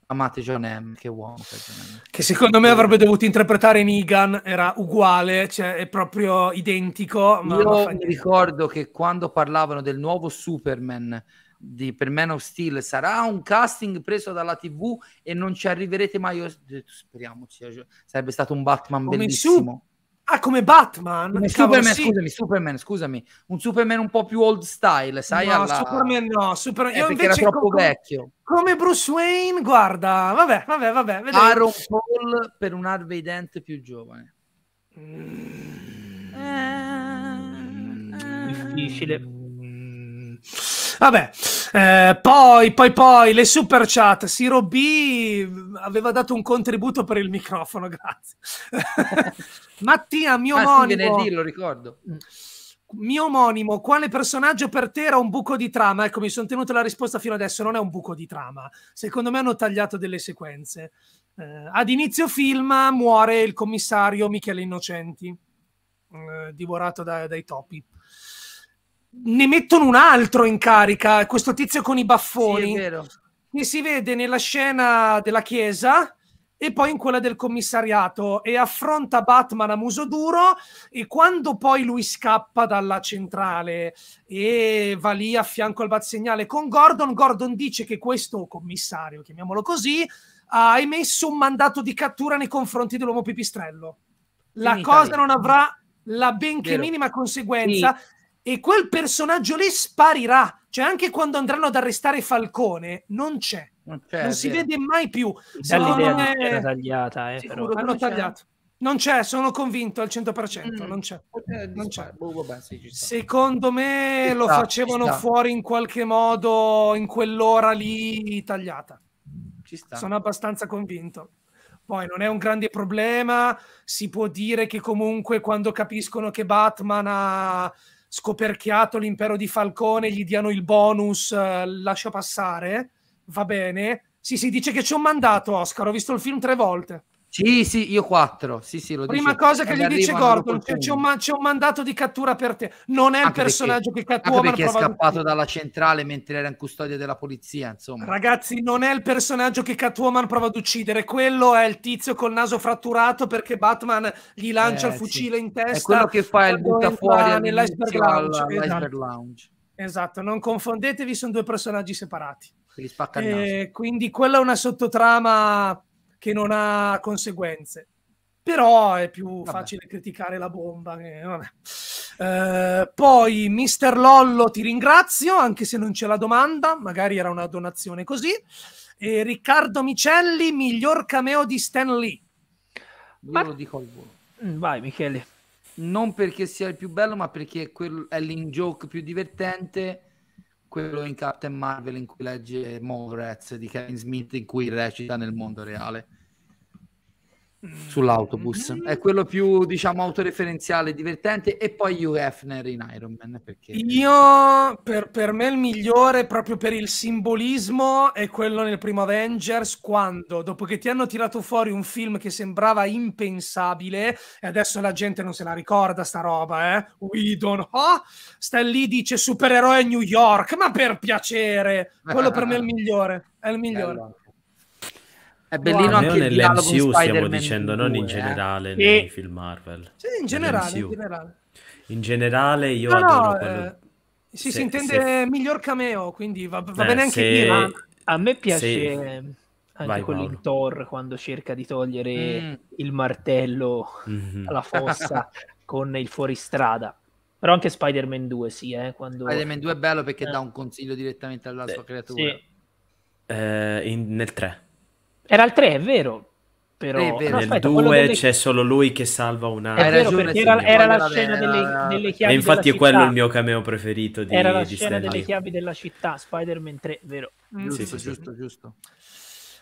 Amate John M, che uomo che, M. che secondo me avrebbe dovuto interpretare Negan, era uguale, cioè è proprio identico. Ma Io mi ricordo che quando parlavano del nuovo Superman di, per Man of Steel sarà un casting preso dalla TV e non ci arriverete mai. Io, speriamo, sarebbe stato un Batman Come bellissimo. Su- Ah, come Batman? Come Superman, sì. scusami, Superman, scusami. Un Superman un po' più old style, sai? No, alla... Superman no, Superman... Eh, Io invece era troppo come, vecchio. Come Bruce Wayne, guarda, vabbè, vabbè, vabbè. Vedete. Aaron Paul per un Harvey Dent più giovane. Mm. Eh, eh. Difficile. Mm. Vabbè, eh, poi, poi, poi le super chat. Siro B mm, aveva dato un contributo per il microfono, grazie. Mattia, mio ah, omonimo. Sì, lo ricordo. Mm. Mio omonimo, quale personaggio per te era un buco di trama? Ecco, mi sono tenuto la risposta fino adesso. Non è un buco di trama. Secondo me hanno tagliato delle sequenze. Eh, ad inizio film muore il commissario Michele Innocenti, eh, divorato da, dai topi ne mettono un altro in carica, questo tizio con i baffoni, sì, vero. che si vede nella scena della chiesa e poi in quella del commissariato e affronta Batman a muso duro e quando poi lui scappa dalla centrale e va lì a fianco al bazzegnale con Gordon, Gordon dice che questo commissario, chiamiamolo così, ha emesso un mandato di cattura nei confronti dell'uomo pipistrello. La cosa non avrà la benché Vero. minima conseguenza sì e quel personaggio lì sparirà. Cioè, anche quando andranno ad arrestare Falcone, non c'è. non, non si vede mai più. Dall'idea me... È... che tagliata, eh, Sicuro, però. hanno tagliato. Non c'è, sono convinto al 100%, mm. non c'è. Non c'è. Boh, Secondo me lo facevano fuori in qualche modo in quell'ora lì tagliata. Sono abbastanza convinto. Poi non è un grande problema, si può dire che comunque quando capiscono che Batman ha scoperchiato l'impero di Falcone, gli diano il bonus, eh, lascia passare, va bene. Sì, sì, dice che ci ho mandato Oscar, ho visto il film tre volte. Sì, sì, io quattro. Sì, sì, lo Prima dice. cosa che gli dice Gordon, c'è un, c'è, un mandato di cattura per te. Non è anche il personaggio perché, che Catwoman perché è scappato dalla centrale mentre era in custodia della polizia, insomma. Ragazzi, non è il personaggio che Catwoman prova ad uccidere, quello è il tizio col naso fratturato perché Batman gli lancia eh, il fucile sì. in testa. È quello che fa il butta fuori nell'iceberg lounge. All'iceberg esatto. lounge. Esatto, non confondetevi, sono due personaggi separati. Eh, quindi quella è una sottotrama che non ha conseguenze. Però è più vabbè. facile criticare la bomba. Che, eh, poi, Mister Lollo, ti ringrazio, anche se non c'è la domanda, magari era una donazione così. E Riccardo Micelli, miglior cameo di Stan Lee. Ma... lo dico al volo. Mm, vai, Michele. Non perché sia il più bello, ma perché è l'in-joke più divertente. Quello in Captain Marvel in cui legge Movrez di Kevin Smith, in cui recita nel mondo reale sull'autobus. Mm-hmm. È quello più, diciamo, autoreferenziale, divertente. E poi Hugh Hefner in Iron Man. Perché... Io, per, per, me, il migliore proprio per il simbolismo è quello nel primo Avengers, quando dopo che ti hanno tirato fuori un film che sembrava impensabile, e adesso la gente non se la ricorda, sta roba, eh? Whedon, oh, sta lì, dice supereroe New York, ma per piacere, quello per me è il migliore. È il migliore. Bello. È bellino no, anche nell'MCU stiamo dicendo, 2, non in eh. generale eh. nei e... film Marvel. Sì, in generale, in generale. In generale io no, adoro eh, quello... eh, sì, se, si intende se... miglior cameo, quindi va, va eh, bene anche se... Prima. A me piace se... anche Vai, quello Paolo. Thor quando cerca di togliere mm. il martello mm-hmm. alla fossa con il fuoristrada. Però anche Spider-Man 2 sì, eh, quando... Spider-Man 2 è bello perché eh. dà un consiglio direttamente alla sua creatura. Sì. In, nel 3 era il 3, è vero. Però... È vero. No, aspetta, nel 2 delle... c'è solo lui che salva una... È vero, ragione, era, era la scena delle, delle chiavi E infatti è quello il mio cameo preferito di Era la di scena Stanley. delle chiavi della città, Spider-Man 3, vero. Mm. Sì, sì, giusto, giusto.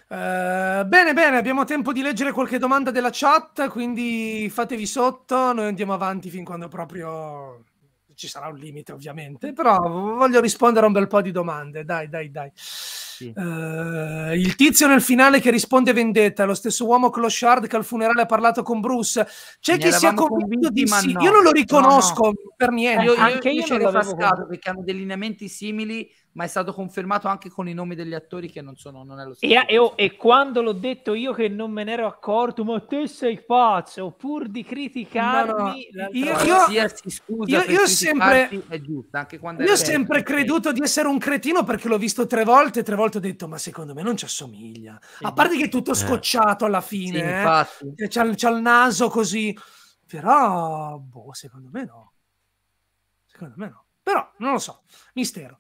Uh, bene, bene, abbiamo tempo di leggere qualche domanda della chat, quindi fatevi sotto, noi andiamo avanti fin quando proprio ci sarà un limite ovviamente, però voglio rispondere a un bel po' di domande, dai, dai, dai. Uh, il tizio nel finale che risponde vendetta, lo stesso uomo Clochard che al funerale ha parlato con Bruce. C'è ne chi si è convinto di sì. No. Io non lo riconosco no, no. per niente. Eh, io, io, anche io, io non l'avevo perché hanno dei lineamenti simili ma è stato confermato anche con i nomi degli attori che non sono non è lo stesso. E, e, oh, e quando l'ho detto io che non me ne ero accorto, ma te sei pazzo, pur di criticarmi, no, no. io, qualsiasi scusa io, io sempre, è giusta, anche quando io ho sempre tempo. creduto di essere un cretino perché l'ho visto tre volte e tre volte ho detto "Ma secondo me non ci assomiglia". Sì, A parte che è tutto eh. scocciato alla fine, sì, eh, cioè, c'ha, il naso così, però boh, secondo me no. Secondo me no. Però non lo so, mistero.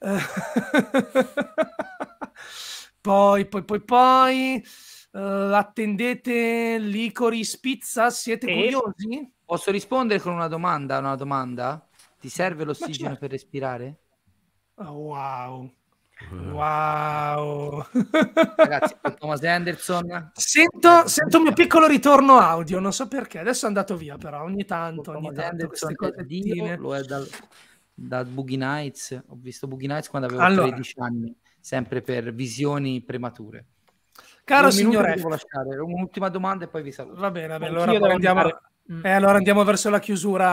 Eh. poi, poi, poi, poi. Uh, attendete Licoris Pizza? Siete e eh, curiosi? Posso rispondere con una domanda? Una domanda? Ti serve l'ossigeno certo. per respirare? Oh, wow. Wow, ragazzi, Thomas Anderson. Sento, sento un mio piccolo ritorno audio, non so perché. Adesso è andato via, però ogni tanto, ogni tanto Anderson, queste cose lo è dal, da Boogie Nights, ho visto Boogie Nights quando avevo allora. 13 anni, sempre per visioni premature. Caro signore, lasciare un'ultima domanda e poi vi saluto. Va bene, va bene allora andiamo. andare... E mm. eh, allora andiamo verso la chiusura.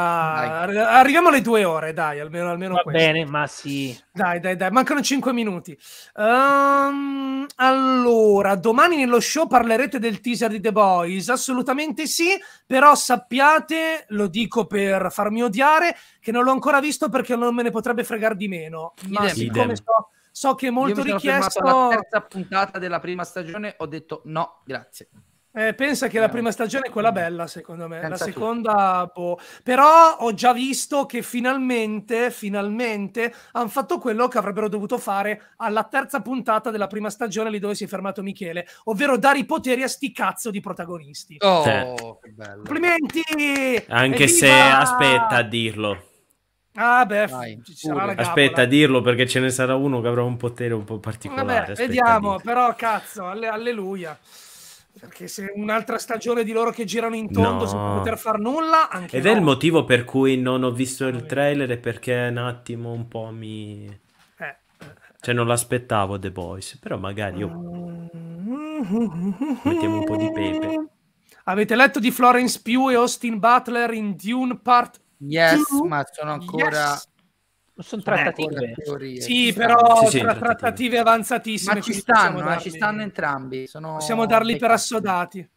Dai. Arriviamo alle due ore, dai, almeno, almeno Va questo. bene, ma sì. Dai, dai, dai, mancano cinque minuti. Um, allora, domani nello show parlerete del teaser di The Boys? Assolutamente sì, però sappiate, lo dico per farmi odiare, che non l'ho ancora visto perché non me ne potrebbe fregare di meno. Ma Idem. siccome so, so che è molto richiesto... La terza puntata della prima stagione ho detto no, grazie. Eh, pensa che la prima stagione è quella bella, secondo me. Pensa la seconda, boh. Però ho già visto che finalmente, finalmente, hanno fatto quello che avrebbero dovuto fare alla terza puntata della prima stagione, lì dove si è fermato Michele, ovvero dare i poteri a sti cazzo di protagonisti. Oh, che bello. Complimenti! Anche Evviva! se, aspetta a dirlo. Ah beh, Vai, aspetta a dirlo perché ce ne sarà uno che avrà un potere un po' particolare. Vabbè, vediamo, però cazzo, alle- alleluia. Perché se un'altra stagione di loro che girano in tondo no. senza poter far nulla, anche Ed no. è il motivo per cui non ho visto il trailer È perché un attimo un po' mi... Eh, eh. Cioè non l'aspettavo The Boys, però magari io... Mm. Mettiamo un po' di pepe. Avete letto di Florence Pugh e Austin Butler in Dune Part Yes, 2? ma sono ancora... Yes sono trattative. Teorie, sì, però sì, sì, tra trattative avanzatissime. Ma ci stanno, ma eh, ci stanno entrambi. Sono... Possiamo darli per assodati.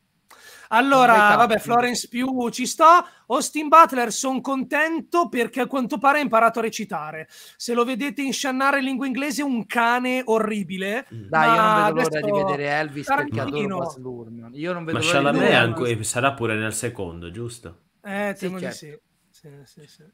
Allora, vabbè, Florence più ci sta. Austin Butler, sono contento perché a quanto pare ha imparato a recitare. Se lo vedete insciannare in lingua inglese un cane orribile. Mm. Dai, io non vedo l'ora di vedere Elvis Tarantino. perché adoro Baz Luhrmann. Io non vedo Ma l'ora di vedere... sarà pure nel secondo, giusto? Eh, sì, certo. di sì. sì, sì, sì.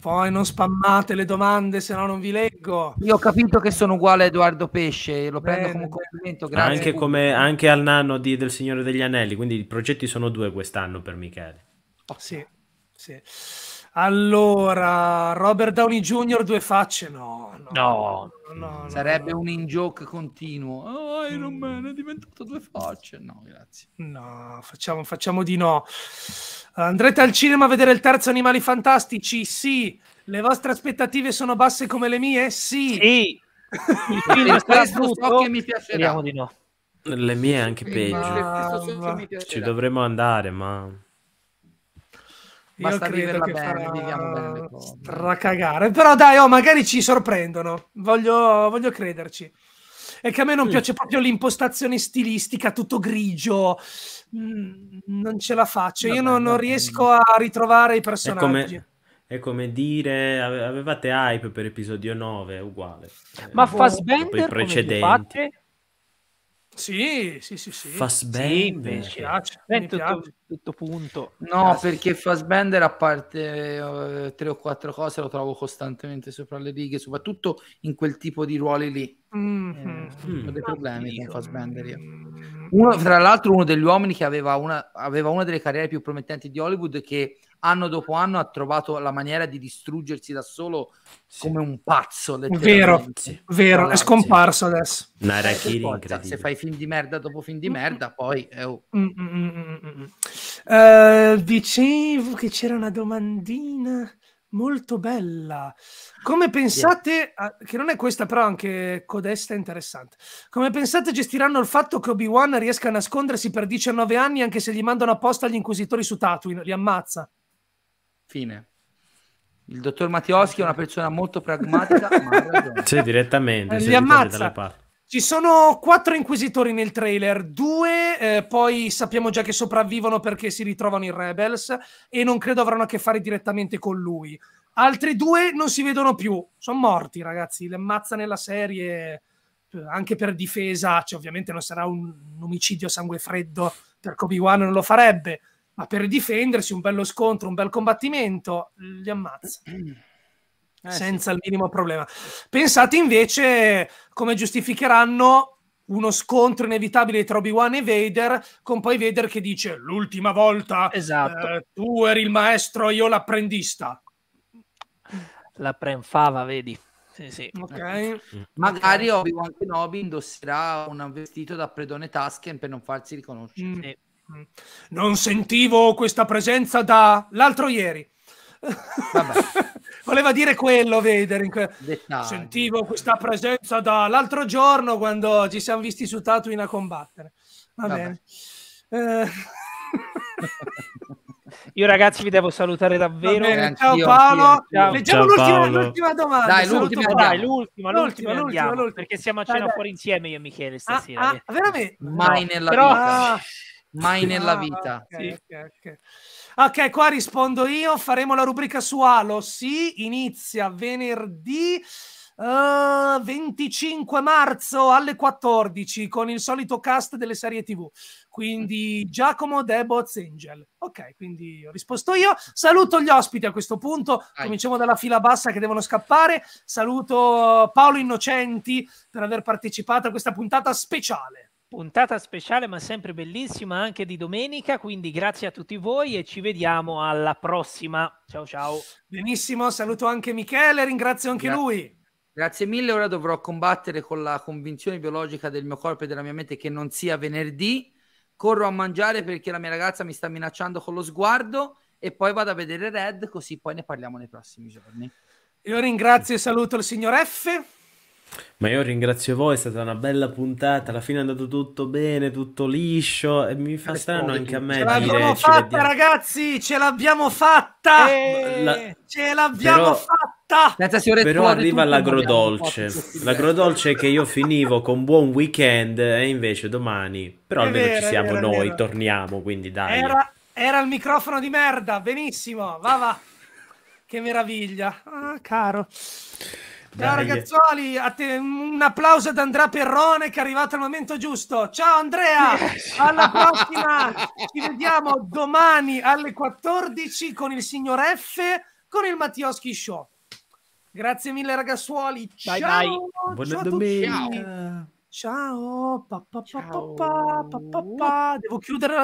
Poi non spammate le domande, se no non vi leggo. Io ho capito che sono uguale a Edoardo Pesce, lo bene, prendo come un complimento. Grazie. Anche, come, anche al nano di, del Signore degli Anelli, quindi i progetti sono due quest'anno per Michele. Oh, sì, sì. Allora, Robert Downey Jr. due facce? No, no. no. no, no Sarebbe un in-joke continuo. Oh, Iron mm. Man è diventato due facce. No, grazie. No, facciamo, facciamo di no. Andrete al cinema a vedere il terzo Animali Fantastici? Sì. Le vostre aspettative sono basse come le mie? Sì. Sì. Il film questo so che mi piacerà. di no. Le mie anche peggio. Ci dovremmo andare, ma... Basta Io credo che bene, farà stracagare. Però dai, oh, magari ci sorprendono. Voglio, voglio crederci. È che a me non sì. Mm. piace proprio l'impostazione stilistica, tutto grigio. Mm, non ce la faccio. Vabbè, Io non, non riesco a ritrovare i personaggi. È come, è come dire, avevate hype per episodio 9, è uguale. Ma eh, Fassbender, precedenti. Come fate? Sì, sì, sì, sì. Fassbender. Sì, mi piace. Eh, mi tutto, piace. tutto punto. No, Grazie. perché Fassbender, a parte uh, tre o quattro cose, lo trovo costantemente sopra le righe, soprattutto in quel tipo di ruoli lì. Mm-hmm. Eh, Ho dei mm-hmm. problemi Oddio. con Fassbender io. Mm-hmm. Uno, tra l'altro uno degli uomini che aveva una, aveva una delle carriere più promettenti di Hollywood che anno dopo anno ha trovato la maniera di distruggersi da solo sì. come un pazzo. Vero, vero, è scomparso adesso. Forza, se fai film di merda dopo film di merda, poi... Eh, oh. uh, dicevo che c'era una domandina molto bella. Come pensate, a, che non è questa, però anche codesta è interessante. Come pensate gestiranno il fatto che Obi-Wan riesca a nascondersi per 19 anni anche se gli mandano apposta gli inquisitori su Tatooine? Li ammazza. Fine. Il dottor Mattioschi è una persona molto pragmatica, ma Sì, direttamente. Eh, li ammazza. Ci sono quattro inquisitori nel trailer, due eh, poi sappiamo già che sopravvivono perché si ritrovano in Rebels e non credo avranno a che fare direttamente con lui. Altri due non si vedono più, sono morti ragazzi, le ammazza nella serie eh, anche per difesa, cioè, ovviamente non sarà un, un omicidio a sangue freddo per Kobe One, non lo farebbe, ma per difendersi un bello scontro, un bel combattimento, li ammazza. Eh, senza sì. il minimo problema. Pensate invece come giustificheranno uno scontro inevitabile tra Obi-Wan e Vader, con poi Vader che dice l'ultima volta esatto. eh, tu eri il maestro, io l'apprendista. La prenfava, vedi. Sì, sì. Okay. Magari Obi-Wan Kenobi indosserà un vestito da predone Tusken per non farsi riconoscere. Mm. Sì. Non sentivo questa presenza da l'altro ieri. Voleva dire quello, Vedere. Que... Sentivo questa presenza da l'altro giorno quando ci siamo visti su Tatooine a combattere. Va Vabbè. bene. Eh... Io ragazzi vi devo salutare davvero. Bene, ciao Paolo. Ciao. Leggiamo ciao, l'ultima, Paolo. l'ultima, domanda. Dai, l'ultima, dai, l'ultima, l'ultima, l'ultima, l'ultima, l'ultima, perché siamo a cena dai, fuori insieme io e Michele ah, stasera. Ah, ah veramente? Mai no, nella però... vita. Ah. Mai nella ah, vita. okay, sì. okay, okay. ok, qua rispondo io. Faremo la rubrica su Halo. Sì, inizia venerdì. Uh, eh, 25 marzo alle 14 con il solito cast delle serie tv quindi Giacomo Deboz Angel ok quindi ho risposto io saluto gli ospiti a questo punto cominciamo dalla fila bassa che devono scappare saluto Paolo Innocenti per aver partecipato a questa puntata speciale puntata speciale ma sempre bellissima anche di domenica, quindi grazie a tutti voi e ci vediamo alla prossima. Ciao ciao. Benissimo, saluto anche Michele, ringrazio anche grazie. lui. Grazie mille, ora dovrò combattere con la convinzione biologica del mio corpo e della mia mente che non sia venerdì. Corro a mangiare perché la mia ragazza mi sta minacciando con lo sguardo e poi vado a vedere Red così poi ne parliamo nei prossimi giorni. Io ringrazio e saluto il signor F. Ma io ringrazio voi, è stata una bella puntata. Alla fine è andato tutto bene, tutto liscio. E mi fa strano anche a me. Ce l'abbiamo cioè, fatta, vediamo. ragazzi! Ce l'abbiamo fatta! Eh, la... Ce l'abbiamo Però... fatta! Però arriva l'agrodolce. L'agrodolce che io finivo con buon weekend e invece domani. Però è almeno vero, ci siamo vero, noi, torniamo. Quindi dai. Era, era il microfono di merda, benissimo. Va, va. Che meraviglia. Ah, caro. Ciao ragazzuoli, te, un applauso ad Andrea Perrone che è arrivato al momento giusto. Ciao Andrea, alla prossima. Ci vediamo domani alle 14 con il signor F con il Mattioschi Show. Grazie mille ragazzuoli. Ciao. Bye bye. Buona ciao domenica. Ciao. Ciao. Pa, pa, pa, Ciao. Devo chiudere la